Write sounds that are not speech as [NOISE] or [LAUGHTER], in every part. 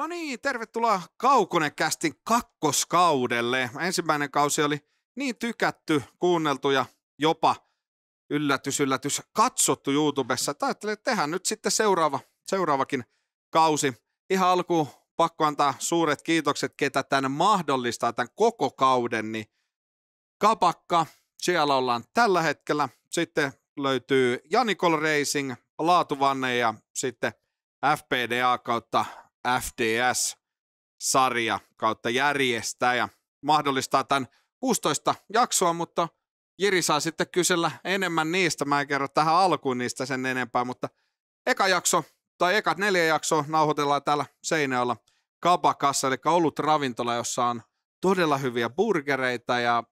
No niin, tervetuloa Kaukonekästin kakkoskaudelle. Ensimmäinen kausi oli niin tykätty, kuunneltu ja jopa yllätys, yllätys katsottu YouTubessa. ajattelin, että tehdään nyt sitten seuraava, seuraavakin kausi. Ihan alkuun pakko antaa suuret kiitokset, ketä tämän mahdollistaa tämän koko kauden. Niin kapakka, siellä ollaan tällä hetkellä. Sitten löytyy Janikol Racing, Laatuvanne ja sitten FPDA kautta FDS-sarja kautta järjestäjä mahdollistaa tämän 16 jaksoa, mutta Jiri saa sitten kysellä enemmän niistä. Mä en kerro tähän alkuun niistä sen enempää, mutta eka jakso tai ekat neljä jaksoa nauhoitellaan täällä seinällä Kabakassa, eli ollut ravintola, jossa on todella hyviä burgereita ja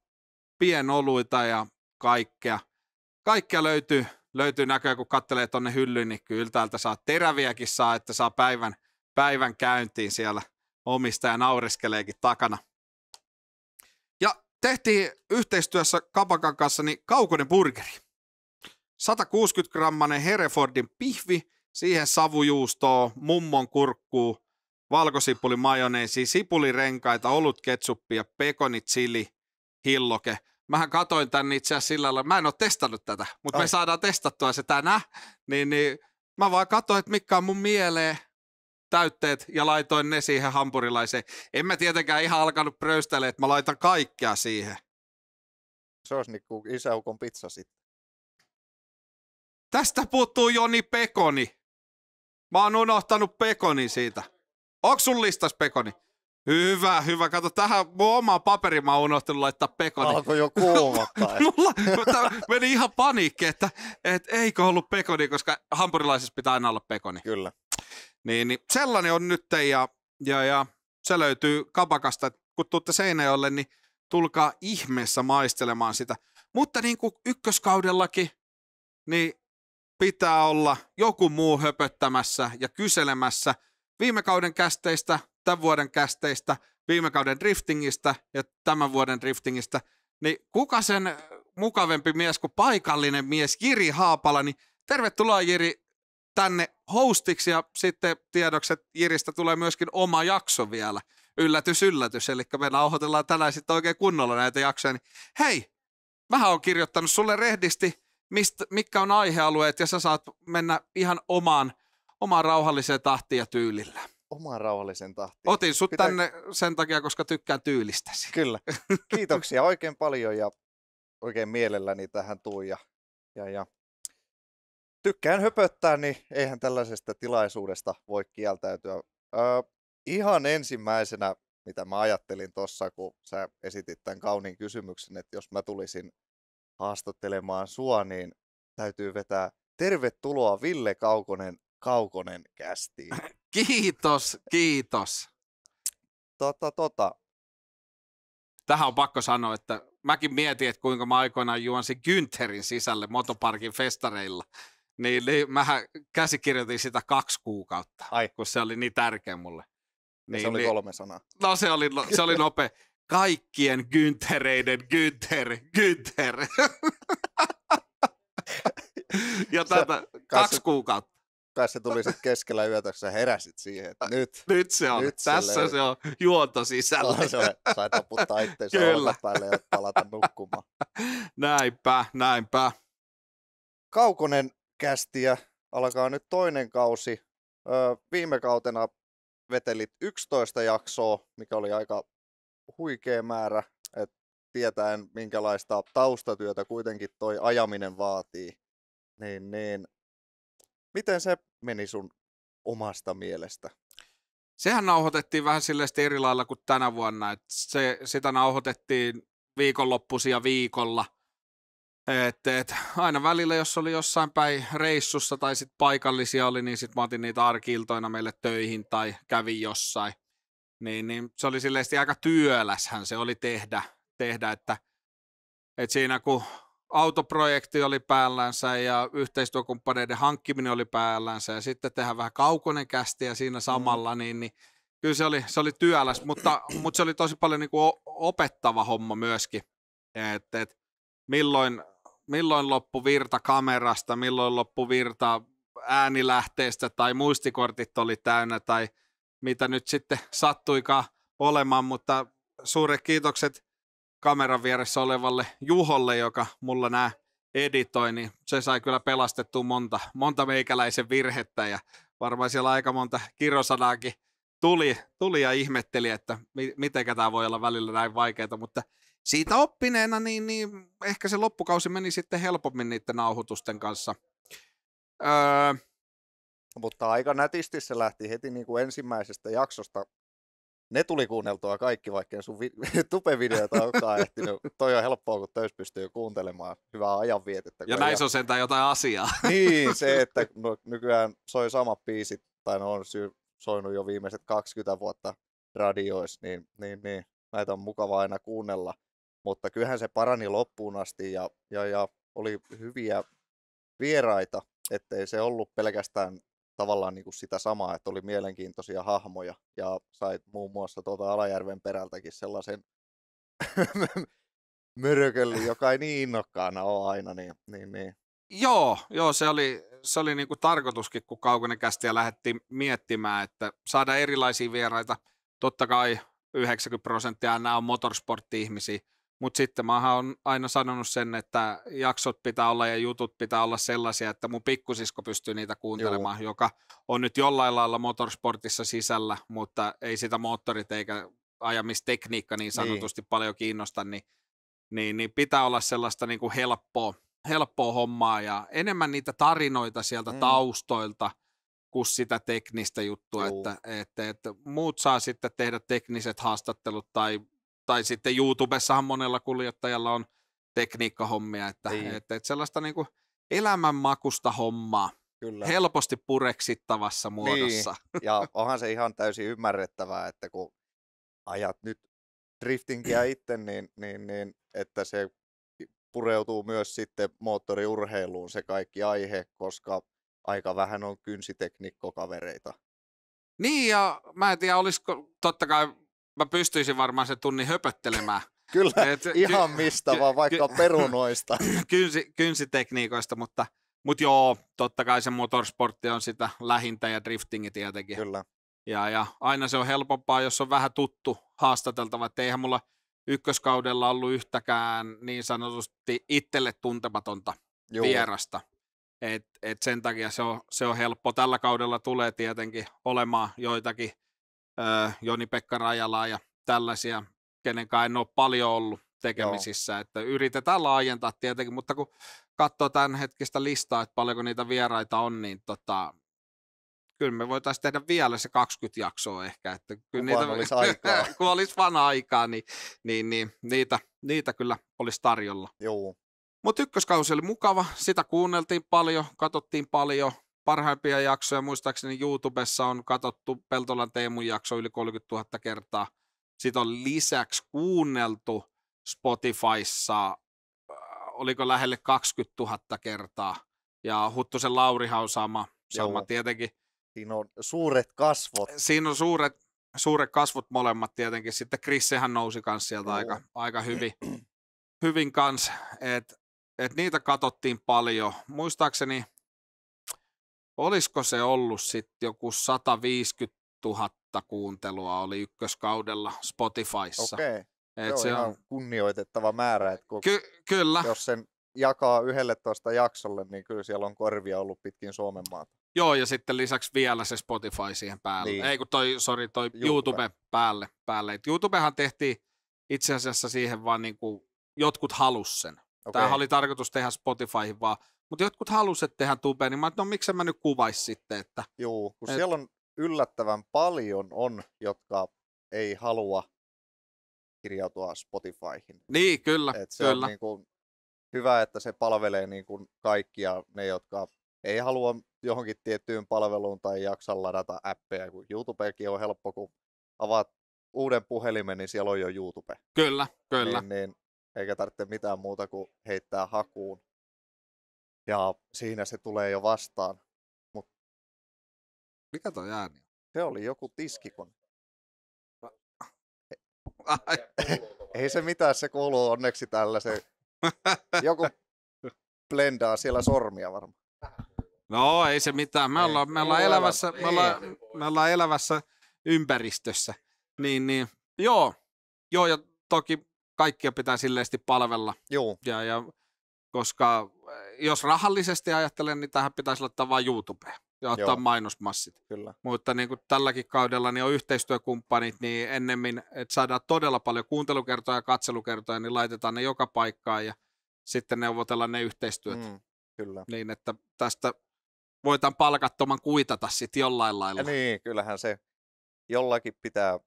pienoluita ja kaikkea. Kaikkea löytyy, löytyy näköjään, kun kattelee tonne hyllyyn, niin kyllä täältä saa teräviäkin saa, että saa päivän – päivän käyntiin siellä omistaja naureskeleekin takana. Ja tehtiin yhteistyössä Kapakan kanssa niin kaukonen burgeri. 160-grammanen Herefordin pihvi, siihen savujuustoa, mummon kurkkuu, valkosipuli majoneesi, sipulirenkaita, olut ketsuppia, pekoni, chili, hilloke. Mähän katoin tän itse asiassa sillä lailla, mä en ole testannut tätä, mutta Ai. me saadaan testattua se tänään, niin, niin mä vaan katoin, että mikä on mun mieleen, täytteet ja laitoin ne siihen hampurilaiseen. En mä tietenkään ihan alkanut pröystäle, että mä laitan kaikkea siihen. Se olisi kuin niinku isäukon pizza sitten. Tästä puuttuu Joni Pekoni. Mä oon unohtanut Pekoni siitä. Onko sun listas Pekoni? Hyvä, hyvä. Kato, tähän mun oma paperi mä oon unohtanut laittaa pekoni. Alko jo kuumottaa. [LAUGHS] Mulla meni ihan paniikki, että et, eikö ollut pekoni, koska hampurilaisessa pitää aina olla pekoni. Kyllä. Niin, niin sellainen on nyt ja, ja, ja se löytyy kapakasta. Kun tuutte Seinäjolle, niin tulkaa ihmeessä maistelemaan sitä. Mutta niin kuin ykköskaudellakin, niin pitää olla joku muu höpöttämässä ja kyselemässä viime kauden kästeistä, tämän vuoden kästeistä, viime kauden driftingistä ja tämän vuoden driftingistä. Niin kuka sen mukavempi mies kuin paikallinen mies Jiri Haapala, niin tervetuloa Jiri tänne hostiksi ja sitten tiedokset Jiristä tulee myöskin oma jakso vielä. Yllätys, yllätys. Eli me nauhoitellaan tänään sitten oikein kunnolla näitä jaksoja. Niin hei, mä oon kirjoittanut sulle rehdisti, mistä, mitkä on aihealueet ja sä saat mennä ihan omaan, omaan rauhalliseen tahtiin ja tyylillä. Omaan rauhallisen tahtiin. Otin sut Pitää... tänne sen takia, koska tykkään tyylistäsi. Kyllä. [LAUGHS] Kiitoksia oikein paljon ja oikein mielelläni tähän tuun ja, ja, ja tykkään höpöttää, niin eihän tällaisesta tilaisuudesta voi kieltäytyä. Ö, ihan ensimmäisenä, mitä mä ajattelin tuossa, kun sä esitit tämän kauniin kysymyksen, että jos mä tulisin haastattelemaan sua, niin täytyy vetää tervetuloa Ville Kaukonen Kaukonen kästiin. [LAUGHS] Kiitos, kiitos. Tota, tota. Tähän on pakko sanoa, että mäkin mietin, että kuinka mä aikoinaan juon sen Güntherin sisälle motoparkin festareilla. Niin, niin mä käsikirjoitin sitä kaksi kuukautta, Ai. kun se oli niin tärkeä mulle. Niin, se oli niin, kolme sanaa. No se oli, no, se oli [LAUGHS] nopea. Kaikkien Güntereiden Günther, Günther. [LAUGHS] ja tätä kaksi se, kuukautta. Kai se tuli sitten keskellä yötä, kun sä heräsit siihen, että nyt. [LAUGHS] Nyt se on. Nyt Tässä se, se on juonto sisällä. No, se on. Sait taputtaa itseäsi päälle ja palata nukkumaan. Näinpä, näinpä. Kaukonen kästiä. Alkaa nyt toinen kausi. Öö, viime kautena vetelit 11 jaksoa, mikä oli aika huikea määrä, että tietäen minkälaista taustatyötä kuitenkin toi ajaminen vaatii. Niin, niin. Miten se meni sun omasta mielestä? Sehän nauhoitettiin vähän silleen eri lailla kuin tänä vuonna. Et se, sitä nauhoitettiin viikonloppuisia viikolla – et, et, aina välillä, jos oli jossain päin reissussa tai sit paikallisia oli, niin sitten mä otin niitä arkiiltoina meille töihin tai kävin jossain. Niin, niin se oli silleen aika työläshän se oli tehdä, tehdä että, että siinä kun autoprojekti oli päällänsä ja yhteistyökumppaneiden hankkiminen oli päällänsä ja sitten tehdä vähän kaukonen ja siinä mm. samalla, niin, niin kyllä se oli, se oli työläs, mutta, mutta se oli tosi paljon niin kuin opettava homma myöskin, että et, milloin milloin loppu virta kamerasta, milloin loppu virta äänilähteestä tai muistikortit oli täynnä tai mitä nyt sitten [LAUGHS] sattuikaan olemaan, mutta suuret kiitokset kameran vieressä olevalle Juholle, joka mulla nämä editoi, niin se sai kyllä pelastettua monta, monta meikäläisen virhettä ja varmaan siellä aika monta kirosanaakin tuli, tuli ja ihmetteli, että mi, mitenkä tämä voi olla välillä näin vaikeaa, mutta siitä oppineena, niin, niin ehkä se loppukausi meni sitten helpommin niiden nauhoitusten kanssa. Öö, mutta aika nätisti se lähti heti niin kuin ensimmäisestä jaksosta. Ne tuli kuunneltua kaikki, vaikka sun vi- [LAUGHS] tupevideota olekaan ehtinyt. Toi on helppoa, kun töissä pystyy kuuntelemaan. Hyvää ajanvietettä. Ja näissä on sentään jotain asiaa. [LAUGHS] Niin, se, [LAUGHS] että no, nykyään soi sama biisi, tai no, on sy- soinut jo viimeiset 20 vuotta radioissa, niin, niin, niin näitä on mukava aina kuunnella mutta kyllähän se parani loppuun asti ja, ja, ja oli hyviä vieraita, ettei se ollut pelkästään tavallaan niin kuin sitä samaa, että oli mielenkiintoisia hahmoja ja sait muun muassa tuota Alajärven perältäkin sellaisen [LAUGHS] mörköllin, joka ei niin innokkaana ole aina. Niin, niin, niin. Joo, joo, se oli, se oli niin kuin tarkoituskin, kun Kaukonen kästiä lähdettiin miettimään, että saada erilaisia vieraita. Totta kai 90 prosenttia nämä on motorsportti-ihmisiä, mutta sitten mä oon aina sanonut sen, että jaksot pitää olla ja jutut pitää olla sellaisia, että mun pikkusisko pystyy niitä kuuntelemaan, Joo. joka on nyt jollain lailla motorsportissa sisällä, mutta ei sitä moottorit eikä ajamistekniikka niin, niin. sanotusti niin. paljon kiinnosta, niin, niin, niin pitää olla sellaista niin kuin helppoa, helppoa hommaa ja enemmän niitä tarinoita sieltä mm. taustoilta kuin sitä teknistä juttua, että, että, että muut saa sitten tehdä tekniset haastattelut tai tai sitten YouTubessahan monella kuljettajalla on tekniikkahommia, että, niin. että, että sellaista niin kuin elämänmakusta hommaa. Kyllä. Helposti pureksittavassa niin. muodossa. Niin. [LAUGHS] Ja onhan se ihan täysin ymmärrettävää, että kun ajat nyt driftingiä mm. itse, niin, niin, niin että se pureutuu myös sitten moottoriurheiluun se kaikki aihe, koska aika vähän on kynsiteknikkokavereita. Niin ja mä en tiedä, olisiko totta kai mä pystyisin varmaan se tunnin höpöttelemään. [LAUGHS] Kyllä, Et, ihan ky- mistä ky- vaan, vaikka ky- perunoista. [LAUGHS] kynsi, kynsitekniikoista, mutta, mutta joo, totta kai se motorsportti on sitä lähintä ja driftingi tietenkin. Kyllä. Ja, ja aina se on helpompaa, jos on vähän tuttu haastateltava, että eihän mulla ykköskaudella ollut yhtäkään niin sanotusti itselle tuntematonta Juu. vierasta. Et, et sen takia se on, se on helppo. Tällä kaudella tulee tietenkin olemaan joitakin Joni-Pekka Rajalaa ja tällaisia, kenenkään en ole paljon ollut tekemisissä. Joo. Että yritetään laajentaa tietenkin, mutta kun katsoo tämän hetkistä listaa, että paljonko niitä vieraita on, niin tota, kyllä me voitaisiin tehdä vielä se 20 jaksoa ehkä. Että kyllä kun, niitä, olisi [LAUGHS] aikaa. kun olisi vaan aikaa, niin, niin, niin niitä, niitä kyllä olisi tarjolla. Joo. Mutta ykköskausi oli mukava, sitä kuunneltiin paljon, katsottiin paljon, parhaimpia jaksoja. Muistaakseni YouTubessa on katsottu Peltolan Teemun jakso yli 30 000 kertaa. Sitten on lisäksi kuunneltu Spotifyssa, äh, oliko lähelle 20 000 kertaa. Ja Huttusen Laurihan on sama, sama tietenkin. Siinä on suuret kasvot. Siinä on suuret, suuret kasvot molemmat tietenkin. Sitten Krissehän nousi myös sieltä aika, aika hyvin, [CLEARS THROAT] hyvin kans. Et, et niitä katsottiin paljon. Muistaakseni olisiko se ollut sitten joku 150 000 kuuntelua oli ykköskaudella Spotifyssa. Okei, okay. se on, ihan kunnioitettava määrä, että kun, Ky- kyllä. jos sen jakaa 11 jaksolle, niin kyllä siellä on korvia ollut pitkin Suomen maata. Joo, ja sitten lisäksi vielä se Spotify siihen päälle. Niin. Ei kun toi, sorry, toi YouTube, YouTube päälle. päälle. Et YouTubehan tehtiin itse asiassa siihen vaan niin kuin jotkut halus sen. Okay. Tämähän oli tarkoitus tehdä Spotifyhin vaan mutta jotkut halusivat tehdä tubeen, niin mä no miksi mä nyt kuvais sitten. Että, Joo, kun et... siellä on yllättävän paljon on, jotka ei halua kirjautua Spotifyhin. Niin, kyllä. Et se kyllä. on niin kuin hyvä, että se palvelee niin kuin kaikkia ne, jotka ei halua johonkin tiettyyn palveluun tai jaksa ladata appeja, kun YouTubekin on helppo, kun avaat uuden puhelimen, niin siellä on jo YouTube. Kyllä, kyllä. Niin, niin eikä tarvitse mitään muuta kuin heittää hakuun ja siinä se tulee jo vastaan. Mut... Mikä toi ääni Se oli joku tiskikone. [LAUGHS] Ei se mitään, se kuuluu onneksi tällä. Se... Joku blendaa siellä sormia varmaan. No ei se mitään. Me ollaan, me ollaan, elävässä, me ollaan, me ollaan elävässä ympäristössä. Niin, niin. Joo. Joo, ja toki kaikkia pitää silleesti palvella. Joo. Ja, ja koska jos rahallisesti ajattelen, niin tähän pitäisi laittaa vain YouTubeen ja ottaa Joo. mainosmassit. Kyllä. Mutta niin kuin tälläkin kaudella niin on yhteistyökumppanit, niin ennemmin, että saadaan todella paljon kuuntelukertoja ja katselukertoja, niin laitetaan ne joka paikkaan ja sitten neuvotellaan ne yhteistyöt. Mm, kyllä. Niin, että tästä voitan palkattoman kuitata sitten jollain lailla. Ja niin, kyllähän se jollakin pitää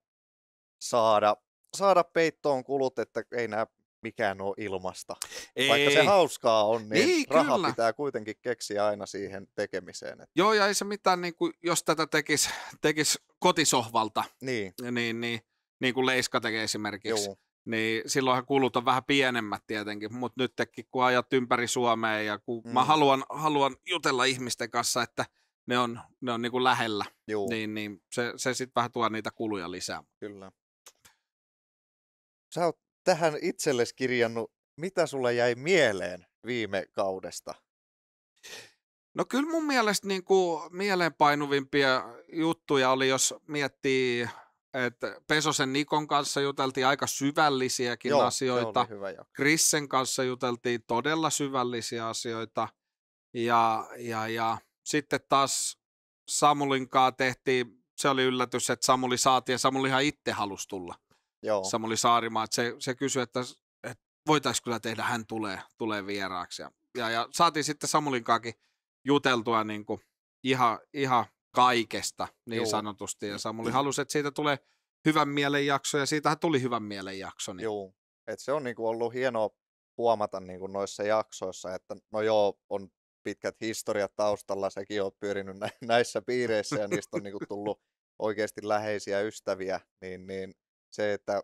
saada, saada peittoon kulut, että ei nämä mikään ole ilmasta. Ei. Vaikka se hauskaa on, niin, niin raha kyllä. pitää kuitenkin keksiä aina siihen tekemiseen. Että... Joo, ja ei se mitään, niin kuin, jos tätä tekisi tekis kotisohvalta, niin, niin, niin, niin kuin Leiska tekee esimerkiksi, Juu. niin silloinhan kulut on vähän pienemmät tietenkin, mutta nyt teki kun ajat ympäri Suomea ja kun mm. mä haluan, haluan jutella ihmisten kanssa, että ne on, ne on niin kuin lähellä, Juu. niin, niin se, se sitten vähän tuo niitä kuluja lisää. Kyllä. Sä oot tähän itsellesi kirjannut, mitä sulla jäi mieleen viime kaudesta? No kyllä mun mielestä niin kuin mieleenpainuvimpia juttuja oli, jos miettii, että Pesosen Nikon kanssa juteltiin aika syvällisiäkin Joo, asioita. Krissen kanssa juteltiin todella syvällisiä asioita. Ja, ja, ja sitten taas Samulinkaa tehtiin, se oli yllätys, että Samuli saatiin ja Samulihan itse halusi tulla. Joo. Samuli Saarimaa, että se, se kysyi, että, että voitaisiin kyllä tehdä, hän tulee, tulee vieraaksi. Ja, ja, ja saatiin sitten Samulin juteltua niin kuin ihan, ihan kaikesta niin Joo. sanotusti. Ja Samuli mm. halusi, että siitä tulee hyvän mielen jakso, ja siitähän tuli hyvän mielen jakso. Niin. Joo, Et se on niin kuin ollut hienoa huomata niin kuin noissa jaksoissa, että no joo, on pitkät historiat taustalla, sekin on pyörinyt näissä piireissä ja niistä on niin kuin tullut [LAUGHS] oikeasti läheisiä ystäviä, niin, niin se, että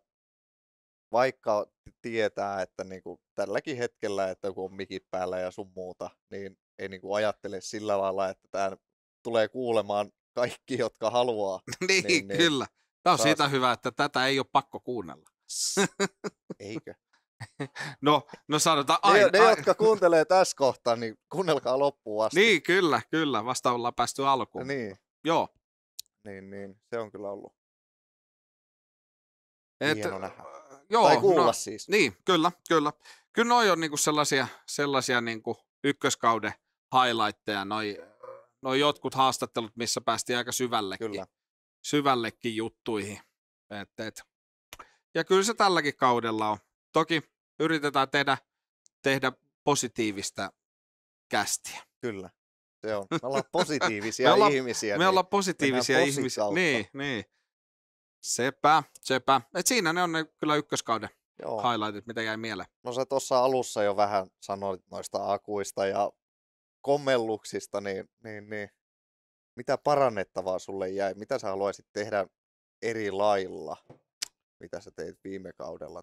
vaikka tietää, että niin kuin tälläkin hetkellä, että kun on mikit päällä ja sun muuta, niin ei niin kuin ajattele sillä lailla, että tämä tulee kuulemaan kaikki, jotka haluaa. [LAUGHS] No niin, niin, niin, kyllä. Tämä on taas... siitä hyvä, että tätä ei ole pakko kuunnella. [LAUGHS] Eikö? No, no sanotaan aina. Ne, ne jotka kuuntelee tässä kohtaa, niin kuunnelkaa loppuun asti. Niin, kyllä, kyllä. Vasta ollaan päästy alkuun. Niin. Joo. Niin, niin. Se on kyllä ollut et, nähdä. Joo, tai no, kuulla no, siis. Niin, kyllä, kyllä. Kyllä noi on niinku sellaisia, sellaisia niinku ykköskauden highlightteja, noi, noi jotkut haastattelut, missä päästiin aika syvällekin, kyllä. syvällekin juttuihin. Et, et. Ja kyllä se tälläkin kaudella on. Toki yritetään tehdä, tehdä positiivista kästiä. Kyllä, se on. Me [LAUGHS] ollaan positiivisia me ollaan, ihmisiä. Me niin ollaan positiivisia ihmisiä. Niin, niin. Sepä, sepä. Et siinä ne on ne kyllä ykköskauden Joo. highlightit, mitä jäi mieleen. No se tuossa alussa jo vähän sanoit noista akuista ja kommelluksista, niin, niin, niin mitä parannettavaa sulle jäi? Mitä sä haluaisit tehdä eri lailla? Mitä sä teit viime kaudella?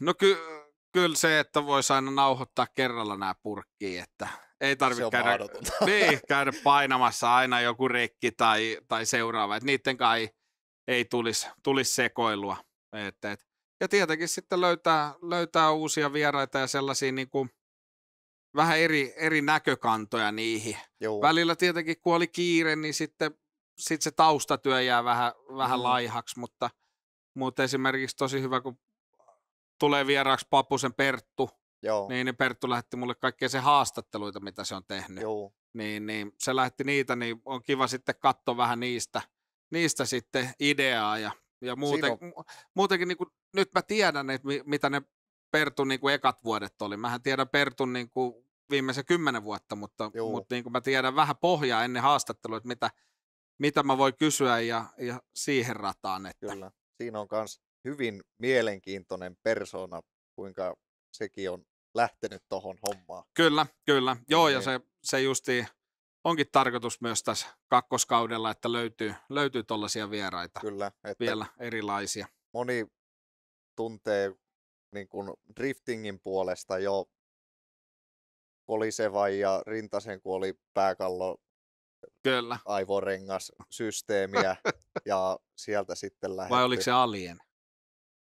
No ky- kyllä se, että voisi aina nauhoittaa kerralla nämä purkkiin, että ei tarvitse käydä, niin, käydä painamassa aina joku rekki tai, tai seuraava. Et niiden kai ei tulisi, tulis sekoilua. Et, et. Ja tietenkin sitten löytää, löytää uusia vieraita ja sellaisia niin kuin, vähän eri, eri näkökantoja niihin. Joo. Välillä tietenkin, kun oli kiire, niin sitten sit se taustatyö jää vähän, vähän mm. laihaksi, mutta, mutta esimerkiksi tosi hyvä, kun tulee vieraaksi Papusen Perttu, Joo. niin, niin Perttu lähetti mulle kaikkia se haastatteluita, mitä se on tehnyt. Joo. Niin, niin se lähetti niitä, niin on kiva sitten katsoa vähän niistä – niistä sitten ideaa ja, ja muuten, muutenkin niin kuin, nyt mä tiedän, että mitä ne Pertun niin kuin ekat vuodet oli. Mähän tiedän Pertun niin kuin viimeisen kymmenen vuotta, mutta, mutta niin kuin mä tiedän vähän pohjaa ennen haastattelua, että mitä, mitä mä voin kysyä ja, ja siihen rataan. Että... Kyllä, siinä on myös hyvin mielenkiintoinen persona, kuinka sekin on lähtenyt tuohon hommaan. Kyllä, kyllä. Joo, ja se, se justi onkin tarkoitus myös tässä kakkoskaudella, että löytyy, löytyy tuollaisia vieraita Kyllä, että vielä erilaisia. Moni tuntee niin kuin driftingin puolesta jo kolisevan ja rintasen, kun oli pääkallo Kyllä. systeemiä [LAUGHS] ja sieltä sitten lähti. Vai oliko se Alien?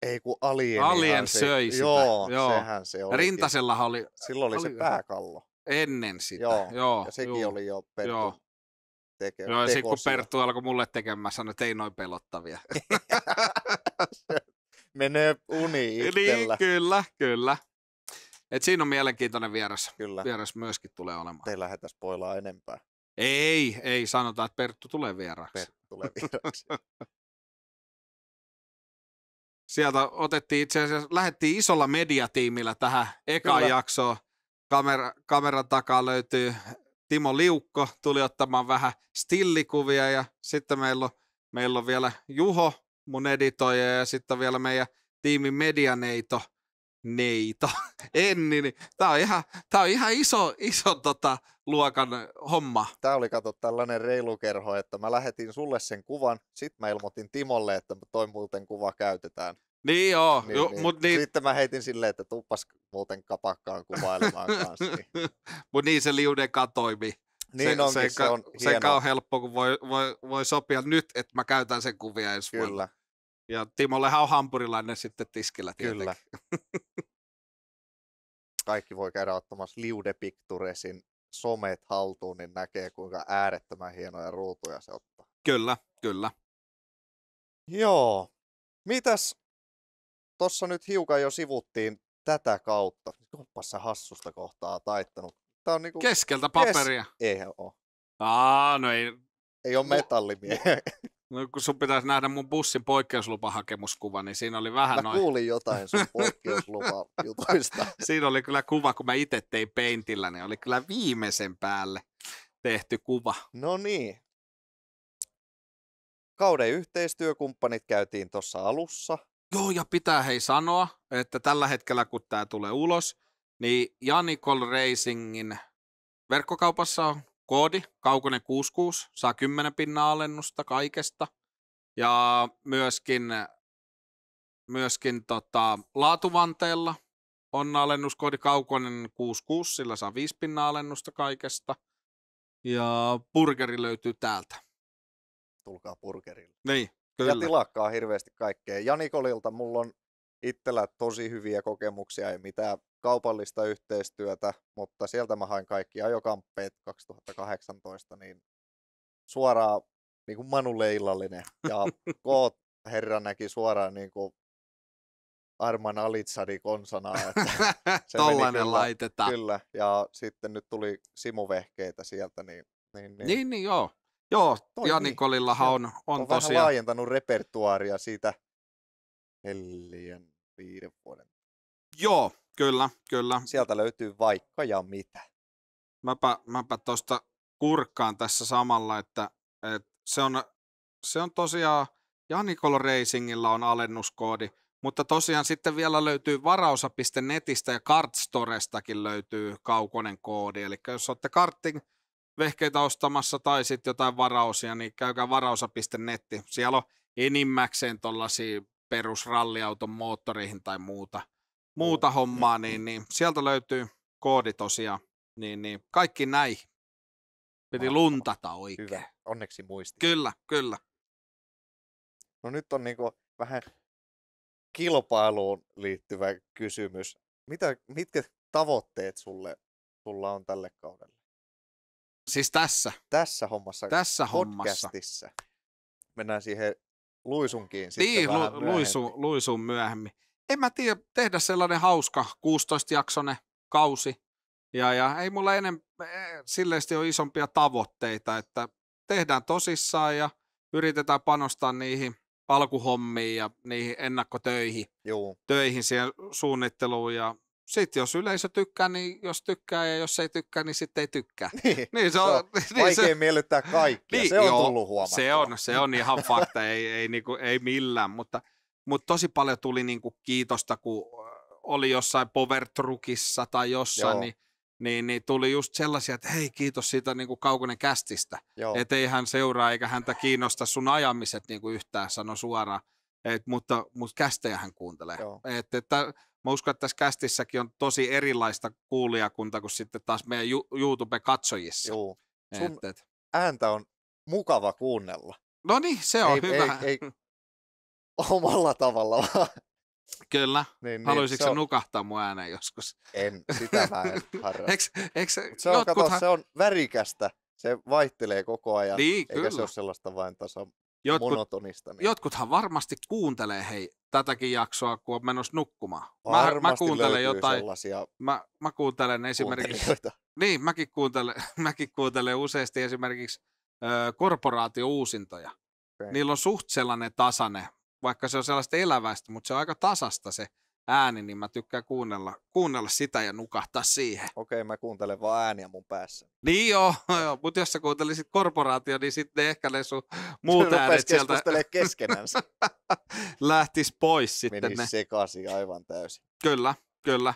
Ei kun Alien. Alien söi se, sitä. Joo, joo, sehän se oli. Rintasellahan oli. Silloin oli, oli se pääkallo. Ennen sitä, joo. joo ja sekin joo, oli jo Perttu joo. Teke- joo, sitten kun Perttu alkoi mulle tekemään, sanoi, että ei noin pelottavia. [LAUGHS] Menee uni niin, itsellä. Niin, kyllä, kyllä. Et siinä on mielenkiintoinen vieras. Kyllä. Vieras myöskin tulee olemaan. Te lähetä spoilaa enempää. Ei, ei sanota, että Perttu tulee vieraaksi. Perttu tulee vieraaksi. [LAUGHS] Sieltä otettiin itse asiassa, lähdettiin isolla mediatiimillä tähän eka Kyllä. jaksoon kamera, kameran takaa löytyy Timo Liukko, tuli ottamaan vähän stillikuvia ja sitten meillä on, meillä on vielä Juho, mun editoija ja sitten vielä meidän tiimin medianeito, neito, [LAUGHS] Enni, niin tää on ihan, tää on ihan iso, iso tota, luokan homma. Tää oli kato tällainen reilukerho, että mä lähetin sulle sen kuvan, sit mä ilmoitin Timolle, että toi muuten kuva käytetään. Niin joo. Niin, jo, niin. Mut niin. Sitten mä heitin silleen, että tuppas muuten kapakkaan kuvailemaan kanssa. Niin. [LAUGHS] mutta niin se liuden toimi. Niin se, onkin, se, se on se, hieno. on helppo, kun voi, voi, voi sopia nyt, että mä käytän sen kuvia ensi Kyllä. vuonna. Ja Timollehan on hampurilainen sitten tiskillä Kyllä. [LAUGHS] Kaikki voi käydä ottamassa Liude Picturesin somet haltuun, niin näkee kuinka äärettömän hienoja ruutuja se ottaa. Kyllä, kyllä. Joo. Mitäs tossa nyt hiukan jo sivuttiin tätä kautta. Jumpas hassusta kohtaa taittanut. Tää on niinku... Keskeltä paperia. Kes... Ei oo. Aa, no ei... Ei ole metallimiehiä. [LAUGHS] No kun sun pitäisi nähdä mun bussin poikkeuslupahakemuskuva, niin siinä oli vähän mä noin... kuulin jotain sun [LAUGHS] poikkeuslupajutuista. siinä oli kyllä kuva, kun mä itse tein peintillä, niin oli kyllä viimeisen päälle tehty kuva. No niin. Kauden yhteistyökumppanit käytiin tuossa alussa. Joo, ja pitää hei sanoa, että tällä hetkellä kun tämä tulee ulos, niin Janikol Racingin verkkokaupassa on koodi Kaukonen 66, saa 10 pinnaa alennusta kaikesta. Ja myöskin, myöskin tota, laatuvanteella on alennuskoodi Kaukonen 66, sillä saa 5 pinnaa alennusta kaikesta. Ja burgeri löytyy täältä. Tulkaa burgerille. Niin, Kyllä. ja tilakkaa hirveästi kaikkea. Janikolilta mulla on itsellä tosi hyviä kokemuksia, ei mitään kaupallista yhteistyötä, mutta sieltä mä hain kaikki ajokamppeet 2018, niin suoraan niin kuin Manu Leilallinen Ja [LAUGHS] koot herra näki suoraan niin kuin Arman Alitsadi konsana. [LAUGHS] Tollainen kyllä, Kyllä, ja sitten nyt tuli Vehkeitä sieltä, niin... Niin, niin. niin, niin joo. Joo, Toi Janikolillahan niin. on, on, on tosiaan... vähän laajentanut repertuaaria siitä neljän, viiden vuoden. Joo, kyllä, kyllä. Sieltä löytyy vaikka ja mitä. Mäpä, mäpä tuosta kurkkaan tässä samalla, että, että se, on, se on tosiaan, Janikol Racingilla on alennuskoodi, mutta tosiaan sitten vielä löytyy varausa.netistä ja Kartstorestakin löytyy kaukonen koodi. Eli jos olette karting, vehkeitä ostamassa tai sitten jotain varausia, niin käykää varausa.netti. Siellä on enimmäkseen tuollaisia perusralliauton moottoreihin tai muuta, muuta hommaa, niin, niin sieltä löytyy koodi tosiaan. Niin, niin, kaikki näihin. Piti luntata oikein. Hyvä. Onneksi muisti. Kyllä, kyllä. No nyt on niinku vähän kilpailuun liittyvä kysymys. Mitä, mitkä tavoitteet sulle, sulla on tälle kaudelle? Siis tässä? Tässä hommassa. Tässä podcastissa. hommassa. Mennään siihen luisunkiin niin, sitten lu- vähän myöhemmin. Luisu, luisuun myöhemmin. En mä tiedä, tehdä sellainen hauska 16-jaksonen kausi. Ja, ja ei mulla enem, e, silleesti ole isompia tavoitteita, että tehdään tosissaan ja yritetään panostaa niihin alkuhommiin ja niihin ennakkotöihin, Joo. töihin siihen suunnitteluun ja sitten jos yleisö tykkää, niin jos tykkää ja jos ei tykkää, niin sitten ei tykkää. [LAUGHS] Niin, niin se on, se on [LAUGHS] niin vaikea se, miellyttää kaikkia, niin, se on joo, tullut huomattua. Se on, se on ihan fakta, ei, ei, niinku, ei millään, mutta, mutta tosi paljon tuli niinku kiitosta, kun äh, oli jossain Povertrukissa tai jossain, niin, niin, niin tuli just sellaisia, että hei kiitos siitä niinku Kaukonen kästistä, että ei hän seuraa eikä häntä kiinnosta sun ajamiset niinku yhtään, sano suoraan, et, mutta, mutta kästejä hän kuuntelee. Joo. Et, että, mä uskon, että tässä kästissäkin on tosi erilaista kuulijakunta kuin sitten taas meidän YouTube-katsojissa. Joo. Sun et, et. ääntä on mukava kuunnella. No niin, se on ei, hyvä. Ei, ei, [LAUGHS] omalla tavalla vaan. Kyllä. Niin, niin Haluaisitko niin, on... nukahtaa mun ääneen joskus? En, sitä mä en [LAUGHS] harrasta. eks, eks, se, on, jotkuthan... No, kato, se on värikästä, se vaihtelee koko ajan, niin, eikä kyllä. se ole sellaista vain tasa jotkut, monotonista. Niin. Jotkuthan varmasti kuuntelee hei tätäkin jaksoa, kun on menossa nukkumaan. Varmasti mä, mä kuuntelen jotain. Sellaisia... Mä, mä kuuntelen esimerkiksi. Niin, mäkin kuuntelen, [LAUGHS] mäkin kuuntelen useasti esimerkiksi ö, korporaatiouusintoja. Okay. Niillä on suht sellainen tasane, vaikka se on sellaista eläväistä, mutta se on aika tasasta se ääni, niin mä tykkään kuunnella, kuunnella sitä ja nukahtaa siihen. Okei, mä kuuntelen vaan ääniä mun päässä. Niin joo, joo mutta jos sä kuuntelisit korporaatio, niin sitten ehkä ne sun muut äänet sieltä... keskenänsä. [LAUGHS] Lähtis pois sitten Menis ne. sekaisin aivan täysin. Kyllä, kyllä.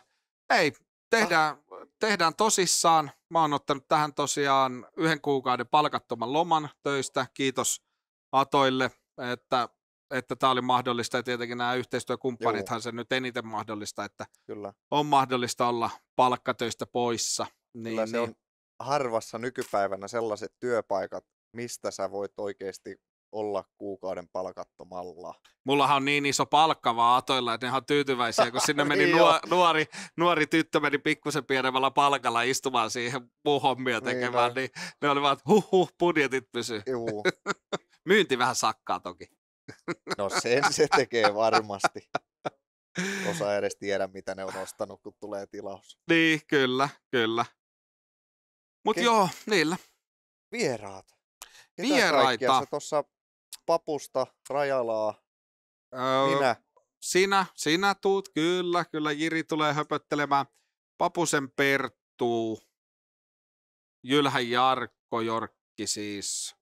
Ei, tehdään, ah. tehdään tosissaan. Mä oon ottanut tähän tosiaan yhden kuukauden palkattoman loman töistä. Kiitos Atoille, että että tämä oli mahdollista ja tietenkin nämä yhteistyökumppanithan Juu. sen nyt eniten mahdollista, että Kyllä. on mahdollista olla palkkatöistä poissa. Niin, Kyllä se niin. on harvassa nykypäivänä sellaiset työpaikat, mistä sä voit oikeasti olla kuukauden palkattomalla. Mullahan on niin iso palkka vaan atoilla, että ne on tyytyväisiä, kun sinne meni [LAUGHS] niin nuori, nuori tyttö meni pikkusen pienemmällä palkalla istumaan siihen muu hommia niin tekemään, niin, niin ne oli vaan, että huh huh, budjetit pysyy. [LAUGHS] Myynti vähän sakkaa toki. No sen se tekee varmasti. Osa edes tiedä, mitä ne on ostanut, kun tulee tilaus. Niin, kyllä, kyllä. Mutta joo, niillä. Vieraat. Ketä Vieraita. Sä tuossa papusta, rajalaa, öö, minä. Sinä, sinä tuut, kyllä, kyllä Jiri tulee höpöttelemään. Papusen Perttu, Jylhän Jarkko Jorkki siis,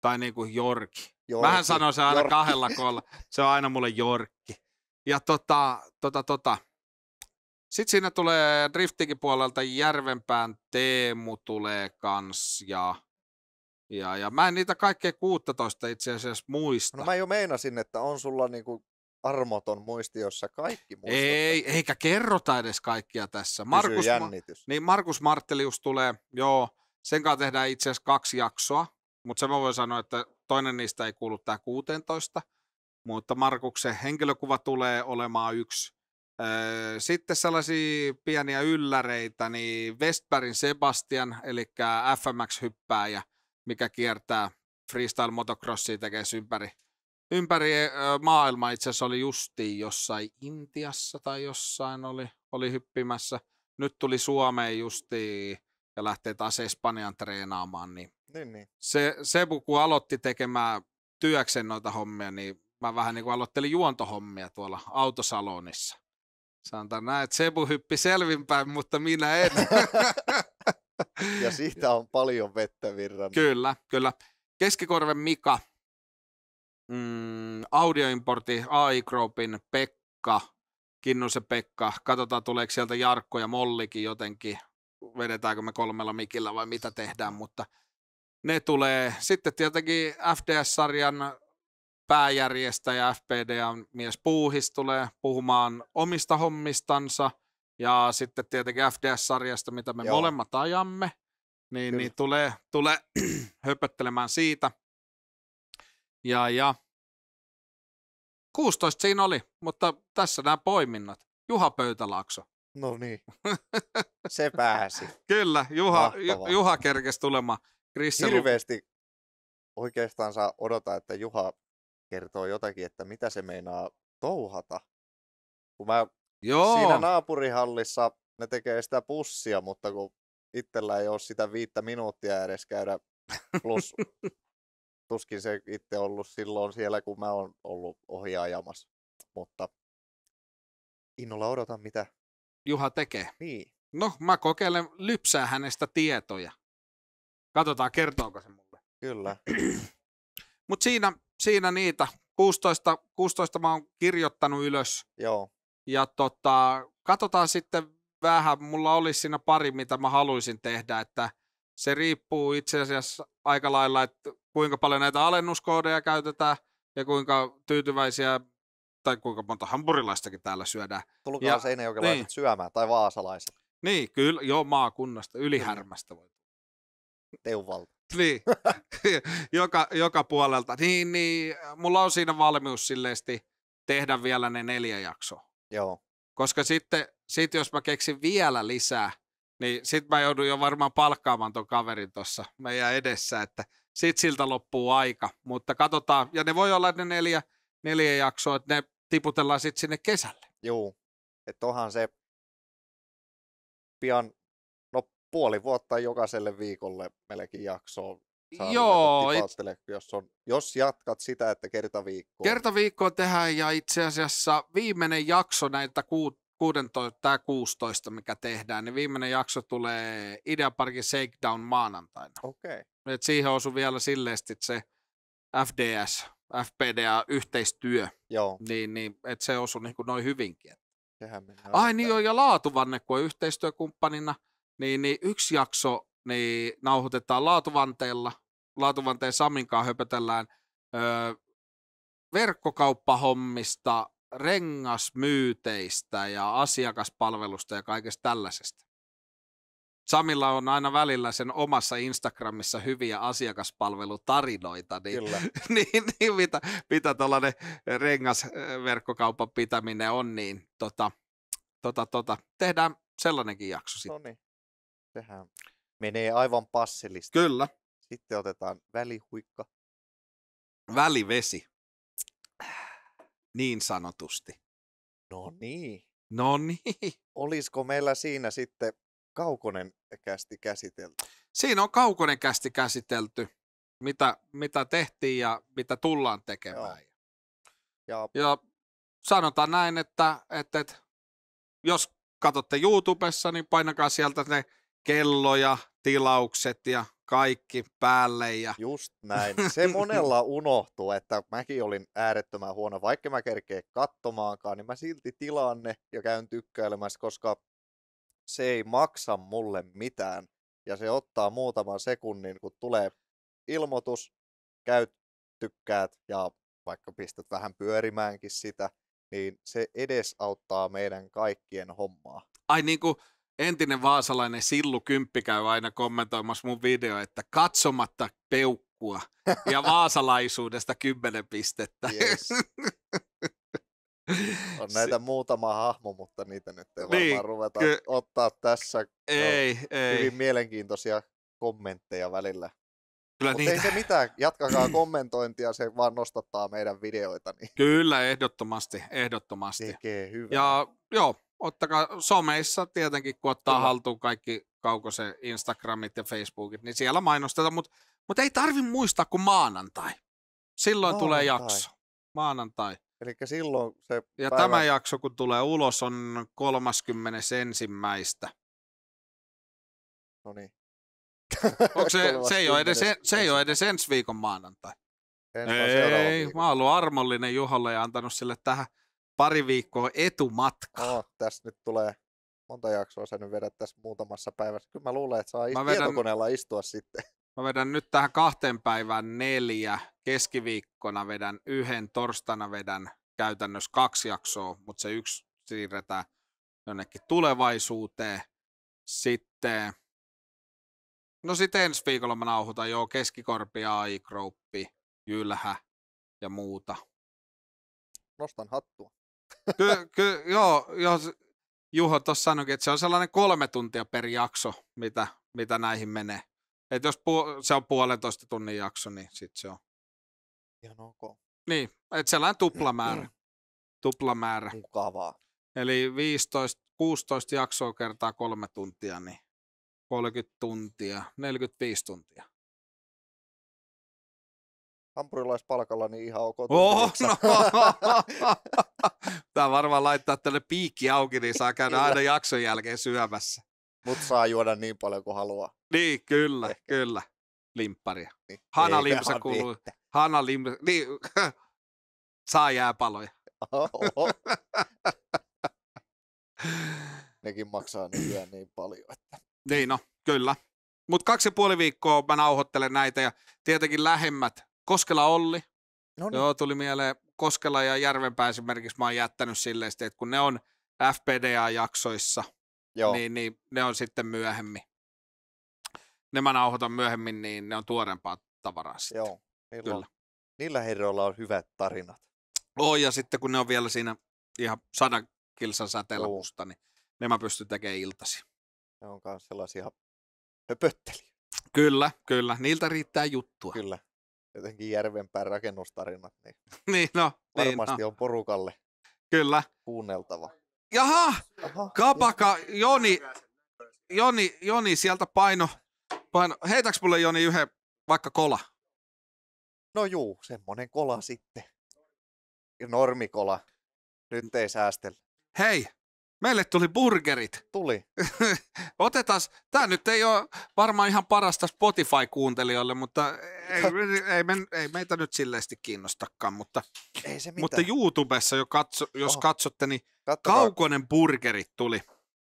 tai niin kuin Jorki, Jorki. Mähän sanon se aina Jorki. kahdella koolla. Se on aina mulle Jorkki. Ja tota, tota, tota. Sitten siinä tulee driftingin puolelta Järvenpään Teemu tulee kans ja, ja, ja mä en niitä kaikkea 16 itse asiassa muista. No mä jo meinasin, että on sulla niinku armoton muisti, jossa kaikki muistat. Ei, eikä kerrota edes kaikkia tässä. Markus, jännitys. Niin Markus Martelius tulee, joo, sen kanssa tehdään itse asiassa kaksi jaksoa, mutta se mä voin sanoa, että toinen niistä ei kuulu tämä 16, mutta Markuksen henkilökuva tulee olemaan yksi. Öö, sitten sellaisia pieniä ylläreitä, niin Westbergin Sebastian, eli FMX-hyppääjä, mikä kiertää freestyle motocrossia tekee ympäri, ympäri maailmaa. Itse asiassa oli justiin jossain Intiassa tai jossain oli, oli hyppimässä. Nyt tuli Suomeen justiin ja lähtee taas Espanjan treenaamaan. Niin niin, niin. Se, Sebu, kun aloitti tekemään työksen noita hommia, niin mä vähän niin kuin aloittelin juontohommia tuolla autosalonissa. Sanotaan näin, että Sebu hyppi selvinpäin, mutta minä en. [LAUGHS] ja siitä on paljon vettä virran. Kyllä, kyllä. Keskikorven Mika, mm, Audioimporti, AI Groupin Pekka, Kinnusen Pekka. Katsotaan, tuleeko sieltä Jarkko ja Mollikin jotenkin vedetäänkö me kolmella mikillä vai mitä tehdään, mutta ne tulee. Sitten tietenkin FDS-sarjan pääjärjestäjä fpd mies Puuhis tulee puhumaan omista hommistansa ja sitten tietenkin FDS-sarjasta, mitä me Joo. molemmat ajamme, niin, niin tulee, tulee [CLEARS THROAT] höpöttelemään siitä. Ja, ja 16 siinä oli, mutta tässä nämä poiminnat. Juha Pöytälaakso, No niin, [LAUGHS] se pääsi. Kyllä, Juha, Juha kerkesi tulemaan. Krisse Hirveästi oikeastaan saa odota, että Juha kertoo jotakin, että mitä se meinaa touhata. Kun mä Joo. siinä naapurihallissa ne tekee sitä pussia, mutta kun itsellä ei ole sitä viittä minuuttia edes käydä, [LAUGHS] plus tuskin se itse ollut silloin siellä, kun mä oon ollut ohjaajamassa. Mutta innolla odotan, mitä Juha tekee. Niin. No, mä kokeilen lypsää hänestä tietoja. Katsotaan, kertooko se mulle. Kyllä. [CLEARS THROAT] Mutta siinä, siinä niitä. 16, 16 mä oon kirjoittanut ylös. Joo. Ja tota, katsotaan sitten vähän. Mulla olisi siinä pari, mitä mä haluaisin tehdä. Että se riippuu itse asiassa aika lailla, että kuinka paljon näitä alennuskoodeja käytetään ja kuinka tyytyväisiä tai kuinka monta hampurilaistakin täällä syödään. Tulkaa ja, seinäjokelaiset niin. syömään, tai vaasalaiset. Niin, kyllä, joo, maakunnasta, ylihärmästä voi Teuvalta. Niin, [LAUGHS] [LAUGHS] joka, joka puolelta. Niin, niin, mulla on siinä valmius silleesti tehdä vielä ne neljä jaksoa. Joo. Koska sitten, sit jos mä keksin vielä lisää, niin sitten mä joudun jo varmaan palkkaamaan ton kaverin tuossa meidän edessä, että sit siltä loppuu aika. Mutta katsotaan, ja ne voi olla ne neljä, neljä jaksoa, että ne tiputellaan sitten sinne kesälle. Joo, että onhan se pian no puoli vuotta jokaiselle viikolle melkein jaksoa Saa Joo, it... jos, on, jos jatkat sitä, että kerta viikkoa. Kerta viikkoa tehdään ja itse asiassa viimeinen jakso näitä kuut, 16 tai 16, mikä tehdään, niin viimeinen jakso tulee Ideaparkin Shakedown maanantaina. Okei. Okay. Et siihen osui vielä silleesti se FDS FPDA-yhteistyö, Joo. niin, niin että se osui niin kuin noin hyvinkin. Sehän Ai niin jo ja Laatuvanne, kun on yhteistyökumppanina, niin, niin yksi jakso niin nauhoitetaan Laatuvanteella. Laatuvanteen Saminkaan höpötellään öö, verkkokauppahommista, rengasmyyteistä ja asiakaspalvelusta ja kaikesta tällaisesta. Samilla on aina välillä sen omassa Instagramissa hyviä asiakaspalvelutarinoita, niin, [LAUGHS] niin, niin mitä, mitä tuollainen eh, rengasverkkokaupan pitäminen on, niin tota, tota, tota, tehdään sellainenkin jakso sitten. No niin, tehdään. Menee aivan passillista. Kyllä. Sitten otetaan välihuikka. Välivesi. Niin sanotusti. No niin. No niin. Olisiko meillä siinä sitten Kaukonen kästi käsitelty? Siinä on Kaukonen kästi käsitelty, mitä, mitä tehtiin ja mitä tullaan tekemään. Joo. Ja, ja sanotaan näin, että, että, että jos katsotte YouTubessa, niin painakaa sieltä ne kelloja, tilaukset ja kaikki päälle. Ja... Just näin. Se monella unohtuu, että mäkin olin äärettömän huono. Vaikka mä kerkeen katsomaankaan, niin mä silti tilaan ne ja käyn tykkäilemässä, koska se ei maksa mulle mitään ja se ottaa muutaman sekunnin, kun tulee ilmoitus, käyt, tykkäät ja vaikka pistät vähän pyörimäänkin sitä, niin se edes auttaa meidän kaikkien hommaa. Ai niin kuin entinen vaasalainen Sillu Kymppi käy aina kommentoimassa mun video, että katsomatta peukkua ja [LAUGHS] vaasalaisuudesta kymmenen pistettä. Yes. [LAUGHS] [LAUGHS] On näitä se... muutama hahmo, mutta niitä nyt ei niin, varmaan niin, ruveta ky- ottaa tässä. Ei, no, ei. Hyvin mielenkiintoisia kommentteja välillä. Kyllä Mut niitä. ei se mitään, jatkakaa kommentointia, se vaan nostattaa meidän videoita. Niin. [LAUGHS] Kyllä, ehdottomasti, ehdottomasti. Tekee hyvä. Ja joo, ottakaa someissa tietenkin, kun ottaa Kyllä. haltuun kaikki se Instagramit ja Facebookit, niin siellä mainostetaan, mutta mut ei tarvi muistaa kuin maanantai. Silloin maanantai. tulee jakso. Maanantai. Eli silloin se Ja päivä... tämä jakso, kun tulee ulos, on 31. No niin. [LAUGHS] Onko se, se, ei ole edes, se ei ole edes ensi viikon maanantai. En ei, viikon. mä oon ollut armollinen Juholle ja antanut sille tähän pari viikkoa etumatkaa. No, tässä nyt tulee monta jaksoa sä nyt vedät tässä muutamassa päivässä. Kyllä mä luulen, että saa mä vedän... tietokoneella istua sitten. Mä vedän nyt tähän kahteen päivään neljä, keskiviikkona vedän yhden, torstaina vedän käytännössä kaksi jaksoa, mutta se yksi siirretään jonnekin tulevaisuuteen. Sitten, no sitten ensi viikolla mä nauhoitan joo keskikorpi, aikrouppi, jylhä ja muuta. Nostan hattua. Ky- ky, joo, joo, Juho tuossa sanoikin, että se on sellainen kolme tuntia per jakso, mitä, mitä näihin menee. Et jos puu, se on puolentoista tunnin jakso, niin sit se on. Ihan ok. Niin, että sellainen tuplamäärä. Mm. [CLEARS THROAT] tuplamäärä. Mukavaa. Eli 15, 16 jaksoa kertaa kolme tuntia, niin 30 tuntia, 45 tuntia. Hampurilaispalkalla niin ihan ok. Oho, no. Tää varmaan laittaa tälle piikki auki, niin saa käydä aina jakson jälkeen syömässä. Mutta saa juoda niin paljon kuin haluaa. Niin, kyllä, kyllä. Limpparia. Niin, Hanna Limsa kuuluu. Hanna Limsa. Niin, niin [LAUGHS] saa jääpaloja. [LAUGHS] Nekin maksaa nykyään niin paljon. Että... Niin, no, kyllä. Mutta kaksi ja puoli viikkoa mä nauhoittelen näitä ja tietenkin lähemmät. Koskela Olli. Noniin. Joo, tuli mieleen Koskela ja Järvenpää esimerkiksi mä oon jättänyt silleen, että kun ne on FPDA-jaksoissa, Joo. Niin, niin ne on sitten myöhemmin ne mä nauhoitan myöhemmin, niin ne on tuorempaa tavaraa sitten. Joo, niillä, Kyllä. On, niillä herroilla on hyvät tarinat. Oh, ja sitten kun ne on vielä siinä ihan sadan kilsan säteellä musta, niin ne mä pystyn tekemään iltasi. Ne on myös sellaisia höpötteliä. Kyllä, kyllä. Niiltä riittää juttua. Kyllä. Jotenkin järvenpään rakennustarinat, niin, [LAUGHS] niin, no, niin no, varmasti niin, no. on porukalle kyllä. kuunneltava. Jaha, Jaha. Kapaka, Joni, Joni, Joni sieltä paino vaan heitäks mulle Joni yhden vaikka kola? No juu, semmonen kola sitten. normikola. Nyt ei säästellä. Hei, meille tuli burgerit. Tuli. [LAUGHS] Otetaan, tämä nyt ei ole varmaan ihan parasta Spotify-kuuntelijoille, mutta ei, no. ei, me, ei meitä nyt silleesti kiinnostakaan. Mutta, ei se mutta YouTubessa, jo katso, jos oh. katsotte, niin Kattokaa. kaukoinen burgerit tuli.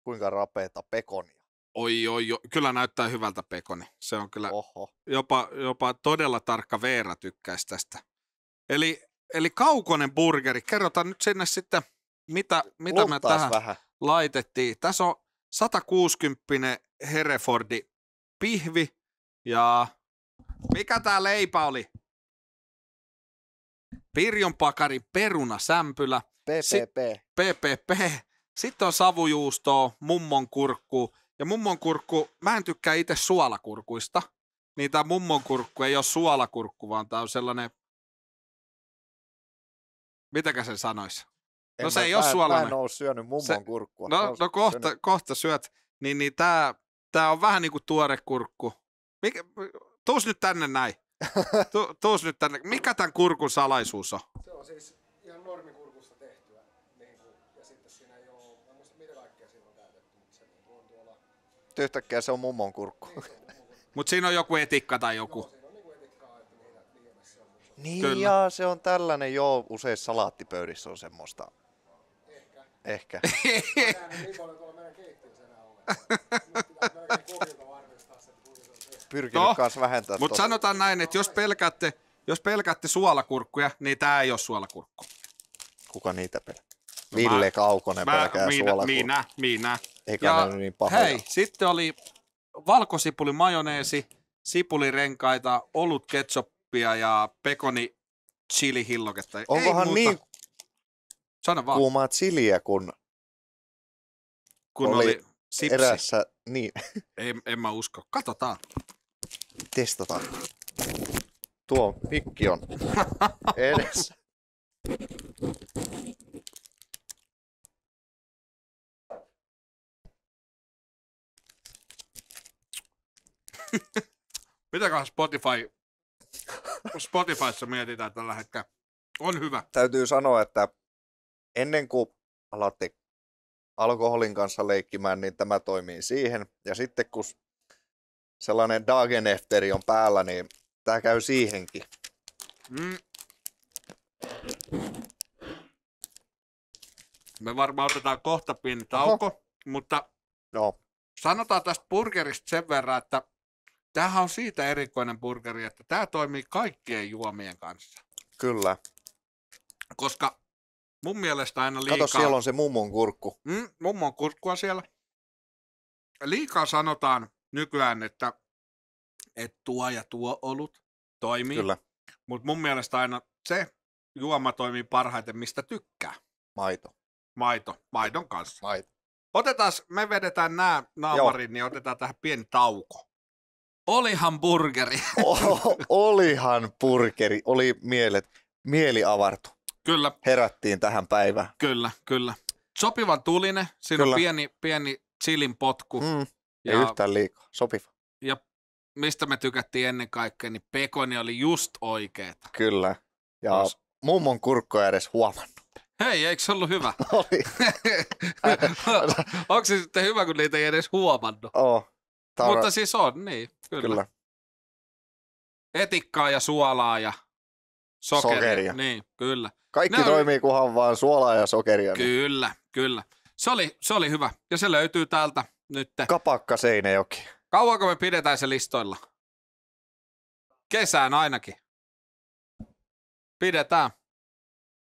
Kuinka rapeeta pekoni Oi, oi, oi, kyllä näyttää hyvältä pekoni. Se on kyllä Oho. Jopa, jopa todella tarkka Veera tykkäisi tästä. Eli, eli kaukonen burgeri, kerrotaan nyt sinne sitten, mitä, mitä me tähän vähän. laitettiin. Tässä on 160 Herefordi pihvi ja mikä tämä leipä oli? Pirjon pakarin perunasämpylä. PPP. Si- PPP. Sitten on savujuustoa, mummon kurkku, ja mummon kurkku, mä en tykkää itse suolakurkuista, niin tämä mummon kurkku ei ole suolakurkku, vaan tämä on sellainen, mitäkä sen sanoisi? En no se mä, ei ole suolainen. Mä en ole syönyt mummon se, kurkkua. No, no kohta, syönyt. kohta syöt, niin, niin tämä tää on vähän niin kuin tuore kurkku. Mikä, tuus nyt tänne näin. [LAUGHS] Tu, tuus nyt tänne. Mikä tämän kurkun salaisuus on? Se on siis ihan normi sitten yhtäkkiä se on mummon kurkku. [LAUGHS] Mutta siinä on joku etikka tai joku. Niin Kyllä. ja se on tällainen, joo, usein salaattipöydissä on semmoista. Ehkä. Ehkä. Pyrkinyt no, kanssa vähentämään. Mutta tota. sanotaan näin, että jos pelkäätte, jos pelkäätte suolakurkkuja, niin tämä ei ole suolakurkku. Kuka niitä pelkää? Ville mä, Kaukonen mä, pelkää minä, suolakurkkua. Minä, minä. Eikä ja, niin pahoja. Hei, sitten oli valkosipuli majoneesi, sipulirenkaita, olut ketsoppia ja pekoni chili hilloketta. Onkohan Ei niin Sano vaan. kuumaa chiliä, kun, kun oli, oli sipsi. erässä... Niin. [LAUGHS] En, en mä usko. Katsotaan. Testataan. Tuo mikki on [LAUGHS] edessä. [LAUGHS] Mitäköhän Spotify, Spotifyssa mietitään tällä hetkellä? On hyvä. Täytyy sanoa, että ennen kuin alatte alkoholin kanssa leikkimään, niin tämä toimii siihen. Ja sitten kun sellainen dagenefteri on päällä, niin tämä käy siihenkin. Mm. Me varmaan otetaan kohta pieni tauko, Oho. mutta no. sanotaan tästä burgerista sen verran, että Tämähän on siitä erikoinen burgeri, että tämä toimii kaikkien juomien kanssa. Kyllä. Koska mun mielestä aina liikaa... Kato, siellä on se mummon kurkku. Mm, mummon kurkkua siellä. Liikaa sanotaan nykyään, että, että tuo ja tuo olut toimii. Kyllä. Mutta mun mielestä aina se juoma toimii parhaiten, mistä tykkää. Maito. Maito. Maidon kanssa. Maito. Otetaan, me vedetään nämä naamarin, Joo. niin otetaan tähän pieni tauko. Olihan burgeri. [LAUGHS] olihan burgeri. Oli mielet, mieli avartu. Kyllä. Herättiin tähän päivään. Kyllä, kyllä. Sopiva tuline. Siinä kyllä. on pieni, pieni chillin potku. Mm, Ja, ja, yhtään liikaa. Sopiva. Ja mistä me tykättiin ennen kaikkea, niin pekoni oli just oikeeta. Kyllä. Ja Os. mummon kurkko edes huomannut. Hei, eikö se ollut hyvä? [LAUGHS] Oli. [LAUGHS] Onko se sitten hyvä, kun niitä ei edes huomannut? Oo. Oh. Taura... Mutta siis on, niin. Kyllä. kyllä. Etikkaa ja suolaa ja sokeria. sokeria. Niin, kyllä. Kaikki ne toimii, on... kunhan vaan suolaa ja sokeria. Niin. Kyllä, kyllä. Se oli, se oli hyvä. Ja se löytyy täältä nyt. Kapakka Seinäjoki. Kauanko me pidetään se listoilla? Kesään ainakin. Pidetään.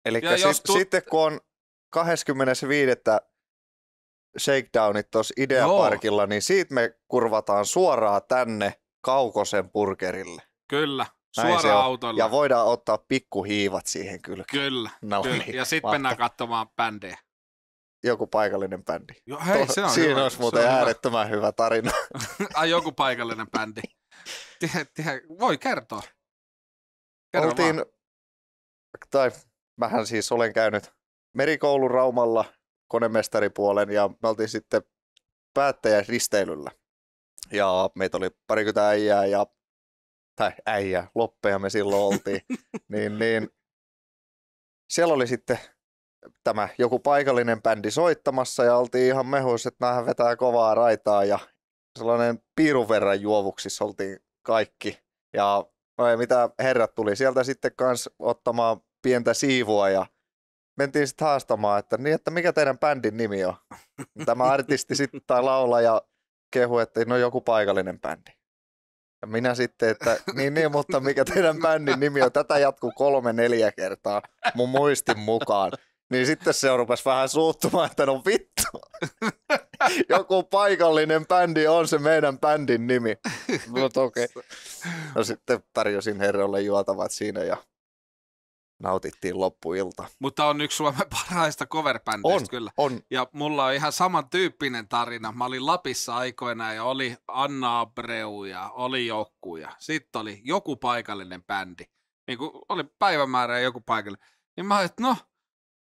Eli sit, tu- sitten kun on 25 shakedownit tuossa Ideaparkilla, Joo. niin siitä me kurvataan suoraan tänne Kaukosen burgerille. Kyllä, suoraan autolla. Ja voidaan ottaa pikkuhiivat siihen kylkeen. Kyllä, [LAUGHS] no, kyllä. Niin, ja sitten mennään katsomaan bändejä. Joku paikallinen bändi. Jo, hei, se on Siinä hyvä. olisi muuten se on äärettömän hyvä, hyvä tarina. [LAUGHS] Ai joku paikallinen bändi. Tiedä, [LAUGHS] tiedä, voi kertoa. Kerro Oltiin, vaan. tai mähän siis olen käynyt merikoulun Raumalla konemestaripuolen ja me oltiin sitten risteilyllä. Ja meitä oli parikymmentä äijää ja, tai äijää, loppeja me silloin oltiin. [LAUGHS] niin, niin, siellä oli sitten tämä joku paikallinen bändi soittamassa ja oltiin ihan mehuus että näähän vetää kovaa raitaa ja sellainen piirun verran juovuksissa oltiin kaikki. Ja no ei mitä herrat tuli sieltä sitten kans ottamaan pientä siivua ja mentiin sitten haastamaan, että, niin, että mikä teidän bändin nimi on. Tämä artisti sitten tai ja kehu, että no joku paikallinen bändi. Ja minä sitten, että niin, niin, mutta mikä teidän bändin nimi on? Tätä jatkuu kolme, neljä kertaa mun muistin mukaan. Niin sitten se rupesi vähän suuttumaan, että no vittu, joku paikallinen bändi on se meidän bändin nimi. No okei. Okay. No sitten tarjosin herrolle juotavat siinä ja nautittiin loppuilta. Mutta on yksi Suomen [LAUGHS] parhaista cover on, kyllä. On. Ja mulla on ihan samantyyppinen tarina. Mä olin Lapissa aikoina ja oli Anna Abreu ja oli Jokkuja, ja sitten oli joku paikallinen bändi. Niin kuin oli päivämäärä ja joku paikallinen. Niin mä ajattelin, että no,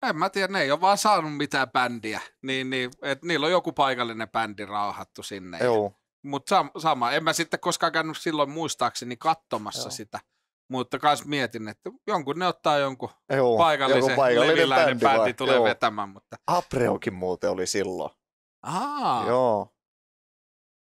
en mä tiedä, ne ei ole vaan saanut mitään bändiä. Niin, niin, et niillä on joku paikallinen bändi rauhattu sinne. Joo. Mutta sama, en mä sitten koskaan käynyt silloin muistaakseni katsomassa Joo. sitä – mutta kans mietin, että jonkun ne ottaa jonkun Joo, paikallisen, joku paikallinen bändi, bändi tulee Joo. vetämään. Mutta... apreokin muuten oli silloin. Aa. Joo.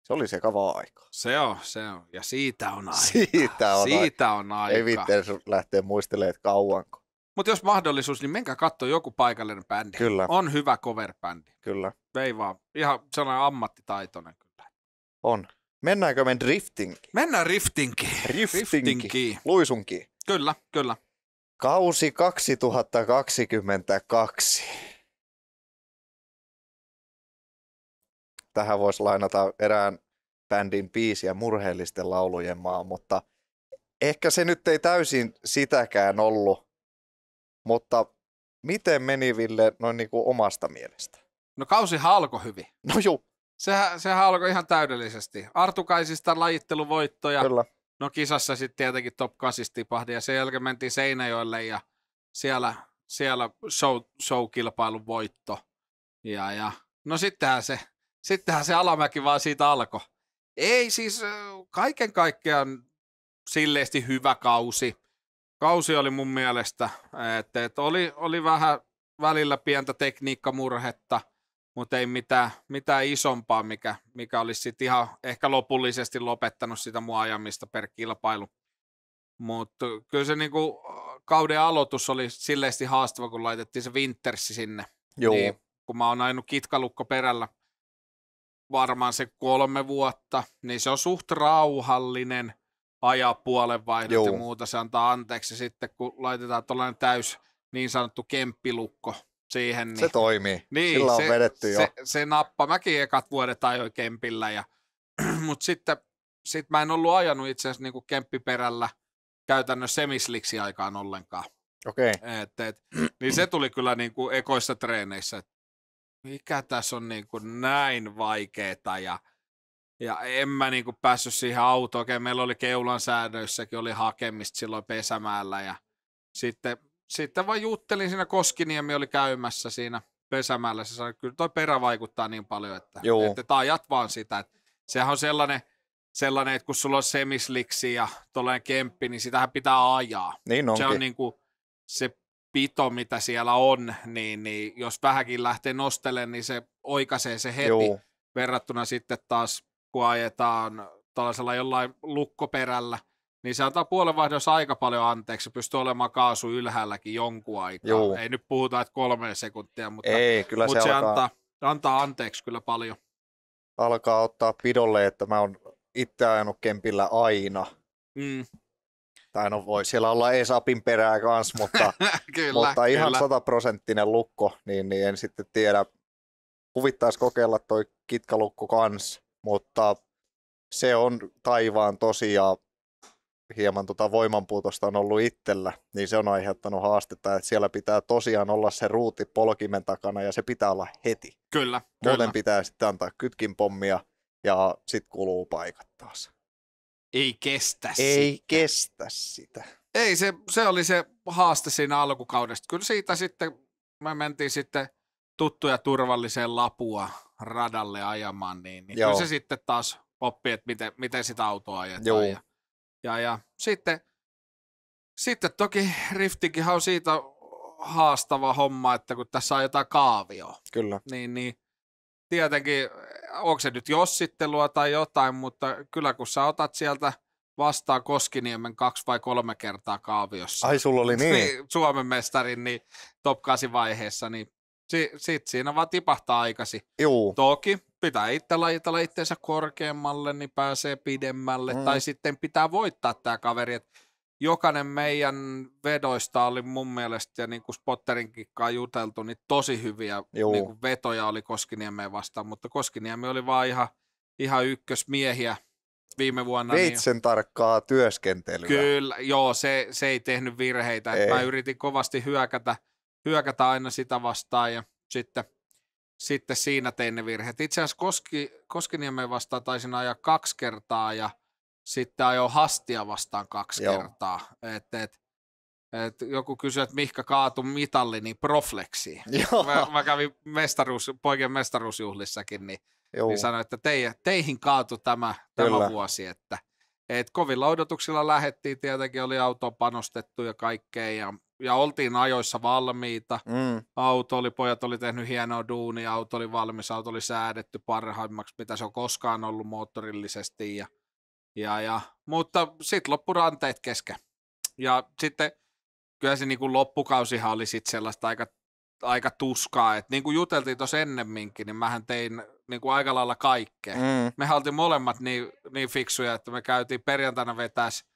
Se oli se kava aika. Se on, se on. Ja siitä on aika. Siitä on siitä On aika. Ei viitte lähteä muistelemaan, että kauanko. Mutta jos mahdollisuus, niin menkää katsoa joku paikallinen bändi. Kyllä. On hyvä cover-bändi. Kyllä. Ei vaan. Ihan sellainen ammattitaitoinen kyllä. On. Mennäänkö me driftinkiin? Mennään riftinkiin. Riftinkiin. Luisunkiin. Kyllä, kyllä. Kausi 2022. Tähän voisi lainata erään bändin biisiä murheellisten laulujen maa, mutta ehkä se nyt ei täysin sitäkään ollut. Mutta miten meni Ville noin niin kuin omasta mielestä? No kausi alkoi hyvin. No juu, Sehän, sehän alkoi ihan täydellisesti. Artukaisista lajitteluvoittoja. Kyllä. No kisassa sitten tietenkin top 8 tipahdi ja sen jälkeen mentiin Seinäjoelle ja siellä, siellä show, show-kilpailun voitto. Ja, ja. No sittenhän se, sittenhän se alamäki vaan siitä alkoi. Ei siis kaiken kaikkiaan silleesti hyvä kausi. Kausi oli mun mielestä, että et oli, oli vähän välillä pientä tekniikkamurhetta – mutta ei mitään, mitään isompaa, mikä, mikä olisi sit ihan ehkä lopullisesti lopettanut sitä mua ajamista per kilpailu. Mutta kyllä se niinku, kauden aloitus oli silleesti haastava, kun laitettiin se Wintersi sinne. Joo. Niin, kun mä oon ainut kitkalukko perällä varmaan se kolme vuotta, niin se on suht rauhallinen ajaa puolen ja muuta. Se antaa anteeksi sitten, kun laitetaan tuollainen täys niin sanottu kemppilukko siihen. Niin, se toimii, niin, sillä on se, vedetty jo. Se, se nappa, mäkin ekat vuodet ajoin kempillä, ja, [CLEARS THROAT] mutta sitten sit mä en ollut ajanut itse asiassa niin kemppiperällä käytännössä semisliksi aikaan ollenkaan. Okei. Okay. niin se tuli kyllä niin kuin ekoissa treeneissä, Et mikä tässä on niin kuin näin vaikeeta ja, ja en mä niin kuin päässyt siihen autoon. Okei, meillä oli keulan säädöissäkin, oli hakemista silloin pesämällä ja sitten sitten vaan juttelin siinä, Koskiniemi oli käymässä siinä pesämällä. Se sanoi, kyllä toi perä vaikuttaa niin paljon, että, Joo. että taajat vaan sitä. Että sehän on sellainen, sellainen, että kun sulla on semisliksi ja tuollainen kemppi, niin sitähän pitää ajaa. Niin onkin. se on niin kuin, se pito, mitä siellä on, niin, niin jos vähänkin lähtee nostelemaan, niin se oikaisee se heti. Joo. Verrattuna sitten taas, kun ajetaan tällaisella jollain lukkoperällä, niin se antaa puolenvaihdossa aika paljon anteeksi. Se pystyy olemaan kaasu ylhäälläkin jonkun aikaa. Juu. Ei nyt puhuta, että kolme sekuntia, mutta, Ei, kyllä mutta se, se alkaa... antaa, antaa anteeksi kyllä paljon. Alkaa ottaa pidolle, että mä oon itse ajanut kempillä aina. Mm. Tai no voi siellä olla Esapin perää kanssa, mutta, [LAUGHS] kyllä, mutta ihan sataprosenttinen lukko, niin, niin en sitten tiedä. Huvittaisi kokeilla toi kitkalukko kans, mutta se on taivaan tosiaan hieman tota voimanpuutosta on ollut itsellä, niin se on aiheuttanut haastetta, että siellä pitää tosiaan olla se ruuti polkimen takana ja se pitää olla heti. Kyllä. Muuten kyllä. pitää sitten antaa kytkinpommia ja sitten kuluu paikat taas. Ei kestä Ei sitä. kestä sitä. Ei, se, se oli se haaste siinä alkukaudesta. Kyllä siitä sitten me mentiin sitten tuttuja turvalliseen Lapua radalle ajamaan, niin, niin kyllä se sitten taas oppii, että miten, miten sitä autoa ajetaan. Joo. Ja ja, ja sitten, sitten toki riftikin on siitä haastava homma, että kun tässä on jotain kaavioa. Kyllä. Niin, niin tietenkin, onko se nyt jossittelua tai jotain, mutta kyllä kun sä otat sieltä vastaa Koskiniemen kaksi vai kolme kertaa kaaviossa. Ai sulla oli niin. niin Suomen mestarin niin top 8 vaiheessa, niin si- sit siinä vaan tipahtaa aikasi. Juu. Toki pitää itse laitella itseensä korkeammalle, niin pääsee pidemmälle. Mm. Tai sitten pitää voittaa tämä kaveri. Et jokainen meidän vedoista oli mun mielestä, ja niin kuin Spotterinkin juteltu, niin tosi hyviä niin kuin vetoja oli Koskiniemeen vastaan. Mutta Koskiniemi oli vaan ihan, ihan ykkösmiehiä viime vuonna. Niin Veitsen niin... tarkkaa työskentelyä. Kyllä, joo, se, se ei tehnyt virheitä. Ei. Mä yritin kovasti hyökätä, hyökätä aina sitä vastaan ja sitten – sitten siinä tein ne virheet. Itse asiassa Koski, Koskiniemen vastaan taisin ajaa kaksi kertaa ja sitten ajoin Hastia vastaan kaksi Joo. kertaa. Et, et, et joku kysyi, että mihkä kaatu mitalli, niin profleksi. [LAUGHS] Mä, mä, kävin mestaruus, poikien mestaruusjuhlissakin, niin, niin Joo. niin sanoin, että tei, teihin kaatu tämä, tämä vuosi. Että, et kovilla odotuksilla lähettiin, tietenkin oli auto panostettu ja kaikkea ja ja oltiin ajoissa valmiita. Mm. Auto oli, pojat oli tehnyt hienoa duunia, auto oli valmis, auto oli säädetty parhaimmaksi, mitä se on koskaan ollut moottorillisesti. Ja, ja, ja. Mutta sitten loppu ranteet kesken. Ja sitten kyllä se niin kuin loppukausihan oli sitten sellaista aika, aika tuskaa. Et niin kuin juteltiin tuossa ennemminkin, niin mähän tein niin kuin aika lailla kaikkea. Mm. Me oltiin molemmat niin, niin fiksuja, että me käytiin perjantaina vetäisi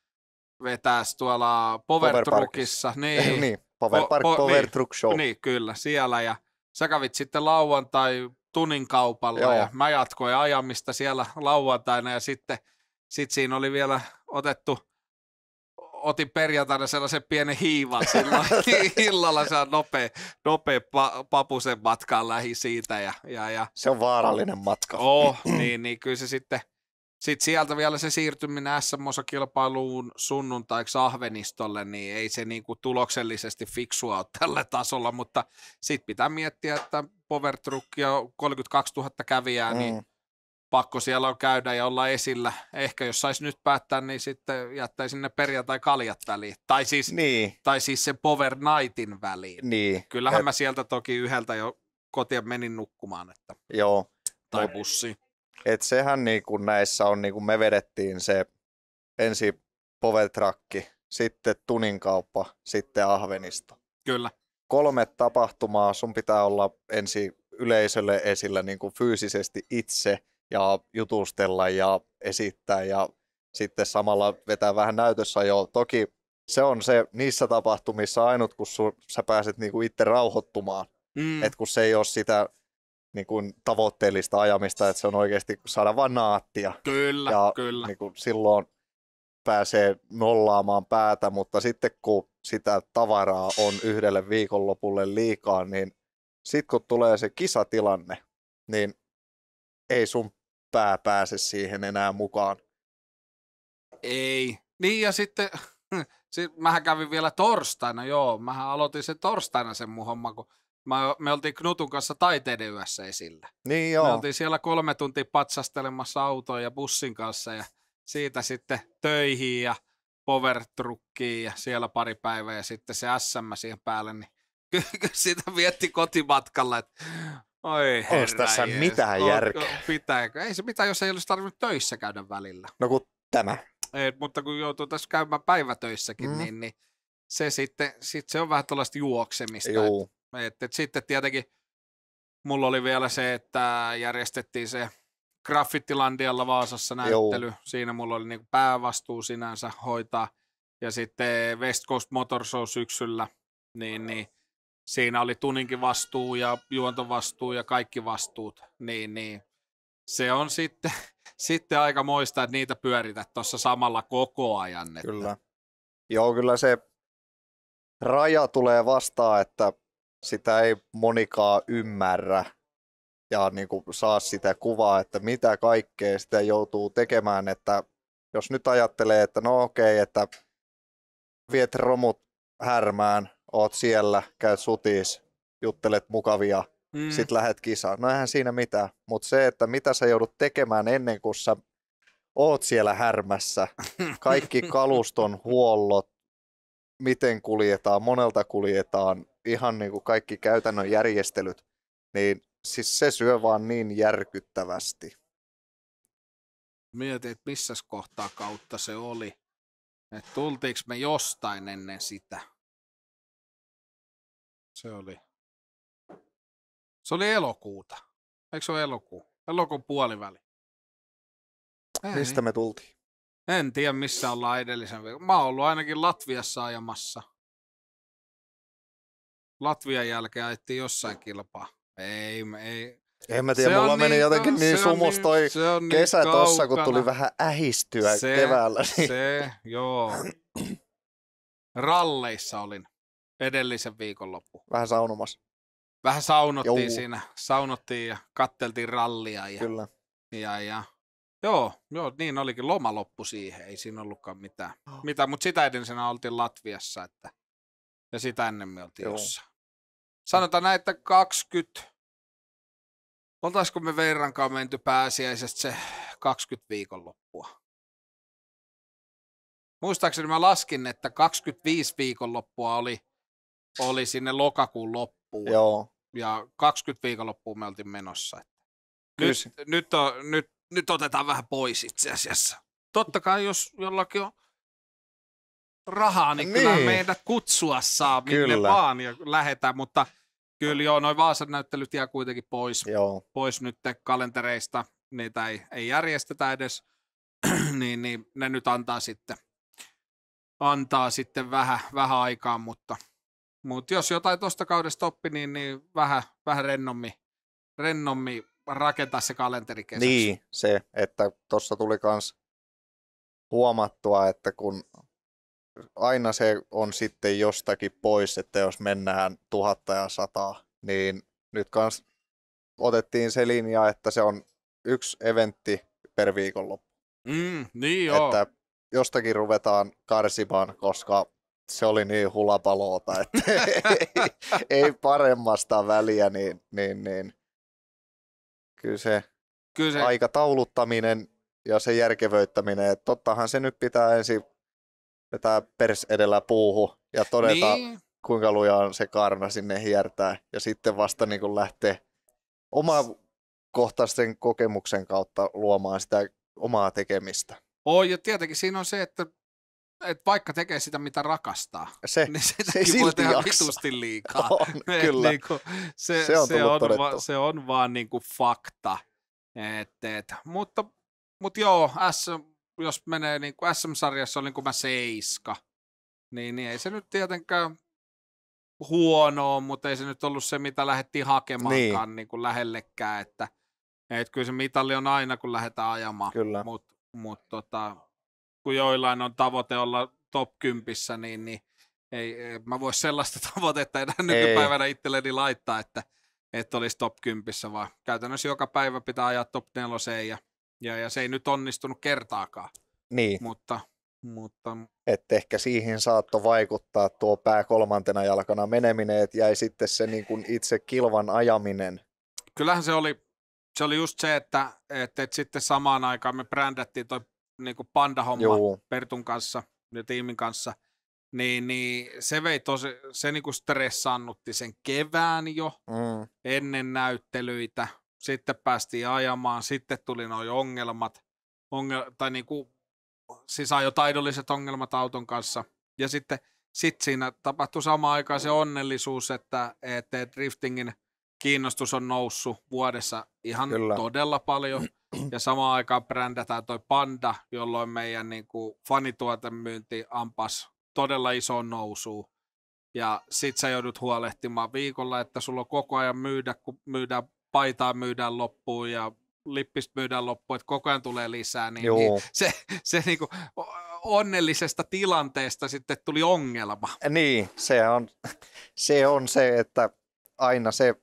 vetää tuolla Power, Truckissa. [LAUGHS] Niin, niin Power, Park, po, Power niin, Truck Show. Niin, kyllä, siellä. Ja sä kävit sitten lauantai tunnin kaupalla Joo. ja mä jatkoin ajamista siellä lauantaina ja sitten sit siinä oli vielä otettu otin perjantaina sellaisen pienen hiivan silloin [LAUGHS] [LAUGHS] illalla se nopea, nopea pa, papusen matkaan lähi siitä. Ja, ja, ja, se on vaarallinen matka. Oh, [CLEARS THROAT] niin, niin kyllä se sitten – sitten sieltä vielä se siirtyminen SM-osakilpailuun sunnuntaiksi Ahvenistolle, niin ei se niinku tuloksellisesti fiksua ole tällä tasolla, mutta sitten pitää miettiä, että Truck ja 32 000 kävijää, niin mm. niin pakko siellä on käydä ja olla esillä. Ehkä jos saisi nyt päättää, niin sitten jättäisin ne perjantai kaljat väliin. Tai siis, niin. tai siis se Power Nightin väliin. Niin. Kyllähän Et... mä sieltä toki yhdeltä jo kotia menin nukkumaan. Että... Joo. Tai bussiin. Et sehän niin kuin näissä on, niin kuin me vedettiin se ensi Poveltrakki, sitten Tuninkauppa, sitten Ahvenisto. Kyllä. Kolme tapahtumaa, sun pitää olla ensi yleisölle esillä niin kuin fyysisesti itse ja jutustella ja esittää ja sitten samalla vetää vähän näytössä jo. Toki se on se niissä tapahtumissa ainut, kun sun, sä pääset kuin niinku itse rauhoittumaan. Mm. Et kun se ei ole sitä niin kuin tavoitteellista ajamista, että se on oikeasti saada vain naattia. Kyllä, ja kyllä. Niin kuin silloin pääsee nollaamaan päätä, mutta sitten kun sitä tavaraa on yhdelle viikonlopulle liikaa, niin sitten kun tulee se kisatilanne, niin ei sun pää pääse siihen enää mukaan. Ei. Niin ja sitten, [LAUGHS] sit mähän kävin vielä torstaina, joo, mähän aloitin se torstaina sen mun kun Mä, me oltiin Knutun kanssa taiteiden yössä esillä. Niin joo. Me oltiin siellä kolme tuntia patsastelemassa autoa ja bussin kanssa ja siitä sitten töihin ja powertrukkiin ja siellä pari päivää ja sitten se SM siihen päälle, niin [LAUGHS] kyllä sitä vietti kotimatkalla, että Oi herra, tässä jees. mitään järkeä? pitääkö? Ei se mitään, jos ei olisi tarvinnut töissä käydä välillä. No kun tämä. Ei, mutta kun joutuu tässä käymään päivätöissäkin, mm. niin, niin se sitten sit se on vähän tuollaista juoksemista. Juu. Et, et sitten tietenkin mulla oli vielä se, että järjestettiin se Graffittilandialla Vaasassa näyttely. Joo. Siinä mulla oli niin päävastuu sinänsä hoitaa. Ja sitten West Coast Motor Show syksyllä, niin, niin siinä oli tuninkin vastuu ja juontovastuu ja kaikki vastuut. Niin, niin. Se on sitten, [LAUGHS] sitten aika moista, että niitä pyörität tuossa samalla koko ajan. Että. Kyllä. Joo, kyllä se raja tulee vastaan, että sitä ei monikaan ymmärrä ja niin kuin saa sitä kuvaa, että mitä kaikkea sitä joutuu tekemään, että jos nyt ajattelee, että no okei, että viet romut härmään, oot siellä, käyt sutis, juttelet mukavia, mm. sit lähet kisaan. No eihän siinä mitään, mutta se, että mitä sä joudut tekemään ennen kuin sä oot siellä härmässä, [LAUGHS] kaikki kaluston huollot, miten kuljetaan, monelta kuljetaan, ihan niin kuin kaikki käytännön järjestelyt, niin siis se syö vaan niin järkyttävästi. Mietin, että missä kohtaa kautta se oli. Että tultiinko me jostain ennen sitä? Se oli. Se oli elokuuta. Eikö se ole elokuu? Elokuun puoliväli. Ei. Mistä niin. me tultiin? En tiedä, missä ollaan edellisen viikon. Mä oon ollut ainakin Latviassa ajamassa – Latvian jälkeen ajettiin jossain kilpaa. Ei, ei. En mä tiedä, se mulla meni niin, jotenkin niin sumus niin- toi niin, kesä kaukana. tossa, kun tuli vähän ähistyä se, keväällä. Niin. Se, joo. Ralleissa olin edellisen viikonloppu. Vähän saunomassa. Vähän saunottiin Jou. siinä, saunottiin ja katteltiin rallia. Ja, Kyllä. Ja, ja, joo, joo, niin olikin loma loppu siihen, ei siinä ollutkaan mitään. Oh. mitään Mutta sitä edellisenä oltiin Latviassa, että ja sitä ennen me oltiin Joo. jossain. Sanotaan näin, että 20, oltaisiko me verrankaan menty pääsiäisestä se 20 viikonloppua. Muistaakseni mä laskin, että 25 viikonloppua oli, oli sinne lokakuun loppuun. Joo. Ja 20 viikonloppua me oltiin menossa. Nyt, nyt, on, nyt, nyt otetaan vähän pois itse asiassa. Totta kai, jos jollakin on rahaa, niin, niin. kyllä meitä kutsua saa kyllä. minne vaan ja lähetä, mutta kyllä joo, noin Vaasan näyttelyt jää kuitenkin pois, joo. pois nyt kalentereista, niitä ei, ei järjestetä edes, [CLEARS THROAT] niin, niin ne nyt antaa sitten, antaa sitten vähän, vähän aikaa, mutta, mutta jos jotain tuosta kaudesta oppi, niin, niin vähän, vähän rennommin, rennommin rakentaa se kalenteri kesäksi. Niin, se, että tuossa tuli kans huomattua, että kun aina se on sitten jostakin pois, että jos mennään tuhatta ja sataa, niin nyt kanssa otettiin se linja, että se on yksi eventti per viikonloppu. Mm, niin joo. Että jostakin ruvetaan karsimaan, koska se oli niin hulapaloota, [LAUGHS] että ei, ei paremmasta väliä, niin, niin, niin. Kyllä, se Kyllä se aikatauluttaminen ja se järkevöittäminen, että tottahan se nyt pitää ensin vetää pers edellä puuhu ja todeta, niin. kuinka lujaan se karna sinne hiertää. Ja sitten vasta niin kuin lähtee oma kokemuksen kautta luomaan sitä omaa tekemistä. oh, ja tietenkin siinä on se, että, että vaikka tekee sitä, mitä rakastaa, se, niin sitäkin se voi tehdä vitusti liikaa. On, [LAUGHS] kyllä. niin kuin, se, se, on se, on va, se on vaan niin kuin fakta. Et, et, mutta, mutta joo, S jos menee niin kuin SM-sarjassa on niin kuin mä seiska, niin, niin ei se nyt tietenkään huonoa, mutta ei se nyt ollut se, mitä lähdettiin niin. hakemaankaan niin. Niin kuin lähellekään. Että, et kyllä se mitali on aina, kun lähdetään ajamaan. Kyllä. Mutta mut tota, kun joillain on tavoite olla top 10, niin, niin ei, ei, mä voisin sellaista [LAUGHS] tavoitetta enää nykypäivänä itselleni laittaa, että, että olisi top 10, vaan käytännössä joka päivä pitää ajaa top 4 ja ja, ja se ei nyt onnistunut kertaakaan. Niin. Mutta, mutta... Että ehkä siihen saattoi vaikuttaa tuo pää kolmantena jalkana meneminen, että jäi sitten se niin kuin itse kilvan ajaminen. Kyllähän se oli, se oli just se, että, että, että sitten samaan aikaan me brändättiin toi niin kuin panda-homma Juu. Pertun kanssa ja tiimin kanssa, niin, niin se vei tosi, se niin kuin stressannutti sen kevään jo mm. ennen näyttelyitä, sitten päästiin ajamaan, sitten tuli noin ongelmat, ongel- tai niin kuin, siis taidolliset ongelmat auton kanssa, ja sitten sit siinä tapahtui samaan aikaan se onnellisuus, että, että driftingin kiinnostus on noussut vuodessa ihan Kyllä. todella paljon, ja samaan aikaan brändätään toi Panda, jolloin meidän niin kuin, fanituotemyynti ampas todella isoon nousuun. Ja sit sä joudut huolehtimaan viikolla, että sulla on koko ajan myydä, kun myydään paitaa myydään loppuun ja lippistä myydään loppuun, että koko ajan tulee lisää, niin, niin se, se niin kuin onnellisesta tilanteesta sitten tuli ongelma. Niin, se on se, on se että aina se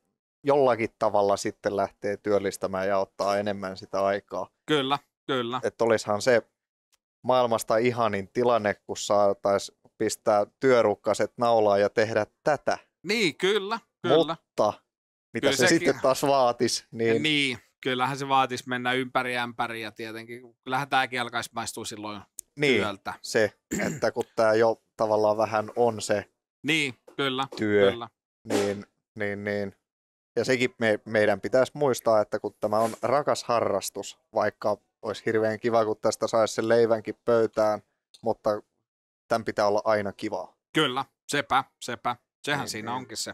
jollakin tavalla sitten lähtee työllistämään ja ottaa enemmän sitä aikaa. Kyllä, kyllä. Että olisihan se maailmasta ihanin tilanne, kun saataisiin pistää työrukkaset naulaan ja tehdä tätä. Niin, kyllä, kyllä. Mutta mitä Kyllä se sekin... sitten taas vaatisi. Niin... niin, kyllähän se vaatisi mennä ympäri ämpäri ja tietenkin, kyllähän tämäkin alkaisi maistua silloin niin, työltä. se, että kun tämä jo tavallaan vähän on se niin, kyllä, työ, kyllä. Niin, niin, niin. Ja sekin me, meidän pitäisi muistaa, että kun tämä on rakas harrastus, vaikka olisi hirveän kiva, kun tästä saisi sen leivänkin pöytään, mutta tämän pitää olla aina kivaa. Kyllä, sepä, sepä. Sehän niin, siinä niin. onkin se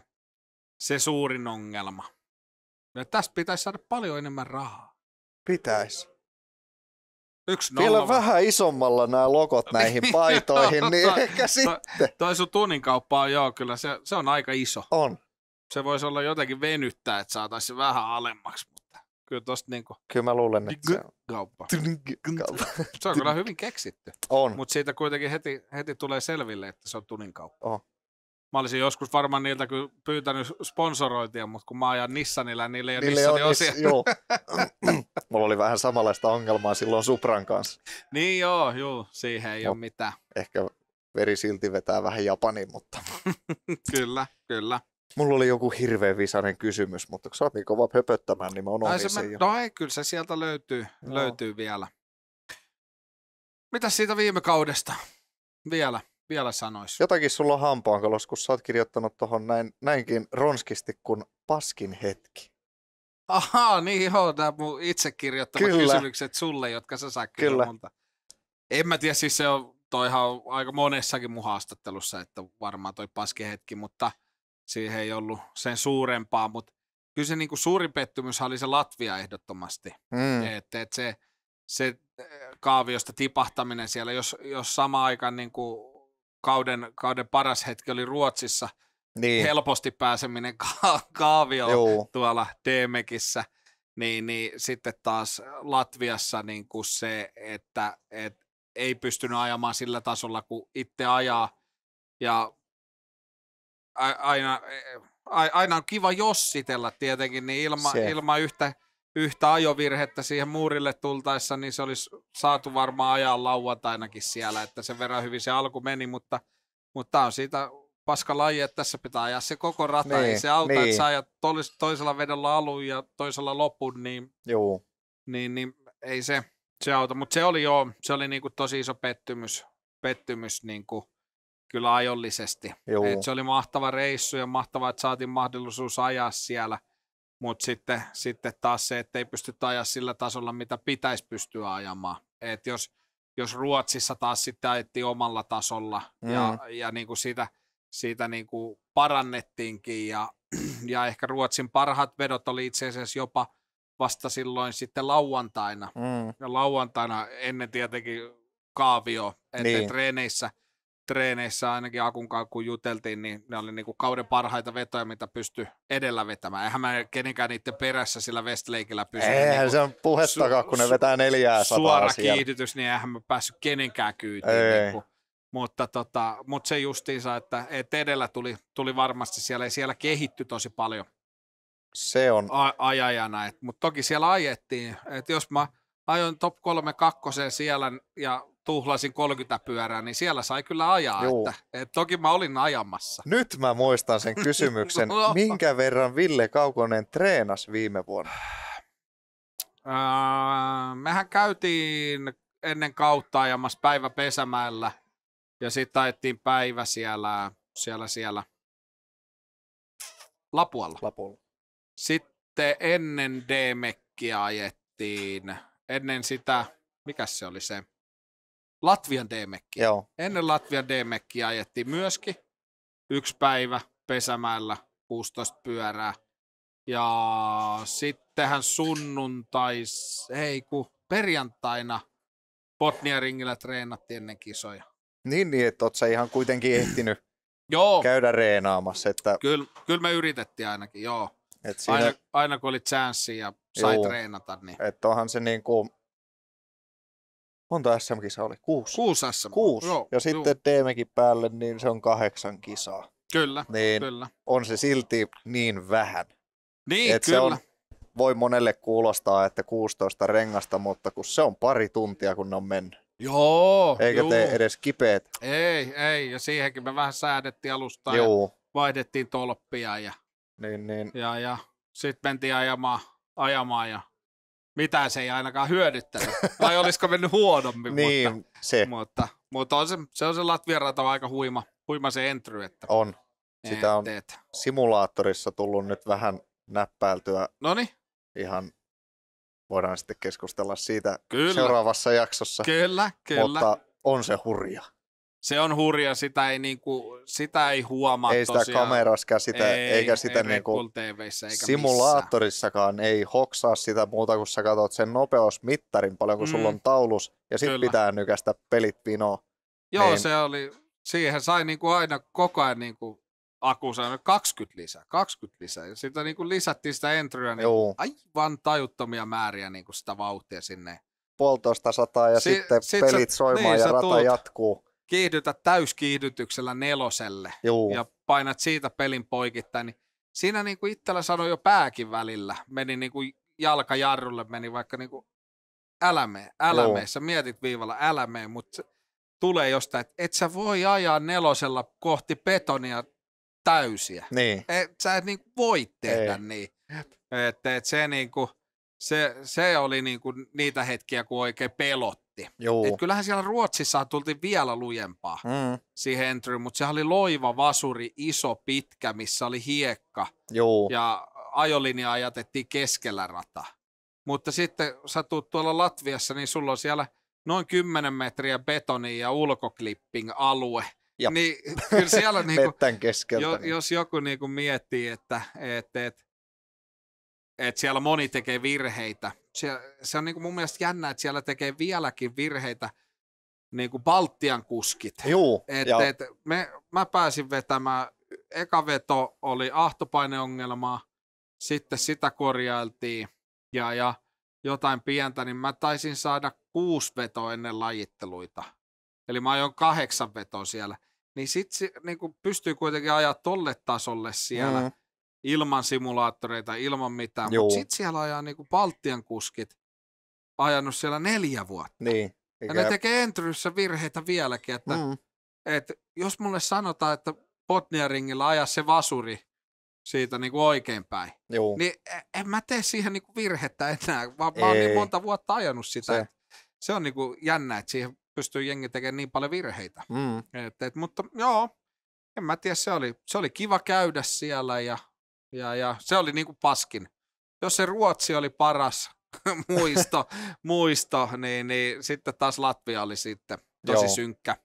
se suurin ongelma. Ja tässä pitäisi saada paljon enemmän rahaa. Pitäisi. Yksi nolla. Vielä vähän isommalla nämä logot [LAUGHS] näihin paitoihin, no, niin toi, ehkä toi, sitten. Toi sun tunnin kauppa on joo, kyllä se, se on aika iso. On. Se voisi olla jotenkin venyttää, että saataisiin vähän alemmaksi, mutta kyllä tosta niinku... Kyllä mä luulen, että se on. Kauppa. kauppa. Se on kyllä hyvin keksitty. On. Mutta siitä kuitenkin heti, heti tulee selville, että se on tunnin kauppa. On. Mä olisin joskus varmaan niiltä kyllä pyytänyt sponsorointia, mutta kun mä ajan Nissanilla, niin niille ei ole Nissanin osia. Joo. [LAUGHS] Mulla oli vähän samanlaista ongelmaa silloin Supran kanssa. Niin joo, joo siihen ei Mut ole mitään. Ehkä veri silti vetää vähän Japaniin, mutta... [LAUGHS] kyllä, kyllä. Mulla oli joku hirveän visainen kysymys, mutta kun sä oot niin kova pöpöttämään, niin mä unohdin no, se, sen jo. No ei, kyllä se sieltä löytyy, no. löytyy vielä. Mitä siitä viime kaudesta vielä? vielä sanois? Jotakin sulla on hampaankolossa, kun sä oot kirjoittanut tuohon näin, näinkin ronskisti kuin paskin hetki. Ahaa, niin joo, tämä mun itse kirjoittama Kyllä. kysymykset sulle, jotka sä saat Kyllä. Monta. En mä tiedä, siis se on, toihan on aika monessakin mun haastattelussa, että varmaan toi hetki, mutta siihen ei ollut sen suurempaa, mutta kyllä se niin kuin suurin pettymys oli se Latvia ehdottomasti. Mm. Et, et se, se kaaviosta tipahtaminen siellä, jos, jos sama aikaan niin kuin kauden, kauden paras hetki oli Ruotsissa niin. helposti pääseminen ka- kaavioon Joo. tuolla Demekissä, niin, niin sitten taas Latviassa niin kuin se, että et ei pystynyt ajamaan sillä tasolla, kun itse ajaa, ja a- aina, e, a- aina on kiva jossitella tietenkin, niin ilma, ilma yhtä yhtä ajovirhettä siihen muurille tultaessa, niin se olisi saatu varmaan ajaa lauantainakin siellä, että sen verran hyvin se alku meni, mutta, mutta tämä on siitä paska laji, että tässä pitää ajaa se koko rata, niin, ei se auta, niin. että sä ajat toisella vedellä alun ja toisella lopun, niin, Juu. niin, niin ei se, se auta, mutta se oli joo, se oli niinku tosi iso pettymys, pettymys niinku, kyllä ajollisesti. Et se oli mahtava reissu ja mahtavaa, että saatiin mahdollisuus ajaa siellä – mutta sitten, sitten taas se, että ei pysty ajaa sillä tasolla, mitä pitäisi pystyä ajamaan. Et jos, jos Ruotsissa taas sitten ajettiin omalla tasolla mm. ja, ja niin kuin siitä, siitä niin kuin parannettiinkin ja, ja ehkä Ruotsin parhaat vedot oli itse asiassa jopa vasta silloin sitten lauantaina. Mm. Ja lauantaina ennen tietenkin kaavio, että niin. treeneissä – treeneissä ainakin kanssa, kun juteltiin, niin ne oli niinku kauden parhaita vetoja, mitä pysty edellä vetämään. Eihän mä kenenkään niiden perässä sillä Westlakeillä pysty. Eihän niinku se on puhettakaan, su- kun ne vetää neljää Suora siellä. kiihdytys, niin eihän mä päässyt kenenkään kyytiin. Ei. Niinku. Mutta, tota, mutta se justiinsa, että et edellä tuli, tuli varmasti siellä, ja siellä kehittyi tosi paljon se on. A- ajajana. Mutta toki siellä ajettiin. että jos mä ajoin top 3 kakkoseen siellä ja tuhlasin 30 pyörää, niin siellä sai kyllä ajaa. Että, et toki mä olin ajamassa. Nyt mä muistan sen kysymyksen. no. [LAUGHS] Minkä verran Ville Kaukonen treenasi viime vuonna? Öö, mehän käytiin ennen kautta ajamassa päivä Pesämäellä ja sitten ajettiin päivä siellä, siellä, siellä Lapualla. Lapualla. Sitten ennen D-mekkiä ajettiin, ennen sitä, mikä se oli se, Latvian d Joo. Ennen Latvian d ajettiin myöskin yksi päivä pesämällä 16 pyörää. Ja sittenhän sunnuntais, ei kun perjantaina Botnia ringillä treenattiin ennen kisoja. Niin, niin että oot sä ihan kuitenkin ehtinyt joo. käydä reenaamassa. Että... Kyllä, kyllä me yritettiin ainakin, joo. Et siinä... aina, aina kun oli chanssi ja sai Juu. treenata. Niin... Että onhan se niin kuin Monta SM-kisaa oli? Kuusi. Kuusi SM. Kuusi. Joo, ja sitten joo. teemekin päälle, niin se on kahdeksan kisaa. Kyllä, niin kyllä. on se silti niin vähän. Niin, että kyllä. Se on, voi monelle kuulostaa, että 16 rengasta, mutta kun se on pari tuntia, kun ne on mennyt. Joo. Eikä juu. tee edes kipeet. Ei, ei. Ja siihenkin me vähän säädettiin alusta ja vaihdettiin tolppia ja, niin, niin. ja, ja sitten mentiin ajamaan, ajamaan ja mitä se ei ainakaan hyödyttänyt. tai olisiko mennyt huonommin, [LAUGHS] niin, mutta, se. mutta, mutta on se, se on se Latvian rata aika huima, huima se entry. Että on. Sitä on teet. simulaattorissa tullut nyt vähän näppäiltyä. No Ihan voidaan sitten keskustella siitä kyllä. seuraavassa jaksossa. Kyllä, kyllä. Mutta on se hurja se on hurja, sitä ei, niinku, sitä ei huomaa Ei sitä tosiaan. kamerassa käsitä, ei, eikä sitä ei niinku, eikä simulaattorissakaan missään. ei hoksaa sitä muuta, kun sä katsot sen nopeusmittarin paljon, kun mm. sulla on taulus, ja sit Kyllä. pitää nykästä pelit vinoa. Joo, niin. se oli, siihen sai niinku aina koko ajan niinku aku sanoi 20 lisää, 20 lisää. Ja sitä niinku lisättiin sitä entryä niin aivan tajuttomia määriä niinku sitä vauhtia sinne. Puolitoista sataa ja si- sitten sit pelit sä, soimaan niin, ja rata tuut. jatkuu kiihdytä täyskiihdytyksellä neloselle Juu. ja painat siitä pelin poikittain, niin siinä niin kuin itsellä sanoi jo pääkin välillä, meni niin kuin jalka jarrulle, meni vaikka niin kuin älä mene, älä Joo. mene. Sä mietit viivalla, älä mene, mutta tulee jostain, että et sä voi ajaa nelosella kohti betonia täysiä. Niin. Et, sä et niin kuin voi tehdä Ei. niin. Et, et se, niin kuin, se, se oli niin kuin niitä hetkiä, kun oikein pelotti voitti. Et kyllähän siellä Ruotsissa tultiin vielä lujempaa mm. siihen entryyn, mutta sehän oli loiva vasuri, iso, pitkä, missä oli hiekka. Juu. Ja ajolinja ajatettiin keskellä rata. Mutta sitten sä tuut tuolla Latviassa, niin sulla on siellä noin 10 metriä betonia ja ulkoklipping alue. Ja. Niin kyllä siellä [LAUGHS] niinku, keskeltä, jo, niin. jos joku niinku miettii, että et, et, et siellä moni tekee virheitä, se on niin kuin mun mielestä jännä, että siellä tekee vieläkin virheitä niin kuin Baltian kuskit. Juu, et, ja... et me, mä pääsin vetämään, eka veto oli ahtopaineongelmaa, sitten sitä korjailtiin ja, ja jotain pientä, niin mä taisin saada kuusi vetoa ennen lajitteluita. Eli mä ajoin kahdeksan vetoa siellä. Niin sit se, niin pystyy kuitenkin ajaa tolle tasolle siellä. Mm ilman simulaattoreita, ilman mitään. Mutta sitten siellä ajaa niinku Baltian kuskit, ajanut siellä neljä vuotta. Niin. Eikä... Ja ne tekee entryssä virheitä vieläkin, että mm. et, jos mulle sanotaan, että Botnia-ringillä ajaa se vasuri siitä niinku oikein päin, Juu. niin e, en mä tee siihen niinku virhettä enää, vaan mä oon niin monta vuotta ajanut sitä. Se, se on niinku jännä, että siihen pystyy jengi tekemään niin paljon virheitä. Mm. Et, et, mutta joo, en mä tiedä, se oli, se oli kiva käydä siellä ja ja, ja se oli niin kuin paskin. Jos se Ruotsi oli paras [LAUGHS] muisto, [LAUGHS] muisto niin, niin sitten taas Latvia oli sitten tosi Joo. synkkä.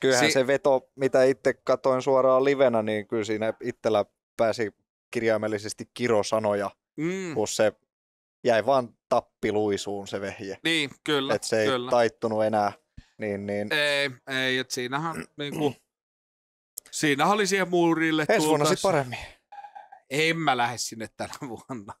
Kyllähän si- se veto, mitä itse katoin suoraan livenä, niin kyllä siinä itsellä pääsi kirjaimellisesti kirosanoja, mm. kun se jäi vaan tappiluisuun se vehje. Niin, kyllä. Että se ei kyllä. taittunut enää. Niin, niin. Ei, ei että siinähän niin kuin, [CLEARS THROAT] siinähän oli siihen muurille. Ensi vuonna sitten paremmin en mä lähde sinne tänä [LAUGHS] vuonna.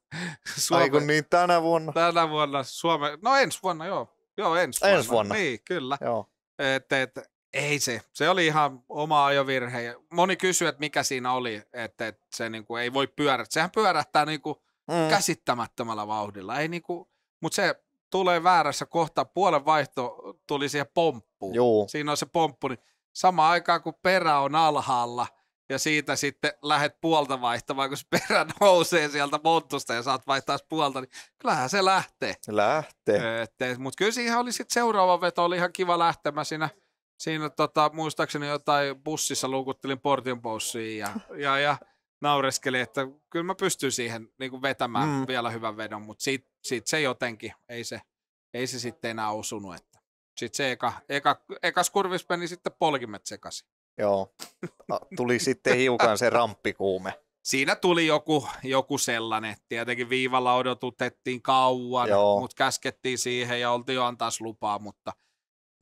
Suomen, niin, tänä vuonna. Tänä vuonna Suome, no ensi vuonna joo. Joo, ensi vuonna. Ensi vuonna. Niin, kyllä. Joo. Et, et, ei se. Se oli ihan oma ajovirhe. Moni kysyi, että mikä siinä oli, että, et se niin kuin ei voi pyörätä. Sehän pyörähtää niin kuin mm. käsittämättömällä vauhdilla. Ei niin kuin, mutta se tulee väärässä kohtaa. Puolen vaihto tuli siihen pomppuun. Joo. Siinä on se pomppu. Niin sama aikaan, kun perä on alhaalla – ja siitä sitten lähet puolta vaihtamaan, kun perä nousee sieltä montusta ja saat vaihtaa puolta, niin kyllähän se lähtee. Se lähtee. Mutta kyllä siihen oli sitten seuraava veto, oli ihan kiva lähtemä siinä. Siinä tota, muistaakseni jotain bussissa luukuttelin portin bussiin ja, ja, ja naureskelin, että kyllä mä pystyn siihen niin kuin vetämään mm. vielä hyvän vedon, mutta sitten sit se jotenkin, ei se, ei se sitten enää osunut. Että. Sitten se eka, eka, ekas kurvis meni sitten polkimet sekaisin. Joo, tuli sitten hiukan se ramppikuume. Siinä tuli joku, joku sellainen, tietenkin viivalla odotutettiin kauan, Joo. mutta käskettiin siihen ja oltiin jo antaa lupaa, mutta,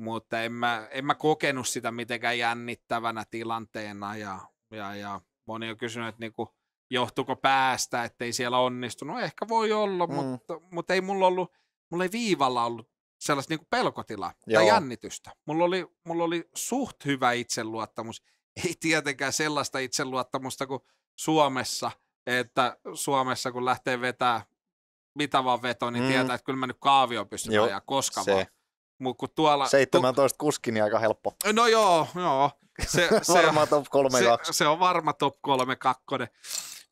mutta en, mä, en mä kokenut sitä mitenkään jännittävänä tilanteena ja, ja, ja moni on kysynyt, että niinku, johtuuko päästä, ettei siellä onnistunut. Ehkä voi olla, mm. mutta, mutta ei mulla ollut, mulla ei viivalla ollut sellaista niin pelkotilaa Joo. tai jännitystä. Mulla oli, mulla oli suht hyvä itseluottamus. [LAUGHS] Ei tietenkään sellaista itseluottamusta kuin Suomessa, että Suomessa kun lähtee vetää mitä vaan veto, niin mm. tietää, että kyllä mä nyt kaavio pystyn Joo, ajaa koska se. vaan. Mut kun tuolla, 17 tu- kuskin niin aika helppo. No joo, joo. Se, [LAUGHS] se, varma top 3 se, se, on varma top 3 kakkonen.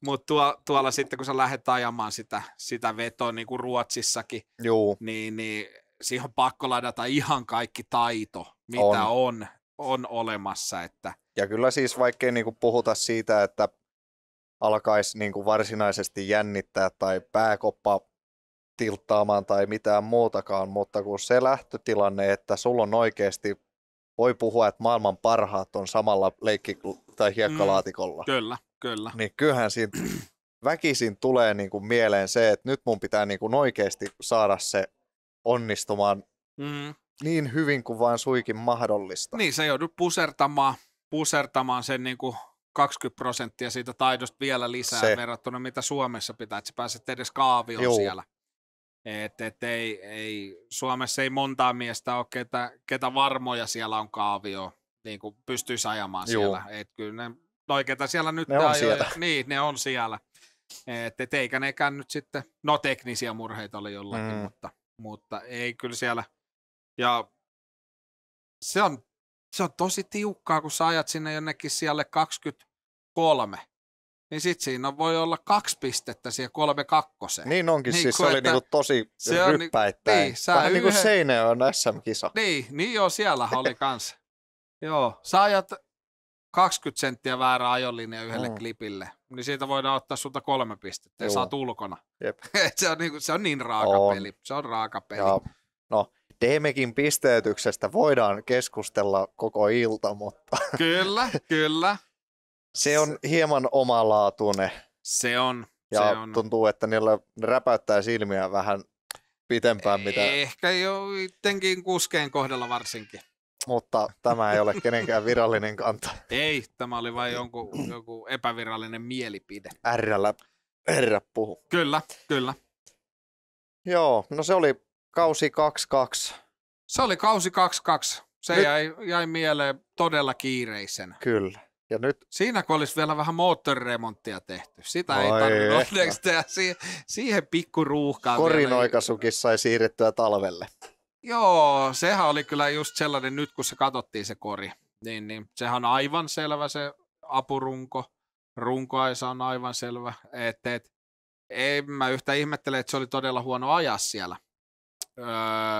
Mutta tuo, tuolla sitten, kun sä lähdet ajamaan sitä, sitä vetoa, niin kuin Ruotsissakin, Juu. niin, niin siihen on pakko ladata ihan kaikki taito, mitä on, on, on olemassa. Että... Ja kyllä siis vaikkei niinku puhuta siitä, että alkaisi niinku varsinaisesti jännittää tai pääkoppa tilttaamaan tai mitään muutakaan, mutta kun se lähtötilanne, että sulla on oikeasti, voi puhua, että maailman parhaat on samalla leikki- tai hiekkalaatikolla. Mm, kyllä, kyllä. Niin kyllähän siinä [CLEARS THROAT] väkisin tulee niin kuin mieleen se, että nyt mun pitää niin kuin oikeasti saada se onnistumaan mm. niin hyvin kuin vain suikin mahdollista. Niin, se joudut pusertamaan, pusertamaan sen niin kuin 20 prosenttia siitä taidosta vielä lisää se. verrattuna mitä Suomessa pitää, että sä pääset edes kaavioon Juu. siellä. Et, et ei, ei, Suomessa ei montaa miestä ole, ketä, ketä varmoja siellä on kaavio, niin kuin pystyisi ajamaan Juu. siellä. Et kyllä ne, no, ketä siellä nyt ne on ajoja, siellä. Niin, ne on siellä. Et, et eikä nekään nyt sitten, no teknisiä murheita oli jollakin, mm. mutta – mutta ei kyllä siellä. Ja se on, se on tosi tiukkaa, kun sä ajat sinne jonnekin siellä 23 niin sit siinä voi olla kaksi pistettä siihen kolme kakkoseen. Niin onkin, niin, siis se oli niinku tosi se on, niinku- ryppäittäin. Niin, sä Vähän niinku yhden... niin kuin Seinäjoen SM-kisa. Niin, niin joo, siellä oli [LAUGHS] kans. joo, sä ajat 20 senttiä väärä ajolinja yhdelle mm. klipille, niin siitä voidaan ottaa sulta kolme pistettä ja Juu. saat ulkona. [LAUGHS] se, on niin, se on niin raaka on. peli. Se on raaka peli. Ja, no, Demekin pisteytyksestä voidaan keskustella koko ilta, mutta... [LAUGHS] kyllä, kyllä. Se on hieman omalaatuinen. Se on. Ja se on. tuntuu, että niillä räpäyttää silmiä vähän pitempään. Mitä... Ehkä jo itsekin kuskeen kohdalla varsinkin mutta tämä ei ole kenenkään virallinen kanta. Ei, tämä oli vain joku, joku epävirallinen mielipide. Rllä, R puhu. Kyllä, kyllä. Joo, no se oli kausi 22. Se oli kausi 22. Se nyt... jäi, jäi mieleen todella kiireisenä. Kyllä. Ja nyt... Siinä kun olisi vielä vähän moottoriremonttia tehty. Sitä Vai ei tarvinnut onneksi tehdä siihen, siihen pikkuruuhkaan. Korinoikasukissa ei siirrettyä talvelle. Joo, sehän oli kyllä just sellainen, nyt kun se katsottiin se kori, niin, niin sehän on aivan selvä se apurunko, runkoaisa on aivan selvä, Et, et, en mä yhtä ihmettele, että se oli todella huono ajaa siellä öö,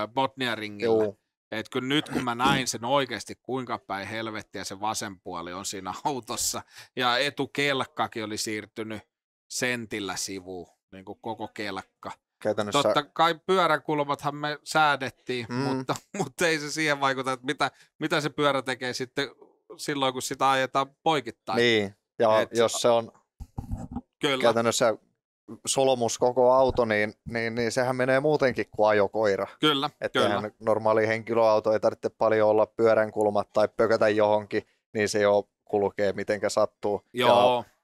Botnia ringillä. Et kun nyt kun mä näin sen oikeasti, kuinka päin helvettiä se vasen puoli on siinä autossa, ja etukelkkakin oli siirtynyt sentillä sivuun, niin kuin koko kelkka, käytännössä... Totta kai pyöräkulmathan me säädettiin, mm. mutta, [LAUGHS] mutta ei se siihen vaikuta, että mitä, mitä se pyörä tekee sitten silloin, kun sitä ajetaan poikittain. Niin, ja Et... jos se on Kyllä. käytännössä solomus koko auto, niin, niin, niin sehän menee muutenkin kuin ajokoira. Kyllä, Että kyllä. normaali henkilöauto ei tarvitse paljon olla pyörän kulmat tai pökätä johonkin, niin se jo kulkee mitenkä sattuu. Joo. Ja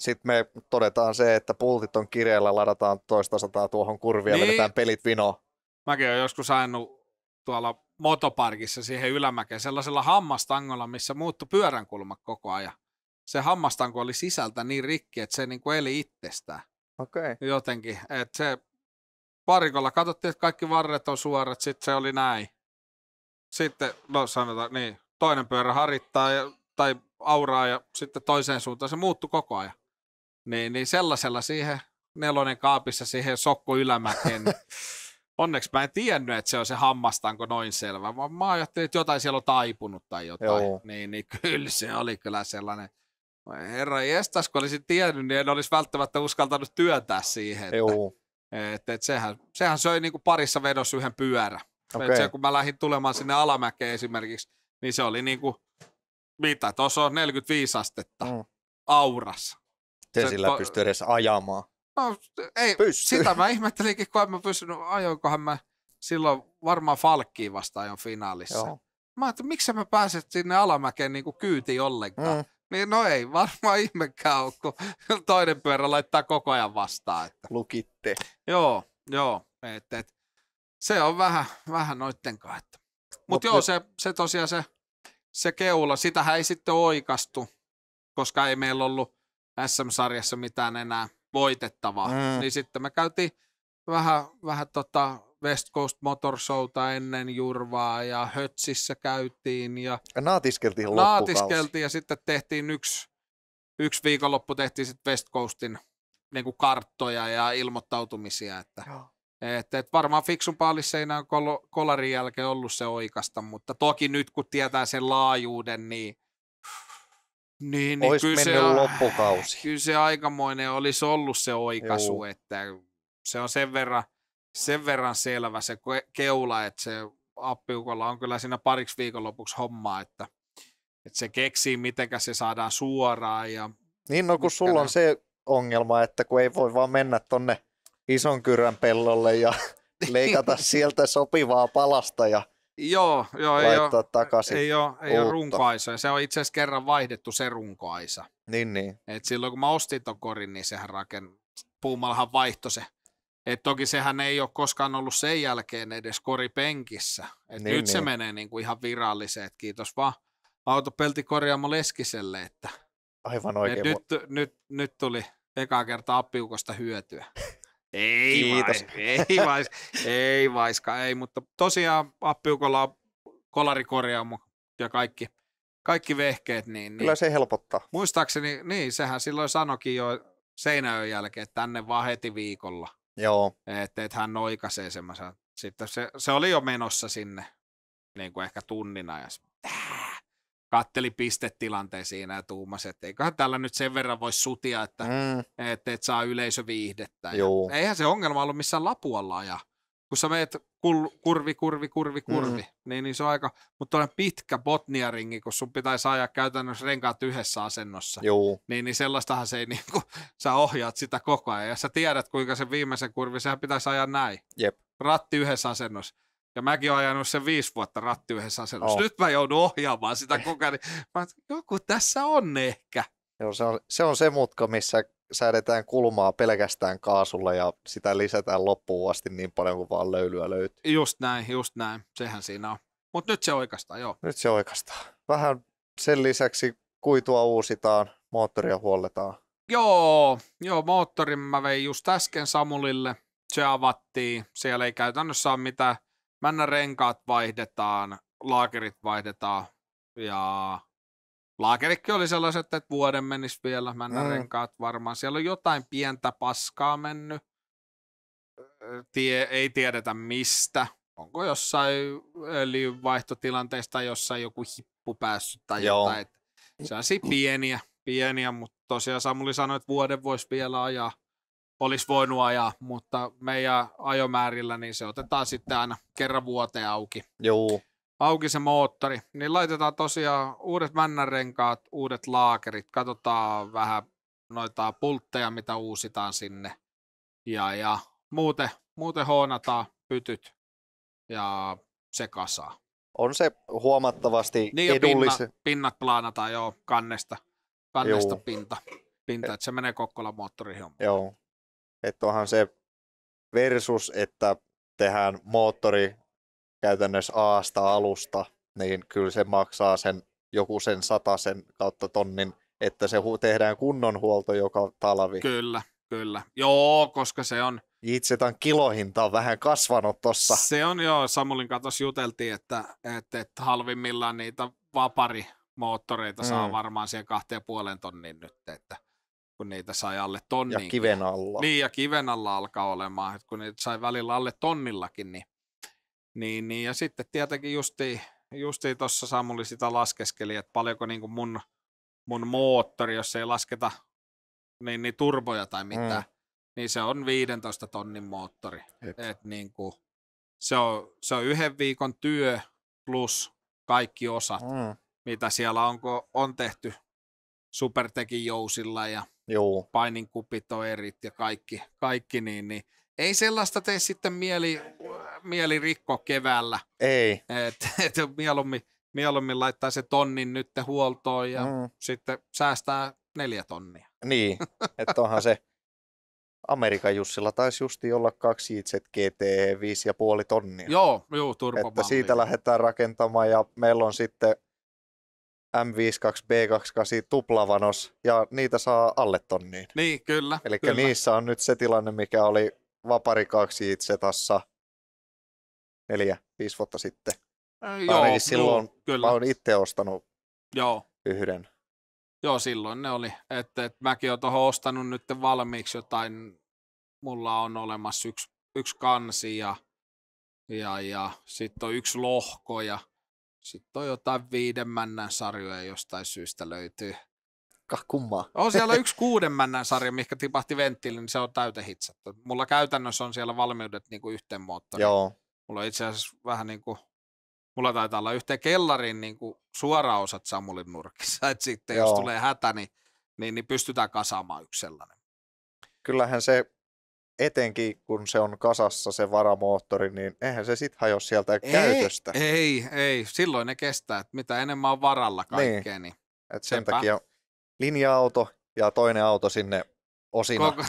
sitten me todetaan se, että pultit on kireellä, ladataan toista sataa tuohon kurvia, niin. vedetään pelit vino. Mäkin olen joskus ajanut tuolla motoparkissa siihen ylämäkeen sellaisella hammastangolla, missä muuttu pyöränkulma koko ajan. Se hammastanko oli sisältä niin rikki, että se niin kuin eli itsestään. Okei. Okay. Jotenkin. että se parikolla katsottiin, että kaikki varret on suorat, sitten se oli näin. Sitten, no sanotaan niin, toinen pyörä harittaa ja, tai auraa ja sitten toiseen suuntaan. Se muuttui koko ajan. Niin, niin sellaisella siihen nelonen kaapissa siihen sokko ylämäkeen. Niin [LAUGHS] onneksi mä en tiennyt, että se on se hammastanko noin selvä, vaan mä ajattelin, että jotain siellä on taipunut tai jotain. Joo. Niin, niin kyllä se oli kyllä sellainen. No, herra jestas, kun olisin tiennyt, niin en olisi välttämättä uskaltanut työntää siihen. Että, Joo. Että, että sehän, sehän söi niin kuin parissa vedossa yhden pyörä. Okay. Se, kun mä lähdin tulemaan sinne alamäkeen esimerkiksi, niin se oli niin kuin, mitä, tuossa on 45 astetta. Mm. Auras. Miten sillä to... pystyy edes ajamaan? No, ei, pystyy. sitä mä ihmettelinkin, kun en mä pystynyt, ajoinkohan mä silloin varmaan Falkkiin vastaan jo finaalissa. Joo. Mä että miksi mä pääset sinne alamäkeen niin kyyti ollenkaan. Mm. Niin no ei varmaan ihmekään ole, kun toinen pyörä laittaa koko ajan vastaan. Että. Lukitte. Joo, joo. Et, et, se on vähän, vähän noitten kanssa. Mutta joo, se, se tosiaan se, se keula, sitähän ei sitten oikastu, koska ei meillä ollut SM-sarjassa mitään enää voitettavaa. Mm. Niin sitten me käytiin vähän, vähän tota West Coast Motor Showta ennen Jurvaa ja Hötsissä käytiin. Ja, ja naatiskeltiin Naatiskeltiin ja sitten tehtiin yksi, yksi viikonloppu tehtiin sitten West Coastin niin kuin karttoja ja ilmoittautumisia. Että, et, et varmaan fiksumpaa olisi seinään kol- kolarin jälkeen ollut se oikasta, mutta toki nyt kun tietää sen laajuuden, niin – niin, niin Ois kyllä, se, loppukausi. kyllä se aikamoinen olisi ollut se oikaisu, Juu. että se on sen verran, sen verran selvä se keula, että se appiukolla on kyllä siinä pariksi viikonlopuksi hommaa, että, että se keksii, miten se saadaan suoraan. Ja niin, no kun sulla ne... on se ongelma, että kun ei voi vaan mennä tonne ison kyrän pellolle ja [LAUGHS] niin. leikata sieltä sopivaa palasta ja Joo, joo ei laittaa ole, takaisin ei ole, ei ole runkoaisa. Se on itse asiassa kerran vaihdettu se runkoaisa. Niin, niin. Et silloin kun mä ostin ton korin, niin sehän raken, Puumalhan vaihtoi se. Et toki sehän ei ole koskaan ollut sen jälkeen edes koripenkissä. Et niin, nyt niin. se menee niinku ihan viralliseen, että kiitos vaan autopeltikorjaamo Leskiselle, että Aivan oikein. Et nyt, nyt, nyt tuli eka kertaa appiukosta hyötyä. [LAUGHS] Ei Kiitos. Vai, [LAUGHS] ei, vais, ei vaiska, ei, mutta tosiaan appiukolla on kolarikorjaamu ja kaikki, kaikki vehkeet. Niin, niin, Kyllä se helpottaa. Muistaakseni, niin sehän silloin sanokin jo Seinäjön jälkeen, että tänne vaan heti viikolla. Joo. Että et hän noikasee semmoisen. Sitten se, se oli jo menossa sinne, niin kuin ehkä tunnin ajassa katteli pistetilanteen siinä ja tuumasi, että eiköhän tällä nyt sen verran voi sutia, että mm. et, et saa yleisöviihdettä. Joo. Ja eihän se ongelma ollut missään Lapualla ja kun sä meet kul, kurvi, kurvi, kurvi, mm. kurvi, mm. niin, niin, se on aika, mutta on pitkä botniaringi, kun sun pitäisi ajaa käytännössä renkaat yhdessä asennossa, Joo. Niin, niin sellaistahan se ei, niin kun, sä ohjaat sitä koko ajan ja sä tiedät, kuinka se viimeisen kurvi, sehän pitäisi ajaa näin. Jep. Ratti yhdessä asennossa ja mäkin olen ajanut sen viisi vuotta ratti yhdessä asennossa. Oh. Nyt mä joudun ohjaamaan sitä [LAUGHS] koko ajan. Niin mä joku tässä on ehkä. Joo, se on, se on se mutka, missä säädetään kulmaa pelkästään kaasulla ja sitä lisätään loppuun asti niin paljon kuin vaan löylyä löytyy. Just näin, just näin. Sehän siinä on. Mutta nyt se oikeastaan, joo. Nyt se oikeastaan. Vähän sen lisäksi kuitua uusitaan, moottoria huolletaan. Joo, joo, moottorin mä vein just äsken Samulille. Se avattiin. Siellä ei käytännössä ole mitään Männä renkaat vaihdetaan, laakerit vaihdetaan ja laakerikki oli sellaiset, että vuoden menisi vielä, männä mm. renkaat varmaan. Siellä on jotain pientä paskaa mennyt, Tie, ei tiedetä mistä. Onko jossain öljyvaihtotilanteesta jossain joku hippu päässyt tai Joo. jotain. Se on pieniä, pieniä, mutta tosiaan Samuli sanoi, että vuoden voisi vielä ajaa olisi voinut ajaa, mutta meidän ajomäärillä niin se otetaan sitten aina kerran vuoteen auki. Joo. Auki se moottori. Niin laitetaan tosiaan uudet männänrenkaat, uudet laakerit. Katsotaan vähän noita pultteja, mitä uusitaan sinne. Ja, ja muuten, muuten hoonataan pytyt ja se kasaa. On se huomattavasti niin edullis... pinna, pinnat plaanataan jo kannesta, kannesta joo. pinta, pinta että se menee Kokkolan moottoriin. Joo. Että onhan se versus, että tehdään moottori käytännössä aasta alusta, niin kyllä se maksaa sen joku sen sen kautta tonnin, että se hu- tehdään kunnon huolto joka talvi. Kyllä, kyllä. Joo, koska se on... Itse tämän kilohinta on vähän kasvanut tuossa. Se on joo, Samulin katos juteltiin, että, että, että halvimmillaan niitä vapari moottoreita mm. saa varmaan siihen kahteen puolen tonnin nyt. Että kun niitä sai alle tonnin. Ja niin kiven alla. Niin, ja kiven alla alkaa olemaan, että kun niitä sai välillä alle tonnillakin, niin, niin, niin ja sitten tietenkin justi justi tuossa Samuli sitä laskeskeli, että paljonko niin kuin mun, mun moottori, jos ei lasketa niin, niin turboja tai mm. mitään, mm. niin se on 15 tonnin moottori. Jep. Et niin kuin, se, on, se on yhden viikon työ plus kaikki osat, mm. mitä siellä onko, on tehty Supertekin jousilla ja Joo. paininkupit on erit ja kaikki, kaikki niin, niin ei sellaista tee sitten mieli, mieli rikko keväällä. Ei. Et, [LAUGHS] et mieluummin, mieluummin laittaa se tonnin nyt huoltoon ja mm. sitten säästää neljä tonnia. Niin, [LAUGHS] että onhan se Amerikan Jussilla taisi justi olla kaksi itse GT 5,5 e tonnia. Joo, joo, turbomalli. Että siitä lähdetään rakentamaan ja meillä on sitten M52B28 tuplavanos ja niitä saa alle tonniin. Niin, kyllä. Eli niissä on nyt se tilanne, mikä oli Vapari 2 tässä neljä, viisi vuotta sitten. Äh, joo, Ainakin silloin joo, kyllä. mä oon itse ostanut joo. yhden. Joo, silloin ne oli. Että et mäkin oon tuohon ostanut nyt valmiiksi jotain. Mulla on olemassa yksi, yksi kansi ja, ja, ja sitten on yksi lohko ja sitten on jotain viiden männän sarjoja jostain syystä löytyy. Kah, kummaa. On siellä [LAUGHS] yksi kuuden männän sarja, mikä tipahti venttiilin, niin se on täyteen hitsattu. Mulla käytännössä on siellä valmiudet niin kuin yhteen moottoriin. Joo. Mulla on itse asiassa vähän niin kuin, mulla taitaa olla yhteen kellariin niin kuin osat Samulin nurkissa, että sitten Joo. jos tulee hätä, niin, niin, niin pystytään kasaamaan yksi sellainen. Kyllähän se etenkin kun se on kasassa se varamoottori, niin eihän se sitten hajo sieltä ei, käytöstä. Ei, ei. Silloin ne kestää, että mitä enemmän on varalla niin. kaikkea. Niin. niin Et sen senpä. takia linja-auto ja toinen auto sinne osina. Koko, [LAUGHS]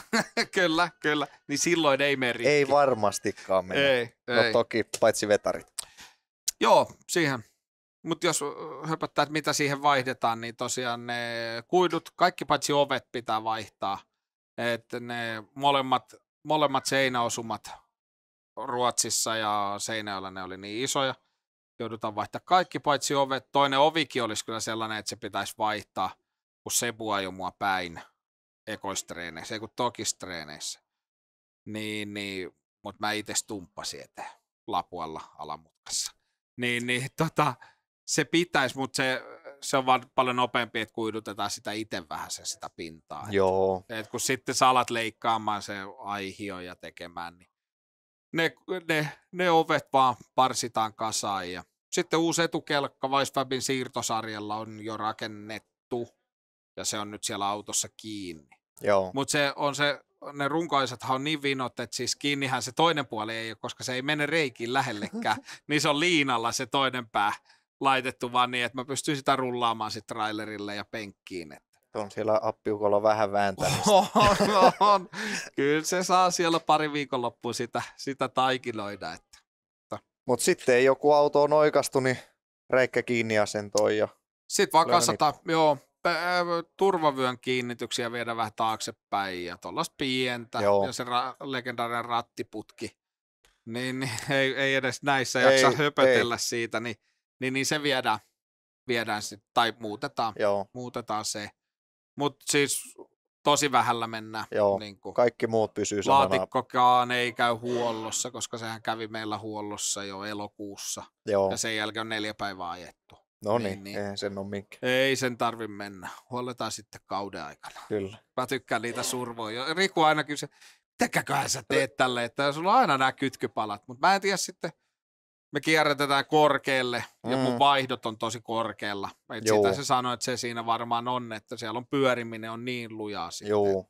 kyllä, kyllä. Niin silloin ei meri. Ei varmastikaan mene. Ei, no ei. toki, paitsi vetarit. Joo, siihen. Mutta jos höpöttää, että mitä siihen vaihdetaan, niin tosiaan ne kuidut, kaikki paitsi ovet pitää vaihtaa. Että ne molemmat molemmat seinäosumat Ruotsissa ja Seinäjoella ne oli niin isoja. Joudutaan vaihtaa kaikki paitsi ovet. Toinen ovikin olisi kyllä sellainen, että se pitäisi vaihtaa, kun Sebu ajoi mua päin ekoistreeneissä, ei kun tokistreeneissä. Niin, niin, mutta mä itse stumppasin eteen lapualla alamutkassa. Niin, niin tota, se pitäisi, mutta se se on vaan paljon nopeampi, että kuidutetaan sitä itse vähän se sitä pintaa. Joo. Et, et kun sitten sä alat leikkaamaan se aihio ja tekemään, niin ne, ne, ne ovet vaan parsitaan kasaan. Ja sitten uusi etukelkka Vaisfabin siirtosarjalla on jo rakennettu ja se on nyt siellä autossa kiinni. Joo. Mutta se on se, ne runkoisethan on niin vinot, että siis kiinnihän se toinen puoli ei ole, koska se ei mene reikiin lähellekään, [LAUGHS] niin se on liinalla se toinen pää laitettu vaan niin, että mä pystyn sitä rullaamaan sitten trailerille ja penkkiin. Että. On siellä appiukolla vähän vääntämistä. On, on. Kyllä se saa siellä pari viikonloppua sitä, sitä taikinoida. Että. Mutta sitten ei joku auto on oikastu, niin reikä kiinni asentoi. Ja sitten vaan kasata, joo, turvavyön kiinnityksiä viedä vähän taaksepäin ja tuollaista pientä Joo. ja se ra- legendaarinen rattiputki. Niin, niin ei, ei edes näissä ei, jaksa höpötellä ei. siitä, niin niin, niin se viedään, viedään sit, tai muutetaan, Joo. muutetaan se. Mutta siis tosi vähällä mennä. Joo, niin kuin. kaikki muut pysyy samana. Laatikkokaan ei käy huollossa, koska sehän kävi meillä huollossa jo elokuussa. Joo. Ja sen jälkeen on neljä päivää ajettu. No niin, niin, niin. sen on minkään. Ei sen tarvi mennä. Huolletaan sitten kauden aikana. Kyllä. Mä tykkään niitä survoja. Riku aina kysyy, mitäköhän sä teet tälle, että sulla aina nämä kytkypalat. Mutta mä en tiedä sitten, me kierrätetään korkealle mm. ja mun mm. vaihdot on tosi korkealla. Et Joo. sitä se sanoi, että se siinä varmaan on, että siellä on pyöriminen on niin lujaa sitten. Joo.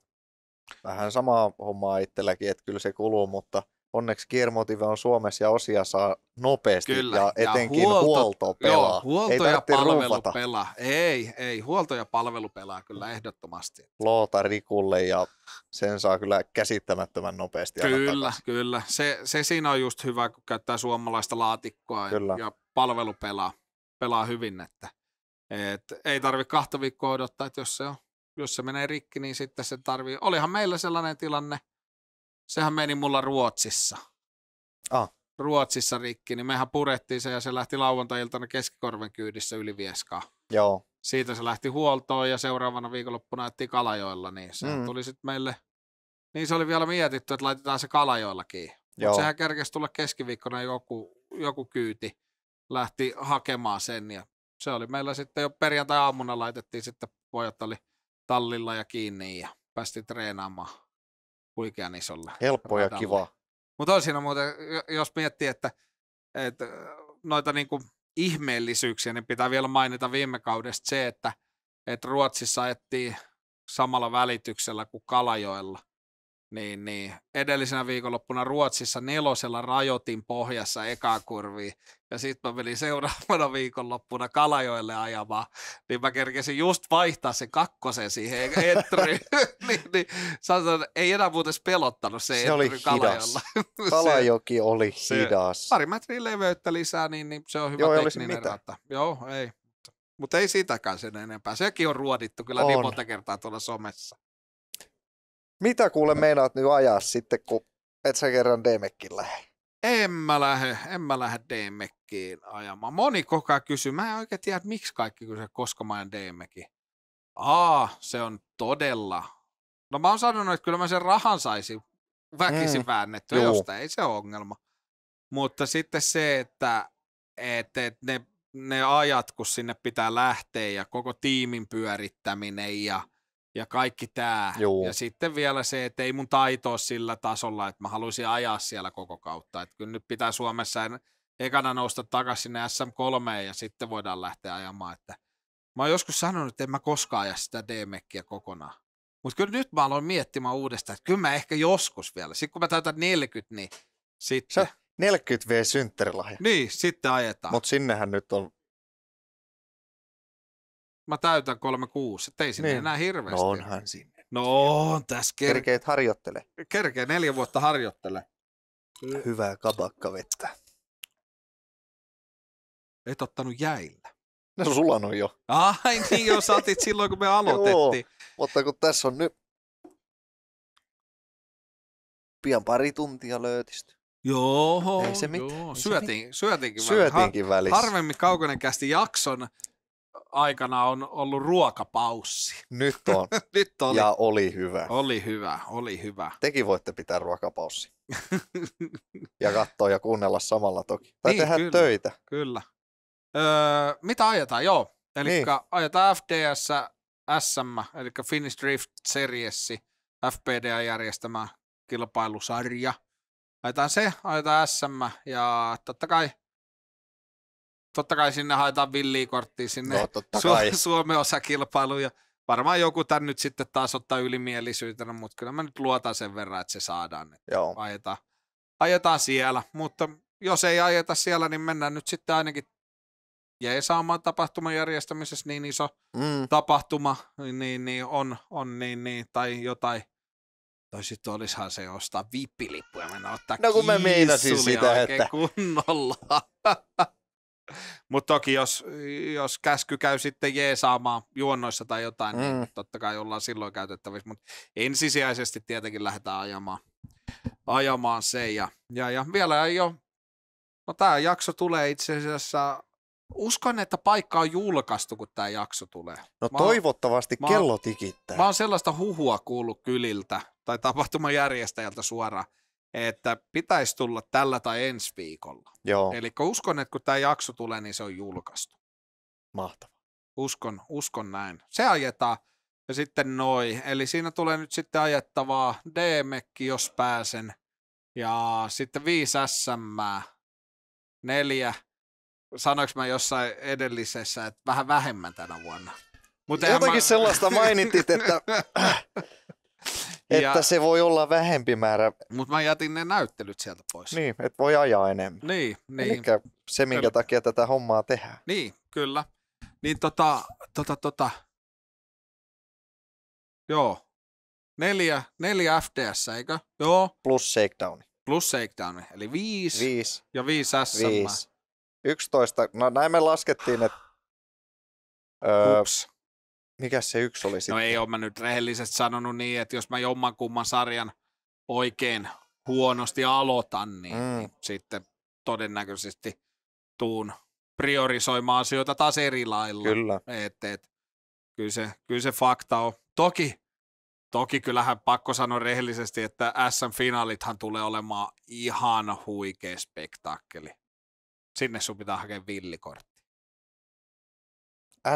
Vähän samaa hommaa itselläkin, että kyllä se kuluu, mutta onneksi Kiermotive on Suomessa ja osia saa nopeasti Kyllä. ja etenkin ja huolto, huolto pelaa. Joo, huolto ei ja palvelu ruuvata. pelaa. Ei, ei, huolto ja palvelu pelaa kyllä ehdottomasti. Loota Rikulle ja sen saa kyllä käsittämättömän nopeasti. Kyllä, kyllä. Se, se siinä on just hyvä, kun käyttää suomalaista laatikkoa kyllä. ja palvelu pelaa, pelaa hyvin. Että, et, ei tarvi kahta viikkoa odottaa, että jos se, on, jos se menee rikki, niin sitten se tarvii. Olihan meillä sellainen tilanne, sehän meni mulla Ruotsissa. Ah. Ruotsissa rikki, niin mehän purettiin se ja se lähti lauantai-iltana keskikorven kyydissä yli Vieskaa. Joo siitä se lähti huoltoon ja seuraavana viikonloppuna ajettiin Kalajoilla, niin se mm. tuli sitten meille, niin se oli vielä mietitty, että laitetaan se Kalajoillakin. Mutta sehän kerkesi tulla keskiviikkona joku, joku kyyti, lähti hakemaan sen ja se oli meillä sitten jo perjantai-aamuna laitettiin sitten, pojat oli tallilla ja kiinni ja päästiin treenaamaan huikean isolla. Helppo ja kiva. Mutta on siinä muuten, jos miettii, että, että noita niin kuin ihmeellisyyksiä, niin pitää vielä mainita viime kaudesta se, että, että Ruotsissa ettiin samalla välityksellä kuin Kalajoella niin, niin edellisenä viikonloppuna Ruotsissa nelosella rajotin pohjassa eka kurvi ja sitten mä menin seuraavana [LAUGHS] viikonloppuna Kalajoelle ajamaan, niin mä kerkesin just vaihtaa se kakkosen siihen e- etryyn. [LAUGHS] [LAUGHS] niin, niin sanotaan, ei enää muuten pelottanut se, se oli hidas Kalajoki oli se, hidas. Pari metriä leveyttä lisää, niin, niin se on hyvä Joo, tekninen rata. Joo, ei. Mutta ei sitäkään sen enempää. Sekin on ruodittu kyllä niin on. niin monta kertaa tuolla somessa. Mitä kuule meinaat nyt ajaa sitten, kun et sä kerran D-mekkiin lähde? En mä lähde, en mä lähde D-mekkiin ajamaan. Moni koko kysyy, mä en oikein tiedä, miksi kaikki kysyy, koska mä ajan d Aa, se on todella. No mä oon sanonut, että kyllä mä sen rahan saisin väkisin mm, väännettyä, juu. josta ei se ongelma. Mutta sitten se, että et, et ne, ne ajat, kun sinne pitää lähteä ja koko tiimin pyörittäminen ja – ja kaikki tämä. Juu. Ja sitten vielä se, että ei mun taito ole sillä tasolla, että mä haluaisin ajaa siellä koko kautta. Että kyllä nyt pitää Suomessa en, ekana nousta takaisin SM3 ja sitten voidaan lähteä ajamaan. Että mä oon joskus sanonut, että en mä koskaan aja sitä d kokonaan. Mutta kyllä nyt mä aloin miettimään uudestaan, että kyllä mä ehkä joskus vielä. Sitten kun mä täytän 40, niin sitten... Se 40 V synttärilahja. Niin, sitten ajetaan. Mutta sinnehän nyt on Mä täytän 36, ettei sinne niin. enää hirveästi. No onhan sinne. No on tässä. Ker- Kerkeet harjoittele. Kerkeä neljä vuotta harjoittele. Hyvää kabakkavettä. Et ottanut jäillä. Ne no on sulanut jo. Ai niin, jo sä silloin, kun me [LAUGHS] aloitettiin. Joo, mutta kun tässä on nyt pian pari tuntia löytistä. Joo, ei se mitään. Joo. Syötiin, ei se syötiinkin, syötiinkin välissä. Har- Harvemmin kaukonen kästi jakson, aikana on ollut ruokapaussi. Nyt on. [LAUGHS] Nyt oli. Ja oli hyvä. Oli hyvä, oli hyvä. Tekin voitte pitää ruokapaussi. [LAUGHS] ja katsoa ja kuunnella samalla toki. Tai niin, tehdä kyllä, töitä. Kyllä. Öö, mitä ajetaan? Joo. Eli niin. ajetaan FDS SM, eli Finnish Drift Series, FPDA järjestämä kilpailusarja. Ajetaan se, ajetaan SM ja totta kai totta kai sinne haetaan villiä sinne no, Su- Suomen osakilpailuun ja varmaan joku tämän nyt sitten taas ottaa ylimielisyytenä, mutta kyllä mä nyt luotan sen verran, että se saadaan. Että Joo. Ajetaan, ajetaan siellä, mutta jos ei ajeta siellä, niin mennään nyt sitten ainakin jeesaamaan tapahtuman järjestämisessä niin iso mm. tapahtuma, niin, niin on, on niin, niin, tai jotain tai sitten olisihan se ostaa vippilippu mennä ottaa No kun mä siis sitä, että... kunnolla. [LAUGHS] Mutta toki jos, jos käsky käy sitten jeesaamaan juonnoissa tai jotain, niin mm. niin totta kai ollaan silloin käytettävissä. Mutta ensisijaisesti tietenkin lähdetään ajamaan, ajamaan se. Ja, ja, ja vielä ei ole, no tämä jakso tulee itse asiassa Uskon, että paikka on julkaistu, kun tämä jakso tulee. No mä toivottavasti oon, kello tikittää. Mä oon sellaista huhua kuullut kyliltä tai tapahtumajärjestäjältä suoraan, että pitäisi tulla tällä tai ensi viikolla. Joo. Eli uskon, että kun tämä jakso tulee, niin se on julkaistu. Mahtava. Uskon, uskon näin. Se ajetaan ja sitten noi. Eli siinä tulee nyt sitten ajettavaa D-mekki, jos pääsen. Ja sitten 5 SM, neljä. Sanoinko mä jossain edellisessä, että vähän vähemmän tänä vuonna? Mutta Jotakin mä... sellaista mainitit, että [LAUGHS] äh, että ja, se voi olla vähempi määrä. Mutta mä jätin ne näyttelyt sieltä pois. Niin, että voi ajaa enemmän. Niin, niin. Elikkä se, minkä kyllä. takia tätä hommaa tehdään. Niin, kyllä. Niin tota, tota, tota. Joo. Neljä, neljä FDS, eikö? Joo. Plus shakedowni. Plus shakedowni, eli viisi. Viis. Ja viisi SM. Viis. Yksitoista. No näin me laskettiin, että... öö, mikä se yksi oli sitten? No ei ole mä nyt rehellisesti sanonut niin, että jos mä jommankumman sarjan oikein huonosti aloitan, niin, mm. niin sitten todennäköisesti tuun priorisoimaan asioita taas eri lailla. Kyllä. Et, et, kyllä, se, kyllä se fakta on. Toki, toki kyllähän pakko sanoa rehellisesti, että SM-finaalithan tulee olemaan ihan huikea spektaakkeli. Sinne sun pitää hakea villikortti.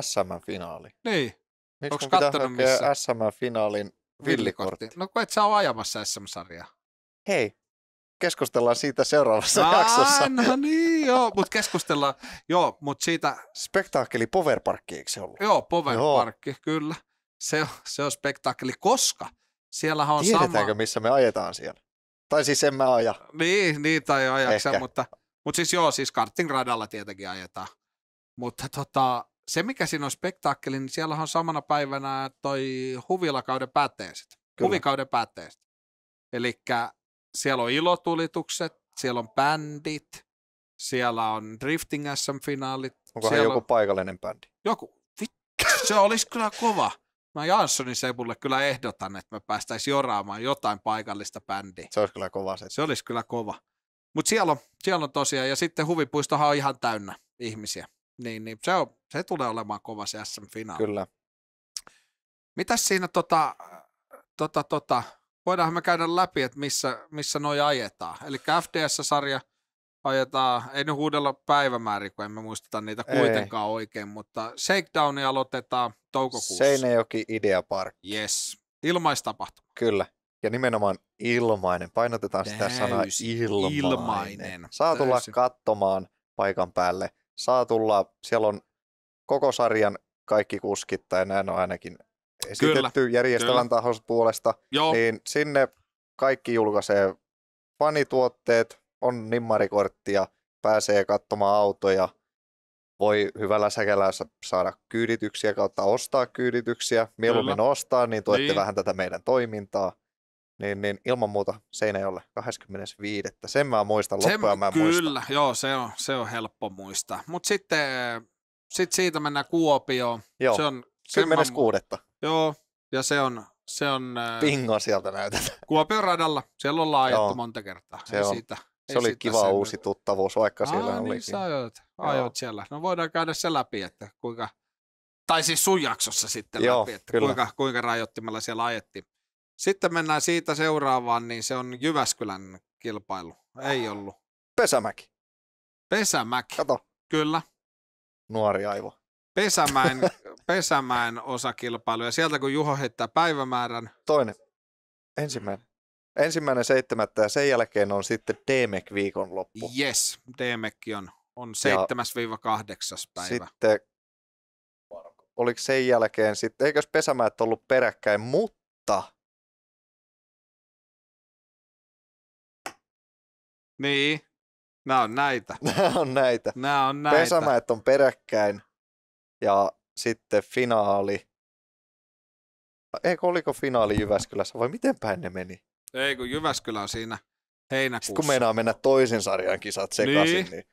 SM-finaali? Niin. Miksi Onko kattonut missä? SM-finaalin villikortti? No kun et sä ole ajamassa SM-sarjaa. Hei, keskustellaan siitä seuraavassa Aa, jaksossa. No niin, joo, mutta keskustellaan. Joo, mutta siitä... Spektaakeli Powerparkki, eikö se ollut? Joo, Powerparkki, joo. kyllä. Se, se on spektaakeli, koska siellä on Tiedetäänkö, sama... Tiedetäänkö, missä me ajetaan siellä? Tai siis en mä aja. Niin, niin tai ajaksa, mutta, mutta siis joo, siis karting radalla tietenkin ajetaan. Mutta tota, se, mikä siinä on spektaakkeli, niin siellä on samana päivänä toi huvilakauden päätteiset. Huvikauden päätteiset. Eli siellä on ilotulitukset, siellä on bändit, siellä on Drifting SM-finaalit. Onkohan siellä joku on... paikallinen bändi? Joku. Vittu, se olisi kyllä kova. Mä Janssonin Sebulle kyllä ehdotan, että me päästäisiin joraamaan jotain paikallista bändiä. Se olisi kyllä kova se. Se olisi kyllä kova. Mutta siellä on, siellä on tosiaan, ja sitten huvipuistohan on ihan täynnä ihmisiä niin, niin se, on, se tulee olemaan kova se SM-finaali. Kyllä. Mitäs siinä tota, tota, tota, voidaanhan me käydä läpi, että missä, missä noi ajetaan. Eli FDS-sarja ajetaan, ei nyt huudella päivämäärin, kun emme muisteta niitä kuitenkaan ei. oikein, mutta shakedowni aloitetaan toukokuussa. Seinäjoki Idea Park. Yes. Ilmaistapahtuma. Kyllä. Ja nimenomaan ilmainen. Painotetaan Täysin sitä sanaa ilmainen. ilmainen. Saa tulla Täysin. katsomaan paikan päälle – saa tulla, siellä on koko sarjan kaikki kuskit, tai näin on ainakin esitetty kyllä, järjestelmän tahon puolesta, Joo. niin sinne kaikki julkaisee fanituotteet, on nimmarikorttia, pääsee katsomaan autoja, voi hyvällä säkällä saada kyydityksiä kautta ostaa kyydityksiä, mieluummin Kyllä. ostaa, niin tuette niin. vähän tätä meidän toimintaa niin, niin ilman muuta Seinäjolle 25. Sen mä muistan, loppuja Sen, mä kyllä, joo, se on, se on helppo muistaa. Mutta sitten sit siitä mennään Kuopioon. Joo, se on, 10. Mä, joo, ja se on, se on... Pingo äh, sieltä näytetään. Kuopion radalla, siellä on ajettu joo, monta kertaa. Se, ei on, siitä, se ei oli siitä kiva sen... uusi tuttavuus, vaikka Aa, siellä niin, olikin. Sä ajot, ajot siellä. No voidaan käydä se läpi, että kuinka... Tai siis sun jaksossa sitten joo, läpi, että kuinka, kuinka rajoittimella siellä ajettiin. Sitten mennään siitä seuraavaan, niin se on Jyväskylän kilpailu. Ei ollut. Pesämäki. Pesämäki. Kato. Kyllä. Nuori aivo. Pesämäen, [LAUGHS] Pesämäen osakilpailu. Ja sieltä kun Juho heittää päivämäärän. Toinen. Ensimmäinen. Ensimmäinen seitsemättä ja sen jälkeen on sitten DMEC viikonloppu. Yes, DMEC on, on 7-8. päivä. Sitten oliko sen jälkeen sitten, eikös pesämäät ollut peräkkäin, mutta Niin. Nämä on näitä. [LAUGHS] Nämä on näitä. Nämä on näitä. Pesämäet on peräkkäin ja sitten finaali. Eikö oliko finaali Jyväskylässä vai miten päin ne meni? Ei kun Jyväskylä on siinä heinäkuussa. Sitten kun meinaa mennä toisen sarjan kisat sekaisin, niin, niin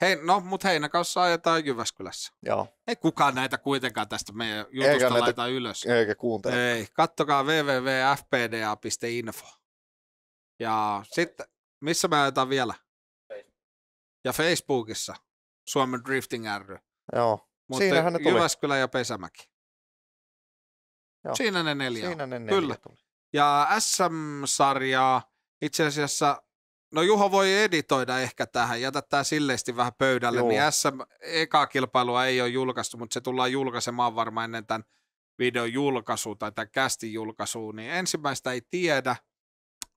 Hei, no, mutta heinäkaussa ajetaan Jyväskylässä. Joo. Ei kukaan näitä kuitenkaan tästä meidän jutusta eikä näitä, ylös. Eikä kuuntele. Ei, kattokaa www.fpda.info. Ja sitten missä mä jotain vielä? Facebook. Ja Facebookissa. Suomen Drifting ry. Joo. Mutta Siinähän ne tuli. Jyväskylä ja Pesämäki. Joo. Siinä ne neljä. Siinä ne neljä Kyllä. Tuli. Ja SM-sarjaa itse asiassa, no Juho voi editoida ehkä tähän, jätä tämä silleesti vähän pöydälle, niin Joo. niin SM-eka kilpailua ei ole julkaistu, mutta se tullaan julkaisemaan varmaan ennen tämän videon julkaisu tai tämän kästin julkaisuun, niin ensimmäistä ei tiedä.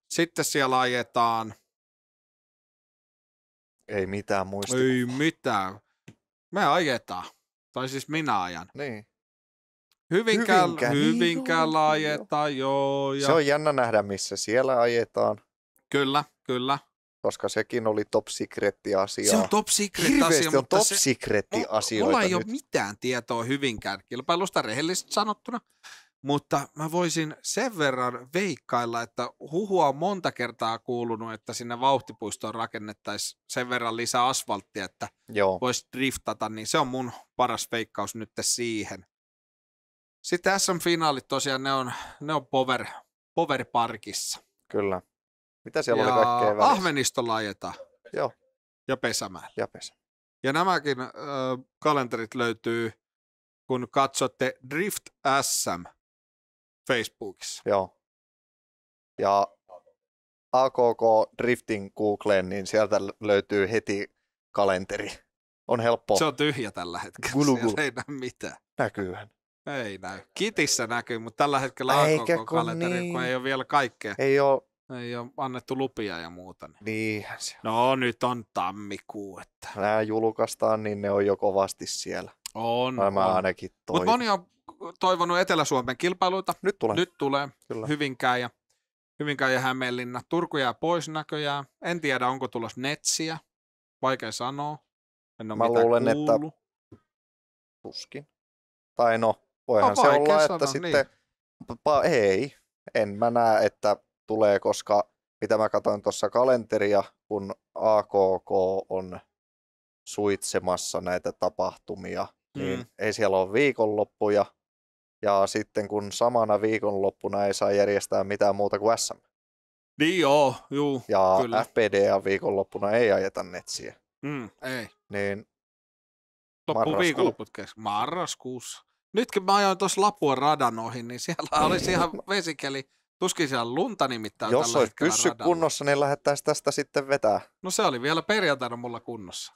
Sitten siellä ajetaan ei mitään muista. Ei mitään. Me ajetaan. Tai siis minä ajan. Niin. Hyvinkään, hyvinkään, hyvinkään niin, ajetaan, joo. Ja... Se on jännä nähdä, missä siellä ajetaan. Kyllä, kyllä. Koska sekin oli top secret asia. Se on top secret Hirveästi asia, on mutta top se... secret asioita Mulla ei nyt. ole mitään tietoa Hyvinkään kilpailusta rehellisesti sanottuna mutta mä voisin sen verran veikkailla, että huhua on monta kertaa kuulunut, että sinne vauhtipuistoon rakennettaisiin sen verran lisää asfalttia, että Joo. voisi driftata, niin se on mun paras veikkaus nyt siihen. Sitten SM-finaalit tosiaan, ne on, ne on power, power Parkissa. Kyllä. Mitä siellä ja oli kaikkea välissä? Ahvenisto laajeta. Joo. Ja pesämä. Ja pesä. Ja nämäkin äh, kalenterit löytyy, kun katsotte Drift SM – Facebookissa. Joo. Ja AKK Drifting Googleen, niin sieltä löytyy heti kalenteri. On helppo. Se on tyhjä tällä hetkellä. Gulu, gulu. Ei näy mitään. Näkyyhän. Ei näy. Kitissä näkyy, mutta tällä hetkellä AKK-kalenteri, niin. kun ei ole vielä kaikkea. Ei ole ei ole annettu lupia ja muuta. Niin. Niinhän se on. No nyt on tammikuu. Että... Nämä julkaistaan, niin ne on jo kovasti siellä. On. mä on. ainakin toivon. Mutta moni on toivonut Etelä-Suomen kilpailuita. Nyt tulee. Nyt tulee. Kyllä. Hyvinkään ja, Hyvinkään ja Hämeenlinna. Turku jää pois näköjään. En tiedä, onko tulos netsiä. Vaikea sanoa. En ole Mä luulen, että tuskin. Tai no, voihan no, se olla, sanoa, että niin. sitten... Pa, ei, en mä näe, että tulee, koska mitä mä katsoin tuossa kalenteria, kun AKK on suitsemassa näitä tapahtumia, niin mm. niin ei siellä ole viikonloppuja, ja sitten kun samana viikonloppuna ei saa järjestää mitään muuta kuin SM. Niin joo, juu, Ja kyllä. FPDA viikonloppuna ei ajeta netsiä. Mm, ei. Niin Loppu viikonloput kesken. Marraskuussa. Nytkin mä ajoin tuossa Lapua radan ohi, niin siellä olisi [LAUGHS] ihan vesikeli. Tuskin siellä lunta nimittäin Jos olisi pyssy kunnossa, niin lähettäisiin tästä sitten vetää. No se oli vielä perjantaina mulla kunnossa.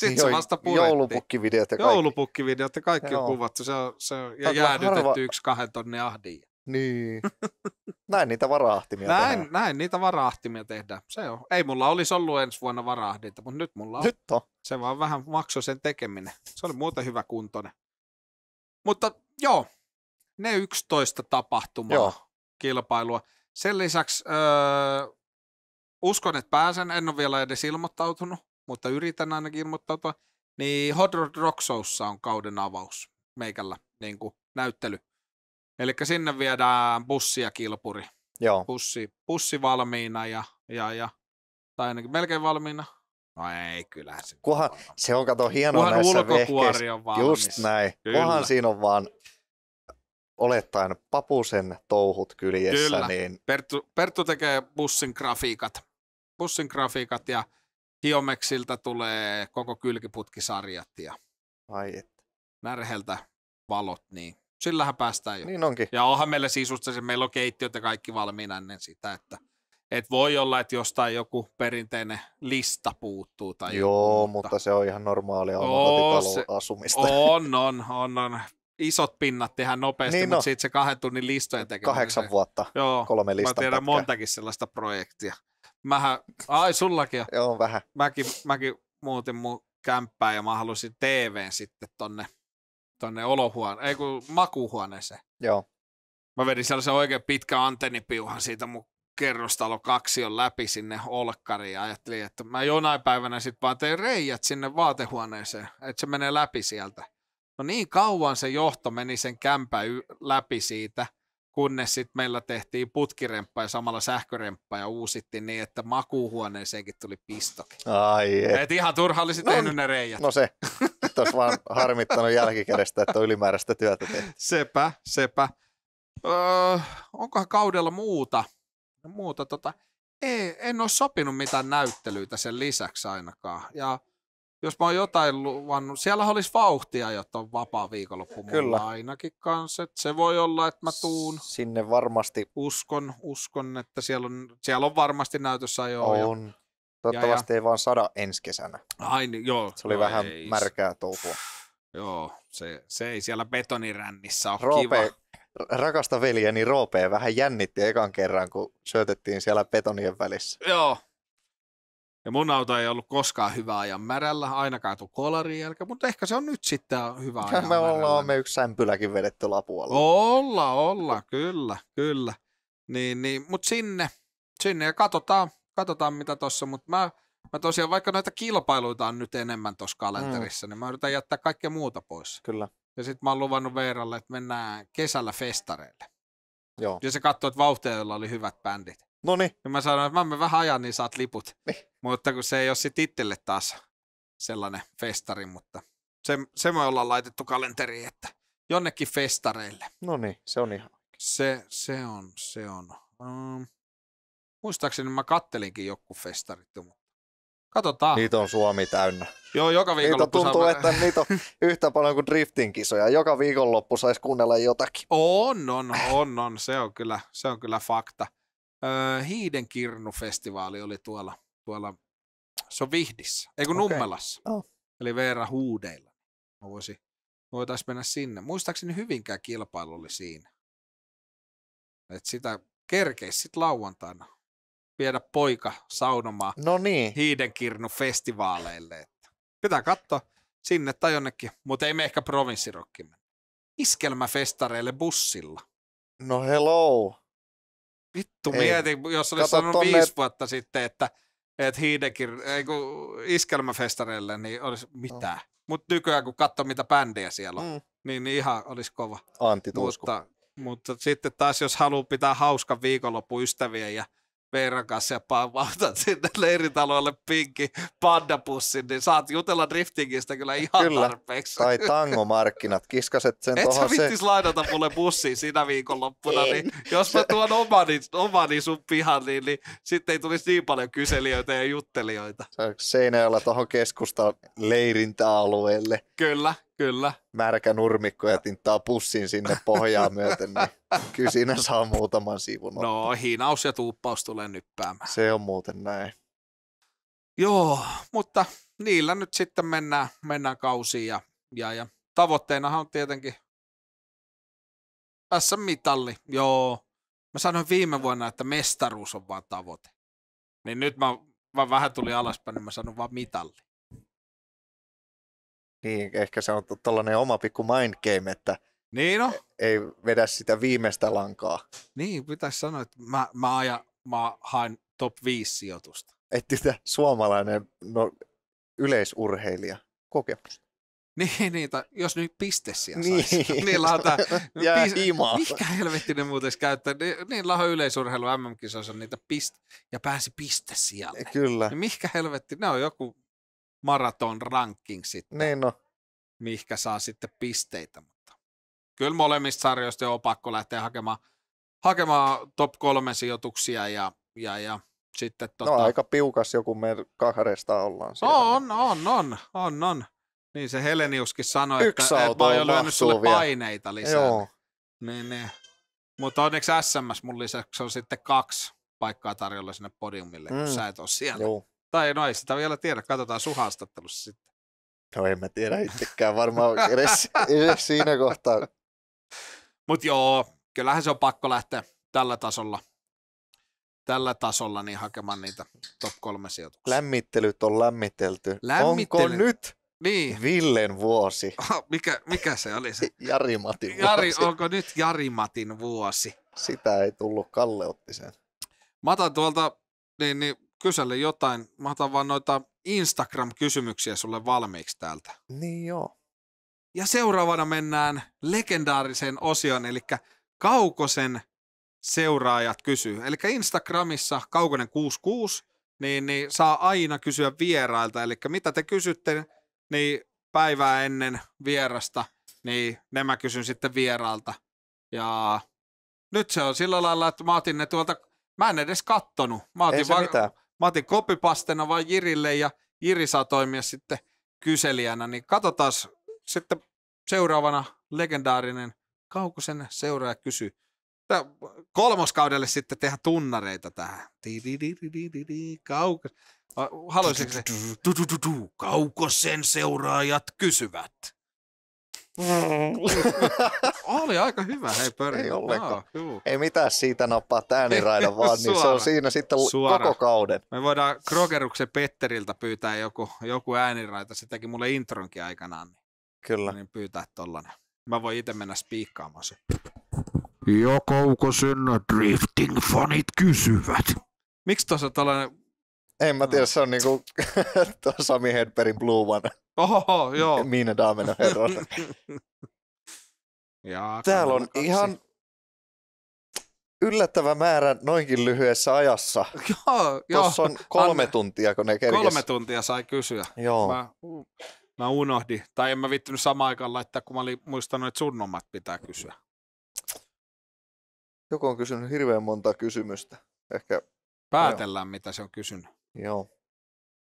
Sitten niin se vasta purettiin. Joulupukkivideot ja kaikki. Joulupukkivideot ja kaikki Joo. on kuvattu. Se on, se on, ja jäädytetty harva... yksi kahden tonne ahdiin. Niin. [LAUGHS] näin niitä varahtimia näin, tehdään. Näin niitä varahtimia tehdään. Se on. Ei mulla olisi ollut ensi vuonna varahdinta, mutta nyt mulla on. Nyt on. Se vaan vähän maksoi sen tekeminen. Se oli muuten hyvä kuntoinen. Mutta joo, ne 11 tapahtumaa joo. kilpailua. Sen lisäksi öö, uskon, että pääsen. En ole vielä edes ilmoittautunut mutta yritän ainakin ilmoittautua. Tota, niin Hot Rod Rock Showssa on kauden avaus meikällä niin kuin näyttely. Eli sinne viedään bussi ja kilpuri. Joo. Bussi, bussi valmiina ja, ja, ja, tai ainakin melkein valmiina. No ei, kyllä se. Kuhan, se on kato hienoa Kuhan näissä ulkokuori on valmis. Just näin. Kyllä. Kuhan siinä on vaan olettaen papusen touhut kyljessä. Kyllä. Niin... Perttu, Perttu tekee bussin grafiikat. Bussin grafiikat ja Hiomeksilta tulee koko kylkiputkisarjat ja Ai että. närheltä valot, niin sillähän päästään jo. Niin onkin. Ja onhan meillä sisusta, että meillä on keittiöt ja kaikki valmiina ennen sitä, että et voi olla, että jostain joku perinteinen lista puuttuu. Tai Joo, joku, mutta... mutta se on ihan normaalia asumista. On, on, on, on. Isot pinnat tehdään nopeasti, niin mutta no. sitten se kahden tunnin listojen tekeminen. Kahdeksan vuotta, Joo, kolme listan Mä tiedän pätkää. montakin sellaista projektia. Mähän, ai sullakin on. Joo, vähän. Mäkin, mäkin muutin mun kämppää ja mä halusin TVn sitten tonne, tonne olohuone, ei kun makuuhuoneeseen. Joo. Mä vedin sellaisen oikein pitkän antennipiuhan siitä mun kerrostalo kaksi on läpi sinne olkkariin ja ajattelin, että mä jonain päivänä sitten vaan tein reijät sinne vaatehuoneeseen, että se menee läpi sieltä. No niin kauan se johto meni sen kämpä läpi siitä – kunnes sitten meillä tehtiin putkiremppa ja samalla sähköremppa ja uusittiin niin, että makuuhuoneeseenkin tuli pistoki. Ai et. et ihan turha olisi no, tehnyt ne reijät. No se, et olisi vaan harmittanut jälkikädestä, että on ylimääräistä työtä tehty. Sepä, sepä. Öö, onkohan kaudella muuta? muuta tota, ei, en ole sopinut mitään näyttelyitä sen lisäksi ainakaan. Ja jos mä oon jotain luvannut, siellä olisi vauhtia, jotta on vapaa viikonloppu mulla ainakin kanssa. se voi olla, että mä tuun. Sinne varmasti. Uskon, uskon että siellä on, siellä on varmasti näytössä jo. On. Ja, Toivottavasti ja, ja... ei vaan sada ensi kesänä. Ai niin, joo. Se oli no vähän ei. märkää touhua. Joo, se, se ei siellä betonirännissä ole Roope, kiva. Rakasta veljeni Roopea vähän jännitti ekan kerran, kun syötettiin siellä betonien välissä. Joo, ja mun auto ei ollut koskaan hyvä ajan märällä, ainakaan tuu kolarin jälkeen, mutta ehkä se on nyt sitten hyvä ajan [LAUGHS] Me ollaan märällä. me yksi sämpyläkin vedetty lapuolla. Olla, olla, kyllä, kyllä. Niin, niin, mutta sinne, sinne ja katsotaan, katsotaan mitä tuossa, mutta mä, mä tosiaan, vaikka näitä kilpailuita on nyt enemmän tuossa kalenterissa, mm. niin mä yritän jättää kaikkea muuta pois. Kyllä. Ja sitten mä oon luvannut Veeralle, että mennään kesällä festareille. Joo. Ja se katsoi, että vauhteilla oli hyvät bändit. No niin. Ja mä sanoin, että mä vähän ajan, niin saat liput. Niin. Mutta kun se ei ole sitten itselle taas sellainen festari, mutta se, se me ollaan laitettu kalenteriin, että jonnekin festareille. No niin, se on ihan se, se on, se on. Um, muistaakseni mä kattelinkin joku festarit, mutta katsotaan. Niitä on Suomi täynnä. Joo, joka viikonloppu. Niitä tuntuu, saa... että niitä on yhtä paljon kuin driftin kisoja. Joka viikonloppu saisi kuunnella jotakin. On, on, on, on. Se on kyllä, se on kyllä fakta öö, Hiidenkirnu-festivaali oli tuolla, tuolla se on Vihdissä, ei kun okay. Nummelassa, oh. eli Veera Huudeilla. Mä voisin, voitaisiin mennä sinne. Muistaakseni hyvinkään kilpailu oli siinä. Et sitä kerkeisi sitten lauantaina viedä poika saunomaan no niin. Hiidenkirnu-festivaaleille. pitää katsoa sinne tai jonnekin, mutta ei me ehkä provinssirokkimme. Iskelmäfestareille bussilla. No hello. Vittu ei. mietin, jos olisi Kato sanonut tonne... viisi vuotta sitten, että et Hiidekin, ei kun iskelmäfestareille, niin olisi oh. mitään. Mm. Mutta nykyään kun katsoo mitä bändejä siellä on, mm. niin, niin ihan olisi kova. Antti Mutta, mutta sitten taas jos haluaa pitää hauskan viikonloppu ystävien ja – Veeran kanssa ja pautat sinne [LAUGHS] leiritaloille pinki pandapussin, niin saat jutella driftingistä kyllä ihan kyllä. tarpeeksi. Tai [LAUGHS] tangomarkkinat, kiskaset sen Et tohon sä vittis lainata mulle bussiin sinä viikonloppuna, en. niin jos mä tuon omani, omani sun pihan, niin, niin sitten ei tulisi niin paljon kyselijöitä ja juttelijoita. Seinäjällä tuohon keskustan leirintäalueelle. Kyllä, Kyllä. Märkä nurmikko ja tinttaa pussin sinne pohjaa myöten, niin [LAUGHS] kyllä siinä saa muutaman sivun. No, ottaa. No hinaus ja tuuppaus tulee nyppäämään. Se on muuten näin. Joo, mutta niillä nyt sitten mennään, mennään kausiin ja, ja, ja tavoitteenahan on tietenkin tässä mitalli. Joo, mä sanoin viime vuonna, että mestaruus on vaan tavoite. Niin nyt mä, mä vähän tuli alaspäin, niin mä sanon vaan mitalli. Niin, ehkä se on tuollainen oma pikku game, että niin no. E-, ei vedä sitä viimeistä lankaa. Niin, pitäisi sanoa, että mä, mä, ajan, mä haen top 5 sijoitusta. Etti sitä suomalainen no, yleisurheilija kokemus. Niin, niin tai jos nyt piste siellä niin. saisi. Niin, niillä on tämä, [LAUGHS] Jää pis, imaa. Mikä helvetti ne muuten käyttää? Niillä on yleisurheilu MM-kisoissa niitä pist, ja pääsi piste siellä. Kyllä. Niin mikä helvetti, ne on joku maraton sitten, niin no. mihkä saa sitten pisteitä. Mutta kyllä molemmista sarjoista on pakko lähteä hakemaan, hakemaan top kolme sijoituksia ja, ja, ja sitten no, tota... No aika piukas joku me kahdesta ollaan siellä. No, on, on, on, on, on. Niin se Heleniuskin sanoi, Yksi että, että mä oon lyönyt sulle vielä. paineita lisää. Joo. Niin, niin. Mutta onneksi SMS mun lisäksi on sitten kaksi paikkaa tarjolla sinne podiumille, mm. kun sä et ole siellä. Joo. Tai no ei sitä vielä tiedä, katsotaan sun haastattelussa sitten. No en mä tiedä itsekään varmaan edes, edes siinä kohtaa. Mutta joo, kyllähän se on pakko lähteä tällä tasolla, tällä tasolla niin hakemaan niitä top kolme sijoituksia. Lämmittelyt on lämmitelty. Lämmittely. Onko nyt niin. Villen vuosi? Ah, mikä, mikä se oli se? [LAUGHS] Jarimatin vuosi. Jari, onko nyt Matin vuosi? Sitä ei tullut, Kalle otti Mä otan tuolta niin, niin Kysellä jotain. Mä otan vaan noita Instagram-kysymyksiä sulle valmiiksi täältä. Niin joo. Ja seuraavana mennään legendaariseen osioon, eli Kaukosen seuraajat kysyy. Eli Instagramissa Kaukonen66, niin, niin saa aina kysyä vierailta. Eli mitä te kysytte, niin päivää ennen vierasta, niin ne mä kysyn sitten vierailta. Ja nyt se on sillä lailla, että mä otin ne tuolta, mä en edes kattonut. Mä otin Ei se va- mitään mä otin kopipastena vaan Jirille ja Jiri saa toimia sitten kyselijänä, niin katsotaan sitten seuraavana legendaarinen Kaukosen seuraaja kysy Kolmoskaudelle sitten tehdä tunnareita tähän. Kaukos. Haluaisitko se? Kaukosen seuraajat kysyvät. Mm. [LAUGHS] Oli aika hyvä, hei pörinä. Ei ollenkaan. Aa, Ei mitään siitä nappaa ääniraidan, vaan niin se on siinä sitten Suora. koko kauden. Me voidaan Krogeruksen Petteriltä pyytää joku, joku ääniraita, se teki mulle intronkin aikanaan. Niin, Kyllä. Niin pyytää tollanen. Mä voin itse mennä spiikkaamaan se. Ja kaukosen drifting fanit kysyvät. Miksi tuossa tällainen en mä tiedä, mm. se on niinku [LAUGHS] Sami Hedbergin Blue One. Oho, joo. [LAUGHS] Miina Daamena Herron. [LAUGHS] Täällä on kaksi. ihan yllättävä määrä noinkin lyhyessä ajassa. Joo, joo. Tuossa on kolme An... tuntia, kun ne kerkes. Kolme tuntia sai kysyä. Joo. Mä, mä unohdin. Tai en mä vittynyt samaan aikaan laittaa, kun mä olin muistanut, että omat pitää kysyä. Joku on kysynyt hirveän monta kysymystä. Ehkä Päätellään, no, mitä se on kysynyt. Joo.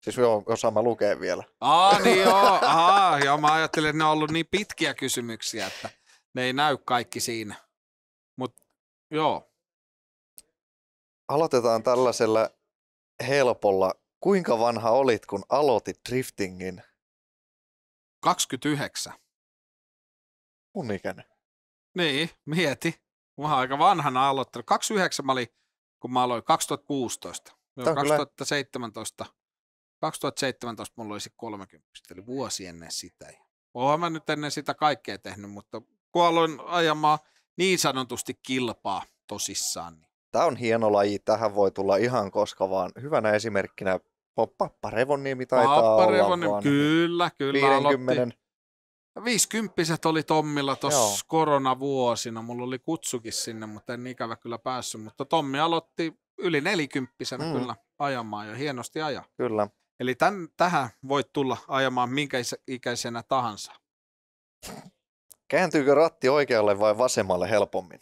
Siis joo, jos mä lukee vielä. Aa, [LAUGHS] niin joo. Aha, joo, mä ajattelin, että ne on ollut niin pitkiä kysymyksiä, että ne ei näy kaikki siinä. Mut joo. Aloitetaan tällaisella helpolla. Kuinka vanha olit, kun aloitit driftingin? 29. Mun ikäinen. Niin, mieti. Mä oon aika vanhana aloittanut. 29 mä olin, kun mä aloin 2016. No 2017, 2017 mulla oli 30, eli vuosi ennen sitä. Olen mä nyt ennen sitä kaikkea tehnyt, mutta kun aloin ajamaan niin sanotusti kilpaa tosissaan. Niin. Tämä on hieno laji, tähän voi tulla ihan koska vaan. Hyvänä esimerkkinä Pappa Revonniemi taitaa Pappa olla Revonniemi, vaan kyllä, kyllä. 50. Aloitti. 50 oli Tommilla tuossa koronavuosina. Mulla oli kutsukin sinne, mutta en ikävä kyllä päässyt. Mutta Tommi aloitti yli nelikymppisenä mm. kyllä ajamaan ja hienosti ajaa. Kyllä. Eli tämän, tähän voit tulla ajamaan minkä ikäisenä tahansa. Kääntyykö ratti oikealle vai vasemmalle helpommin?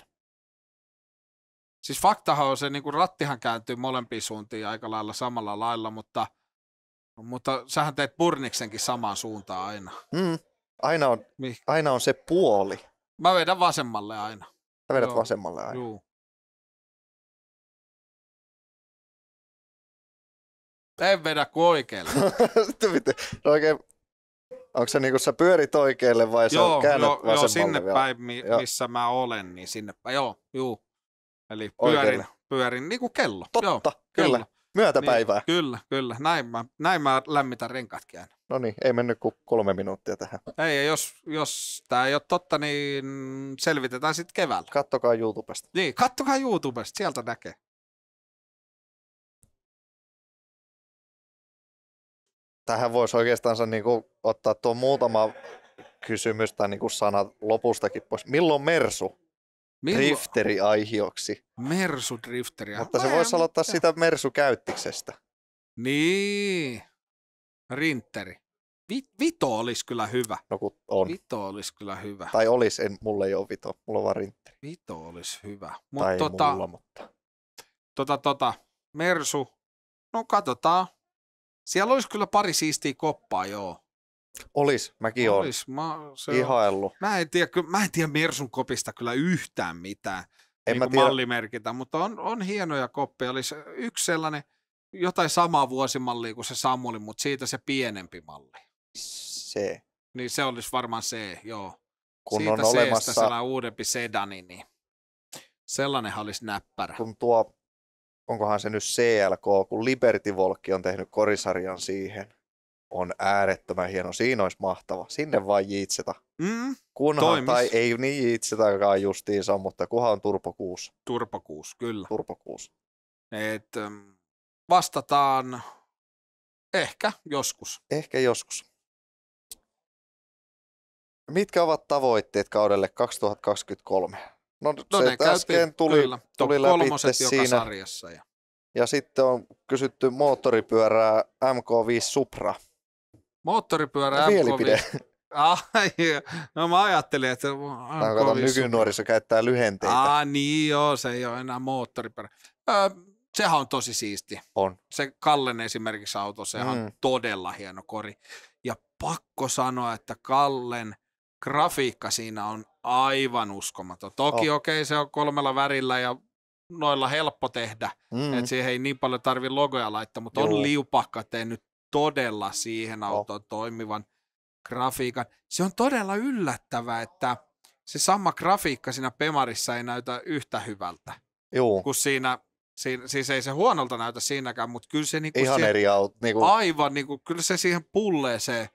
Siis faktahan on se, niin kuin rattihan kääntyy molempiin suuntiin aika lailla samalla lailla, mutta, mutta sähän teet purniksenkin samaan suuntaan aina. Mm. Aina, on, aina on se puoli. Mä vedän vasemmalle aina. Sä vedät Joo. vasemmalle aina. Joo. En vedä kuin oikealle. [LAUGHS] Sitten miten, no oikein, onko se niinku sä pyörit oikealle vai joo, sä käännät joo, vasemmalle? Joo, sinne vielä? päin, mi- joo. missä mä olen, niin sinne päin, joo, juu. Eli pyörin, pyörin niin kuin kello. Totta, joo, kyllä. Kello. Myötäpäivää. Niin, kyllä, kyllä. Näin mä, näin mä lämmitän renkaatkin aina. No niin, ei mennyt kuin kolme minuuttia tähän. Ei, ja jos, jos tämä ei ole totta, niin selvitetään sitten keväällä. Kattokaa YouTubesta. Niin, kattokaa YouTubesta, sieltä näkee. tähän voisi oikeastaan niin kuin ottaa tuo muutama kysymys tai niin sana lopustakin pois. Milloin Mersu Milloin? drifteri aihioksi? Mersu drifteri. Mutta se voisi aloittaa mitään. sitä Mersu käyttiksestä. Niin. Rinteri. vito olisi kyllä hyvä. No kun on. Vito olisi kyllä hyvä. Tai olisi, en, mulla ei ole vito, mulla on vaan rintteri. Vito olisi hyvä. Mut tai tota, mulla, mutta... Tota, tota, Mersu, no katsotaan. Siellä olisi kyllä pari siistiä koppaa, joo. Olis, mäkin olen. Olis, mä, se Ihaillut. On. Mä en tiedä, mä en tiedä Mersun kopista kyllä yhtään mitään en niin mä mallimerkitä, mutta on, on hienoja koppeja. Olisi yksi sellainen, jotain samaa vuosimallia kuin se Samuli, mutta siitä se pienempi malli. Se. Niin se olisi varmaan se, joo. Kun siitä on olemassa. stä olemassa... sellainen uudempi sedani, niin sellainen olisi näppärä. Kun tuo onkohan se nyt CLK, kun Liberty Volkki on tehnyt korisarjan siihen. On äärettömän hieno, siinä olisi mahtava. Sinne vain jiitseta. Mm, kunhan, toimis. tai ei niin jiitsetakaan justiinsa, mutta kunhan on turpokuus. Turpokuus, kyllä. Turpokuus. Et, ähm, vastataan ehkä joskus. Ehkä joskus. Mitkä ovat tavoitteet kaudelle 2023? No, no se äsken tuli, tuli läpi siinä. Sarjassa ja... ja sitten on kysytty moottoripyörää MK5 Supra. Moottoripyörää MK5. Ai, no mä ajattelin, että... Mä on kato, käyttää lyhenteitä. Ah, niin joo, se ei ole enää moottoripyörä. Ö, sehän on tosi siisti. On. Se Kallen esimerkiksi auto, se mm. on todella hieno kori. Ja pakko sanoa, että Kallen grafiikka siinä on aivan uskomaton. Toki oh. okei, okay, se on kolmella värillä ja noilla helppo tehdä, mm. että siihen ei niin paljon tarvi logoja laittaa, mutta Juu. on liupakka tehnyt todella siihen autoon oh. toimivan grafiikan. Se on todella yllättävää, että se sama grafiikka siinä Pemarissa ei näytä yhtä hyvältä. Joo. Kun siinä, siinä, siis ei se huonolta näytä siinäkään, mutta kyllä se niinku ihan siihen, eri aut, niinku... aivan, niinku, kyllä se siihen pulleeseen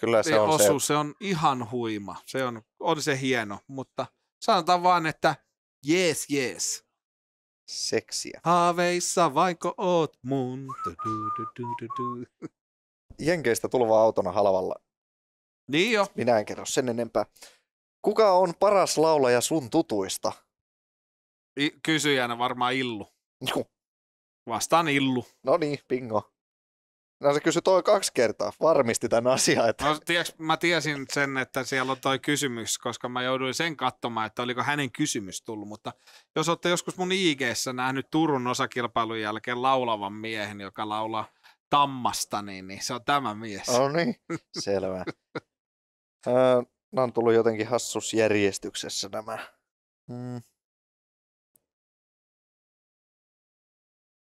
kyllä se on osu, Se... se on ihan huima. Se on on se hieno, mutta sanotaan vaan, että jees, jees. Seksiä. Haaveissa vaiko oot mun? Jenkeistä tulvaa autona halvalla. Niin jo. Minä en kerro sen enempää. Kuka on paras laulaja sun tutuista? I- kysyjänä varmaan Illu. Vastaan Illu. No niin, pingo. No se kysyi toi kaksi kertaa, varmisti tämän asian. Että... No tiiäks, mä tiesin sen, että siellä on toi kysymys, koska mä jouduin sen katsomaan, että oliko hänen kysymys tullut. Mutta jos olette joskus mun ig nähnyt Turun osakilpailun jälkeen laulavan miehen, joka laulaa Tammasta, niin, niin se on tämä mies. No niin, selvä. öö, [LAUGHS] nämä on tullut jotenkin hassusjärjestyksessä nämä. Mm.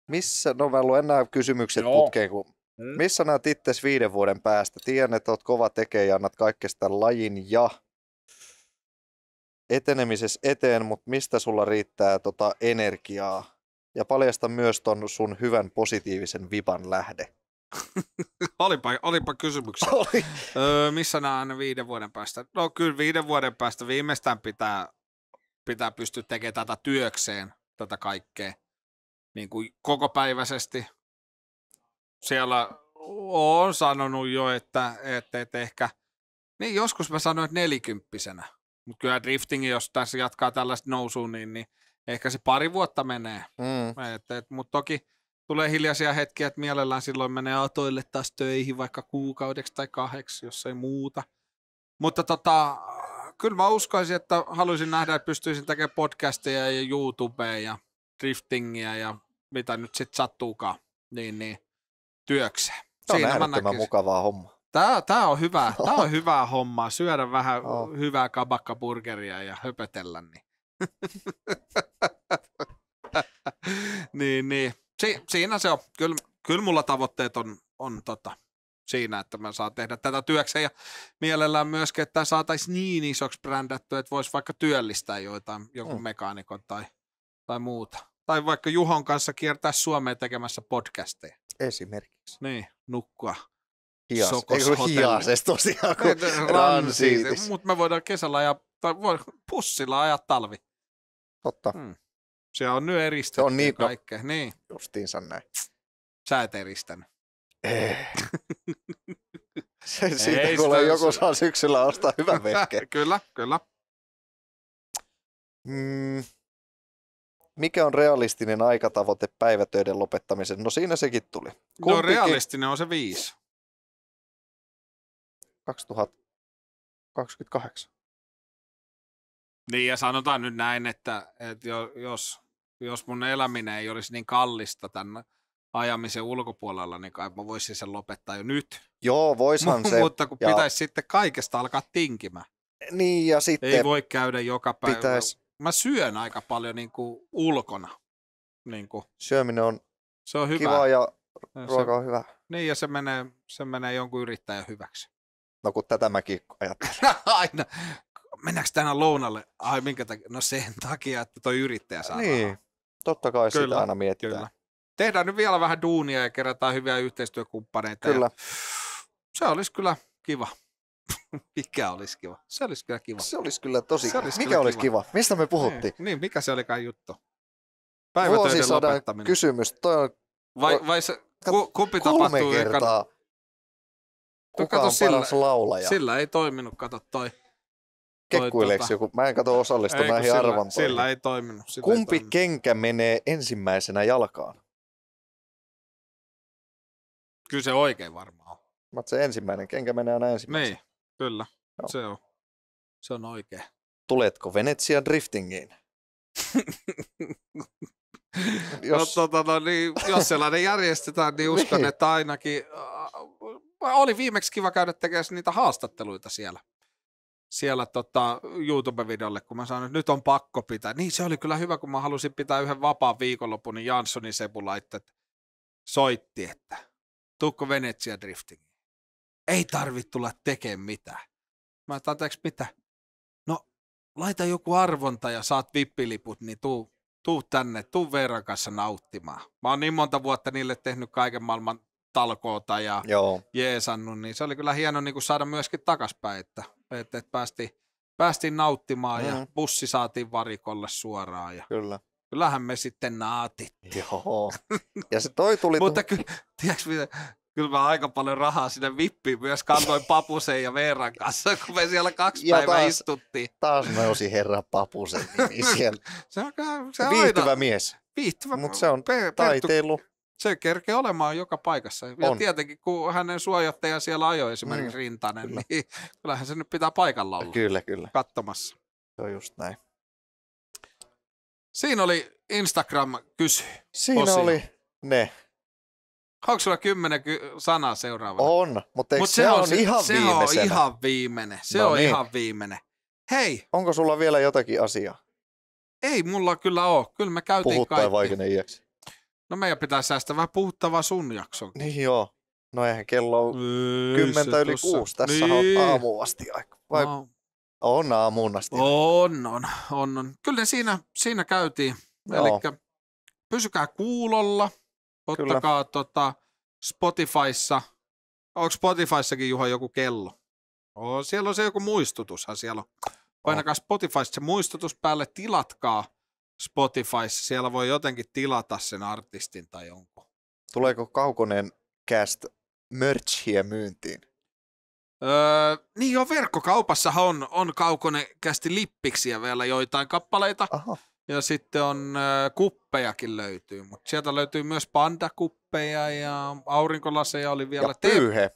Missä? No mä luen nämä kysymykset Joo. putkeen, kun Mm. Missä näet itse viiden vuoden päästä? Tiedän, että olet kova tekee ja annat kaikkesta lajin ja etenemisessä eteen, mutta mistä sulla riittää tota energiaa? Ja paljasta myös ton sun hyvän positiivisen vipan lähde. [LAUGHS] olipa, olipa kysymyksiä. [LAUGHS] Oli. Öö, missä näen viiden vuoden päästä? No kyllä viiden vuoden päästä viimeistään pitää, pitää pystyä tekemään tätä työkseen, tätä kaikkea, niin kuin kokopäiväisesti – siellä on sanonut jo, että, että, että ehkä, niin joskus mä sanoin, että nelikymppisenä. Mutta kyllä driftingi, jos tässä jatkaa tällaista nousua, niin, niin ehkä se pari vuotta menee. Mm. Mutta toki tulee hiljaisia hetkiä, että mielellään silloin menee autoille taas töihin vaikka kuukaudeksi tai kahdeksi, jos ei muuta. Mutta tota, kyllä mä uskoisin, että haluaisin nähdä, että pystyisin tekemään podcasteja ja YouTubea ja driftingiä ja mitä nyt sitten sattuukaan. Niin, niin työkseen. Se on Siinä äärettömän mukavaa homma. Tää, tää on hyvä, [LAUGHS] tää on hyvää hommaa, syödä vähän oh. hyvää kabakkaburgeria ja höpötellä. Niin. [LAUGHS] niin, niin. Si- siinä se on. Kyllä, kyllä mulla tavoitteet on, on tota, siinä, että mä saan tehdä tätä työkseen ja mielellään myöskin, että saataisiin niin isoksi brändättyä, että voisi vaikka työllistää joitain, jonkun mm. mekaanikon tai, tai muuta. Tai vaikka Juhon kanssa kiertää Suomeen tekemässä podcasteja. Esimerkiksi. Niin, nukkua. Hias. Sokos Eikö hiasessa tosiaan, kun niin, niin, ransiitis. Mutta me voidaan kesällä ja tai voi pussilla ajaa talvi. Totta. Hmm. Se on nyt eristetty se on niin, no, kaikkea. No, niin. Justiinsa näin. Sä et eristänyt. Eh. [LAUGHS] se, siitä Ei kuule, sitä... joku saa syksyllä ostaa hyvän vehkeen. [LAUGHS] kyllä, kyllä. Mm, mikä on realistinen aikatavoite päivätöiden lopettamisen? No siinä sekin tuli. No, Kumpikin... No realistinen on se viisi. 2028. Niin ja sanotaan nyt näin, että, että jos, jos mun eläminen ei olisi niin kallista tämän ajamisen ulkopuolella, niin kai mä voisin sen lopettaa jo nyt. Joo, voishan M- se. Mutta kun ja... pitäisi sitten kaikesta alkaa tinkimään. Niin ja sitten... Ei voi käydä joka päivä pitäis mä syön aika paljon niin kuin ulkona. Niin kuin. Syöminen on, se on hyvä. kiva ja ruoka se, on hyvä. Niin ja se menee, se menee jonkun yrittäjän hyväksi. No kun tätä mäkin ajattelen. [LAUGHS] Aina. Mennäänkö tänään lounalle? Ai minkä takia? No sen takia, että toi yrittäjä saa Niin, rahaa. totta kai kyllä, sitä aina mietitään. Kyllä. Tehdään nyt vielä vähän duunia ja kerätään hyviä yhteistyökumppaneita. Kyllä. Ja se olisi kyllä kiva. [LAUGHS] mikä olisi kiva? Se olisi kyllä kiva. Se olisi kyllä tosi se olisi Mikä kyllä olisi kiva? kiva? Mistä me niin. puhuttiin? Niin, niin mikä se olikaan juttu? Päivätöiden lopettaminen. kysymys. Toi on... Vai, vai se, ku, kumpi tapahtuu Kolme kertaa. Ekan... Kuka on sillä, paras laulaja? Sillä ei toiminut, kato toi. Kekkuileeksi tuota... joku? Mä en kato osallistu näihin sillä, arvontoihin. Sillä ei toiminut. Sillä Kumpi ei toiminut. kenkä menee ensimmäisenä jalkaan? Kyllä se oikein varmaan on. Mä se ensimmäinen kenkä menee aina ensimmäisenä. Niin. Kyllä, Joo. se on. Se on oikein. Tuletko Venetsia driftingiin? [LAUGHS] No, jos... No, tota, no, niin, jos sellainen järjestetään, niin uskon, niin. että ainakin... Äh, oli viimeksi kiva käydä tekemään niitä haastatteluita siellä siellä tota, YouTube-videolle, kun mä sanoin, että nyt on pakko pitää. Niin se oli kyllä hyvä, kun mä halusin pitää yhden vapaan viikonlopun, niin Janssonin Sebu että soitti, että tuukko Venetsia drifting. Ei tarvitse tulla tekemään mitään. Mä ajattelin, mitä? No, laita joku arvonta ja saat vippiliput, niin tuu, tuu tänne, tuu Veeran kanssa nauttimaan. Mä oon niin monta vuotta niille tehnyt kaiken maailman talkoota ja Joo. jeesannut, niin se oli kyllä hieno niin kuin saada myöskin takaspäin, että, että, että päästiin, päästiin nauttimaan mm ja mm-hmm. bussi saatiin varikolle suoraan. Ja kyllä. Kyllähän me sitten naatittiin. Joo. [LAUGHS] Ja se toi tuli... Mutta kyllä, tiedätkö kyllä mä aika paljon rahaa sinne vippiin myös kantoin Papusen ja Veeran kanssa, [LAUGHS] kun me siellä kaksi ja päivää taas, istuttiin. Taas osin herra Papusen nimi [LAUGHS] se on, se on Viihtyvä aina, mies. Viihtyvä. Mutta se on pe- taiteilu. se kerkee olemaan joka paikassa. Ja on. tietenkin, kun hänen suojattaja siellä ajoi esimerkiksi mm, Rintanen, kyllä. niin [LAUGHS] kyllähän se nyt pitää paikalla olla. Kyllä, kyllä. Kattomassa. Se on just näin. Siinä oli Instagram kysy. Siinä oli ne. Onko sulla kymmenen ky- sanaa seuraavana? On, mutta Mut se, se on, se, ihan se viimeisenä? on ihan viimeinen. Se no on niin. ihan viimeinen. Hei! Onko sulla vielä jotakin asiaa? Ei mulla kyllä ole. Kyllä me käytiin Puhuttaa kaikki. vaikene iäksi. No meidän pitää säästää vähän puhuttavaa sun jakson. Niin joo. No eihän kello on kymmentä yli kuusi. Tässä niin. on aamuun asti aika. Vai no. On aamuun asti. On, on, on, on. Kyllä siinä, siinä käytiin. Eli pysykää kuulolla – Ottakaa Kyllä. tota Spotifyssa, onko Spotifyssakin Juha joku kello? Oh, siellä on se joku muistutushan siellä on. Painakaa Spotifysta se muistutus päälle, tilatkaa Spotifyssa, siellä voi jotenkin tilata sen artistin tai jonkun. Tuleeko Kaukonen cast merchia myyntiin? Öö, niin jo verkkokaupassahan on, on Kaukonen kästi lippiksiä vielä joitain kappaleita. Aha. Ja sitten on äh, kuppejakin löytyy, mutta sieltä löytyy myös pandakuppeja ja aurinkolaseja oli vielä. Ja pyyhe.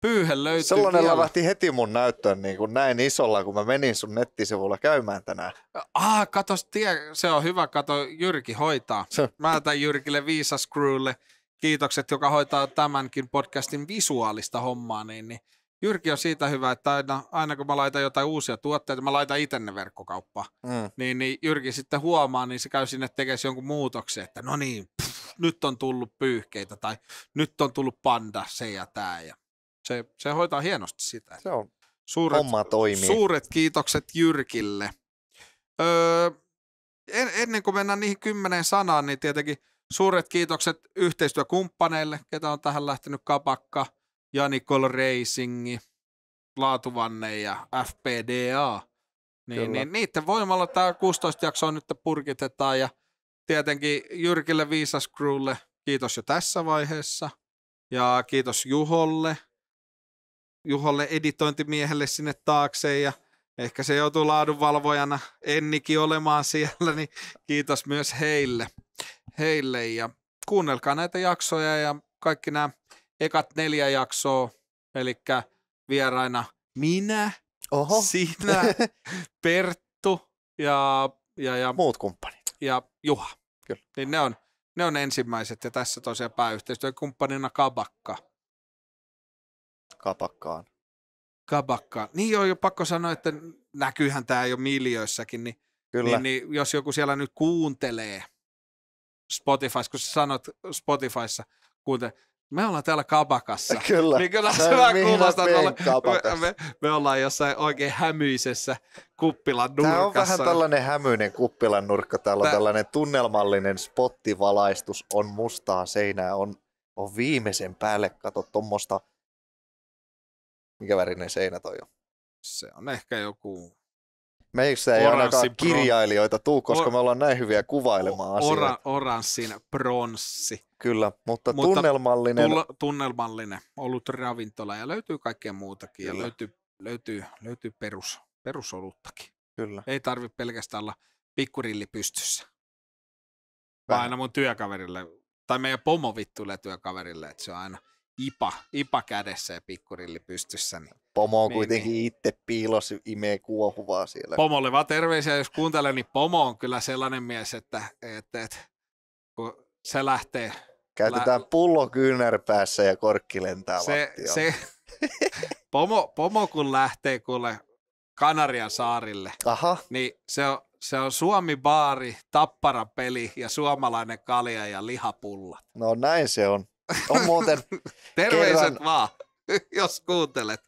pyyhe löytyy Sellainen vielä. lähti heti mun näyttöön niin kuin näin isolla, kun mä menin sun nettisivulla käymään tänään. Ah, kato, tie, se on hyvä, kato, Jyrki hoitaa. Se. Mä tämän Jyrkille Viisa Screwlle kiitokset, joka hoitaa tämänkin podcastin visuaalista hommaa, niin, niin Jyrki on siitä hyvä, että aina, aina kun mä laitan jotain uusia tuotteita, mä laitan itse ne verkkokauppaan. Mm. Niin, niin Jyrki sitten huomaa, niin se käy sinne tekemään jonkun muutoksen, että no niin, nyt on tullut pyyhkeitä tai nyt on tullut panda, se ja tämä. Ja se, se hoitaa hienosti sitä. Se on. Suuret, Homma toimii. Suuret kiitokset Jyrkille. Öö, en, ennen kuin mennään niihin kymmeneen sanaan, niin tietenkin suuret kiitokset yhteistyökumppaneille, ketä on tähän lähtenyt kapakkaan. Janikol Racing, Laatuvanne ja FPDA. Niin, niin niiden voimalla tämä 16 jaksoa nyt purkitetaan ja tietenkin Jyrkille Viisas Crewlle kiitos jo tässä vaiheessa. Ja kiitos Juholle, Juholle editointimiehelle sinne taakse ja ehkä se joutuu laadunvalvojana Ennikin olemaan [LAUGHS] siellä, niin kiitos myös heille. heille. Ja kuunnelkaa näitä jaksoja ja kaikki nämä ekat neljä jaksoa, eli vieraina minä, Oho. sinä, [LAUGHS] Perttu ja, ja, ja, muut kumppanit. Ja Juha. Kyllä. Niin ne on, ne on ensimmäiset ja tässä tosiaan pääyhteistyökumppanina Kabakka. Kabakkaan. Kabakkaan. Niin joo, jo pakko sanoa, että näkyyhän tämä jo miljöissäkin, niin, Kyllä. Niin, niin, jos joku siellä nyt kuuntelee Spotifyssa, kun sä sanot Spotifyssa, kuuntele, me ollaan täällä kabakassa. [LAUGHS] Kyllä. Niin kyllä se vähän kuulostaa, me, me, me, ollaan jossain oikein hämyisessä kuppilan nurkassa. Tämä on vähän tällainen hämyinen kuppilan nurkka. Täällä Tää... on tällainen tunnelmallinen spottivalaistus, on mustaa seinää, on, on viimeisen päälle. Kato tuommoista, mikä värinen seinä toi on? Se on ehkä joku Meissä ei oranssi, ainakaan kirjailijoita tuu, koska me ollaan näin hyviä kuvailemaan asioita. Ora, oranssin pronssi. Kyllä, mutta, mutta tunnelmallinen. Tull, tunnelmallinen, ollut ravintola ja löytyy kaikkea muutakin Kyllä. ja löytyy, löytyy, löytyy perus, perusoluttakin. Kyllä. Ei tarvitse pelkästään olla pikkurilli pystyssä. Vähän. Vaan aina mun työkaverille, tai meidän pomo vittuille työkaverille, että se on aina – ipa, ipa kädessä ja pikkurilli pystyssä. Niin. Pomo on niin, kuitenkin niin. itse piilossa imee kuohuvaa siellä. Pomolle vaan terveisiä, jos kuuntelee, niin Pomo on kyllä sellainen mies, että, että, että kun se lähtee... Käytetään lä- pullo kyynärpäässä ja korkki lentää se, se, [LAUGHS] pomo, pomo, kun lähtee kuule Kanarian saarille, Aha. niin se on, se on Suomi-baari, tappara peli ja suomalainen kalja ja lihapullat. No näin se on. On muuten [LAUGHS] Terveiset kerran... vaan, jos kuuntelet.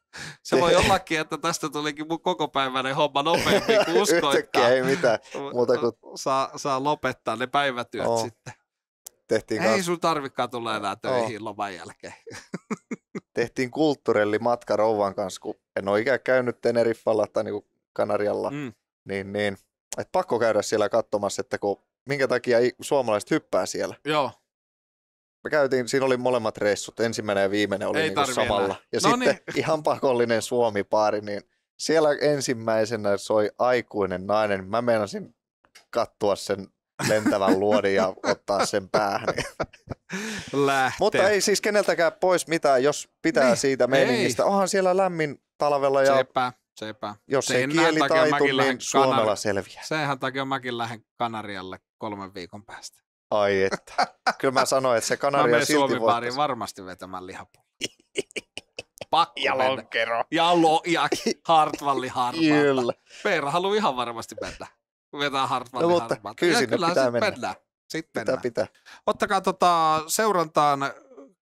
Se voi ollakin, että tästä tulikin mun päiväinen homma nopeampi kuin [LAUGHS] uskoittaa. ei mitään. Muuta kuin... saa, saa lopettaa ne päivätyöt oh. sitten. Tehtiin ei kans... sun tarvikaan tulla enää töihin oh. loman jälkeen. [LAUGHS] Tehtiin kulttuurelli matka rouvan kanssa, kun en ole ikään käynyt Teneriffalla tai niin Kanarialla. Mm. Niin, niin. Et pakko käydä siellä katsomassa, että kun, minkä takia suomalaiset hyppää siellä. Joo me käytiin, siinä oli molemmat reissut, ensimmäinen ja viimeinen oli niin samalla. Enää. Ja no sitten niin. [LAUGHS] ihan pakollinen Suomi-paari, niin siellä ensimmäisenä soi aikuinen nainen. Mä meinasin kattua sen lentävän luodin ja [LAUGHS] ottaa sen päähän. [LAUGHS] Lähtee. Mutta ei siis keneltäkään pois mitään, jos pitää niin. siitä meiningistä. Onhan siellä lämmin talvella ja sepä, sepä. jos Sen ei kieli taitu, niin Suomella kanari- selviää. Senhän takia mäkin lähden Kanarialle kolmen viikon päästä. Ai että. Kyllä mä sanoin, että se Kanaria mä silti voittaisi. varmasti vetämään lihapulla. Pakko ja mennä. lonkero. Ja, lo, ja Hartvalli harmaata. Kyllä. Peera haluaa ihan varmasti mennä. Vetää Hartvalli no, mutta harmaata. Kyllä sinne pitää sit mennä. mennä. Sitten pitää, mennä. pitää. Ottakaa tota, seurantaan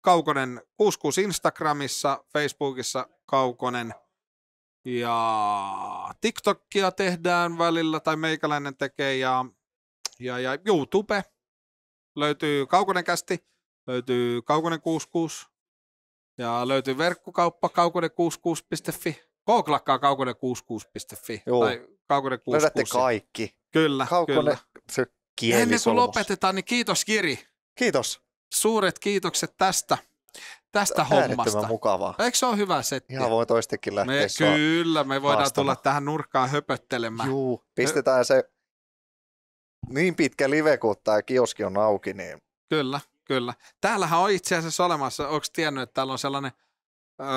Kaukonen 66 Instagramissa, Facebookissa Kaukonen. Ja TikTokia tehdään välillä, tai meikäläinen tekee, ja, ja, ja YouTube löytyy Kaukonen kästi, löytyy Kaukonen 66 ja löytyy verkkokauppa kaukonen66.fi. Kooklakkaa kaukonen66.fi. Joo. Tai kaukonen66. Löydätte kaikki. Kyllä, Kaukonen, kyllä. Se Ennen kuin lopetetaan, niin kiitos Kiri. Kiitos. Suuret kiitokset tästä tästä hommasta. mukavaa. Eikö se ole hyvä setti? Ihan voi toistekin lähteä me, Kyllä, me voidaan haastamaan. tulla tähän nurkkaan höpöttelemään. Juu, pistetään se niin pitkä live, kun tämä kioski on auki, niin... Kyllä, kyllä. Täällähän on itse asiassa olemassa, onko tiennyt, että täällä on sellainen, öö,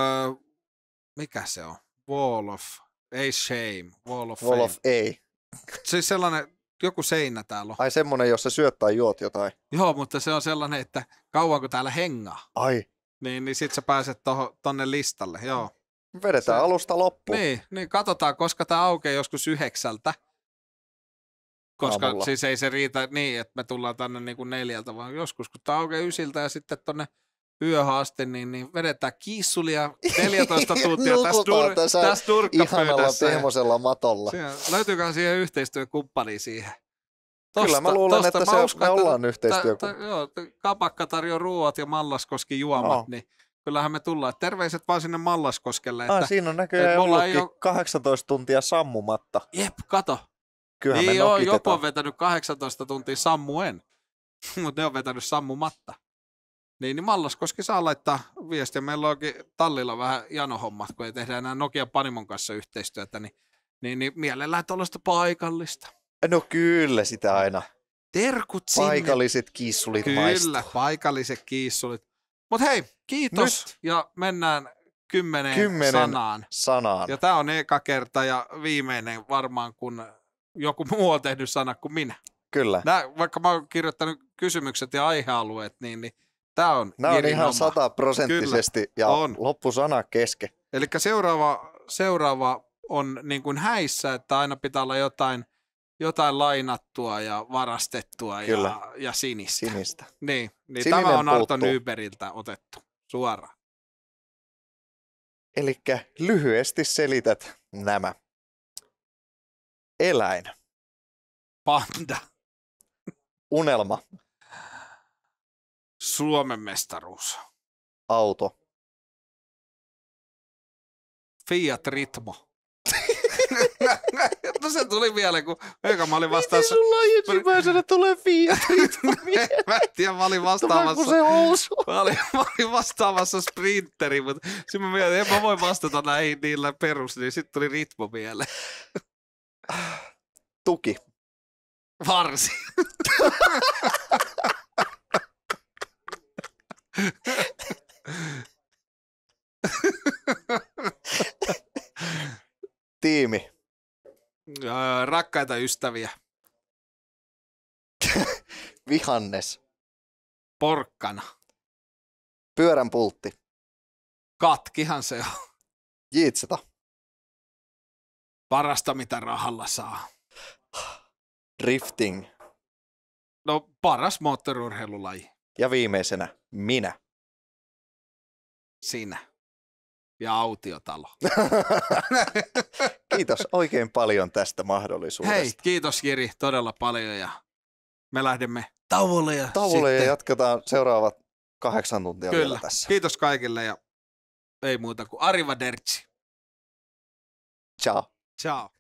mikä se on? Wall of, ei shame, wall of Wall fame. of ei. Siis sellainen, joku seinä täällä on. Ai semmoinen, jossa syöt tai juot jotain. Joo, mutta se on sellainen, että kauanko täällä hengaa. Ai. Niin, niin sit sä pääset toho, tonne listalle, joo. Vedetään se, alusta loppuun. Niin, niin katsotaan, koska tämä aukeaa joskus yhdeksältä. Koska aamulla. siis ei se riitä niin, että me tullaan tänne niin kuin neljältä, vaan joskus kun tämä aukeaa ysiltä ja sitten tuonne yöhön asti, niin, niin vedetään kiissulia 14 [LAUGHS] tuntia tässä, tur- tässä, tässä turkkapöydässä. Ihanalla pehmosella matolla. Siihen, siihen yhteistyökumppani siihen? Tosta, Kyllä mä luulen, tosta, että mä se, uskon, me ollaan yhteistyökumppani. kapakka tarjoaa ruoat ja Mallaskoski juomat, no. niin kyllähän me tullaan. Terveiset vaan sinne Mallaskoskelle. Että, ah, siinä on näköjään ollutkin jo... 18 tuntia sammumatta. Jep, kato. Kyllähän niin joo, joku on vetänyt 18 tuntia sammuen, [LAUGHS] mutta ne on vetänyt sammumatta. Niin, niin Mallaskoski saa laittaa viestiä. Meillä onkin tallilla vähän janohommat, kun ei tehdä enää Nokia Panimon kanssa yhteistyötä, niin, niin, niin mielellään tuollaista paikallista. No kyllä sitä aina. Terkut sinne. Paikalliset kiissulit Kyllä, maistuu. paikalliset kiissulit. Mutta hei, kiitos Nyt. ja mennään kymmeneen, kymmeneen sanaan. sanaan. Ja tämä on eka kerta ja viimeinen varmaan, kun joku muu on tehnyt sana kuin minä. Kyllä. Nää, vaikka mä oon kirjoittanut kysymykset ja aihealueet, niin, niin tämä on Nämä on ihan sataprosenttisesti ja on. loppusana keske. Eli seuraava, seuraava on niin kuin häissä, että aina pitää olla jotain, jotain lainattua ja varastettua Kyllä. Ja, ja sinistä. sinistä. Niin, niin tämä on Arto Nyberiltä otettu suoraan. Eli lyhyesti selität nämä. Eläin. Panda. Unelma. Suomen mestaruus. Auto. Fiat Ritmo. [LAUGHS] no se tuli vielä, kun eikä mä olin vastaamassa. Miten sulla ensimmäisenä tulee Fiat Ritmo [LAUGHS] Mä en tiedä, mä olin vastaamassa. Tuleeko se housu? Mä olin, mä olin vastaamassa Sprinteri, mutta sitten mä mietin, en mä voi vastata näihin niillä perus, niin sitten tuli Ritmo mieleen. Tuki. Varsi. Tiimi. rakkaita ystäviä. Vihannes. Porkkana. Pyörän pultti. Katkihan se on. Jiitseta. Parasta, mitä rahalla saa. Drifting. No, paras moottorurheilulaji. Ja viimeisenä, minä. Sinä. Ja autiotalo. [LAUGHS] kiitos oikein paljon tästä mahdollisuudesta. Hei, kiitos Kiri todella paljon ja me lähdemme tauolle ja Tauolle sitten... ja jatketaan seuraavat kahdeksan tuntia Kyllä. vielä tässä. Kiitos kaikille ja ei muuta kuin Dertsi. Ciao. Tchau.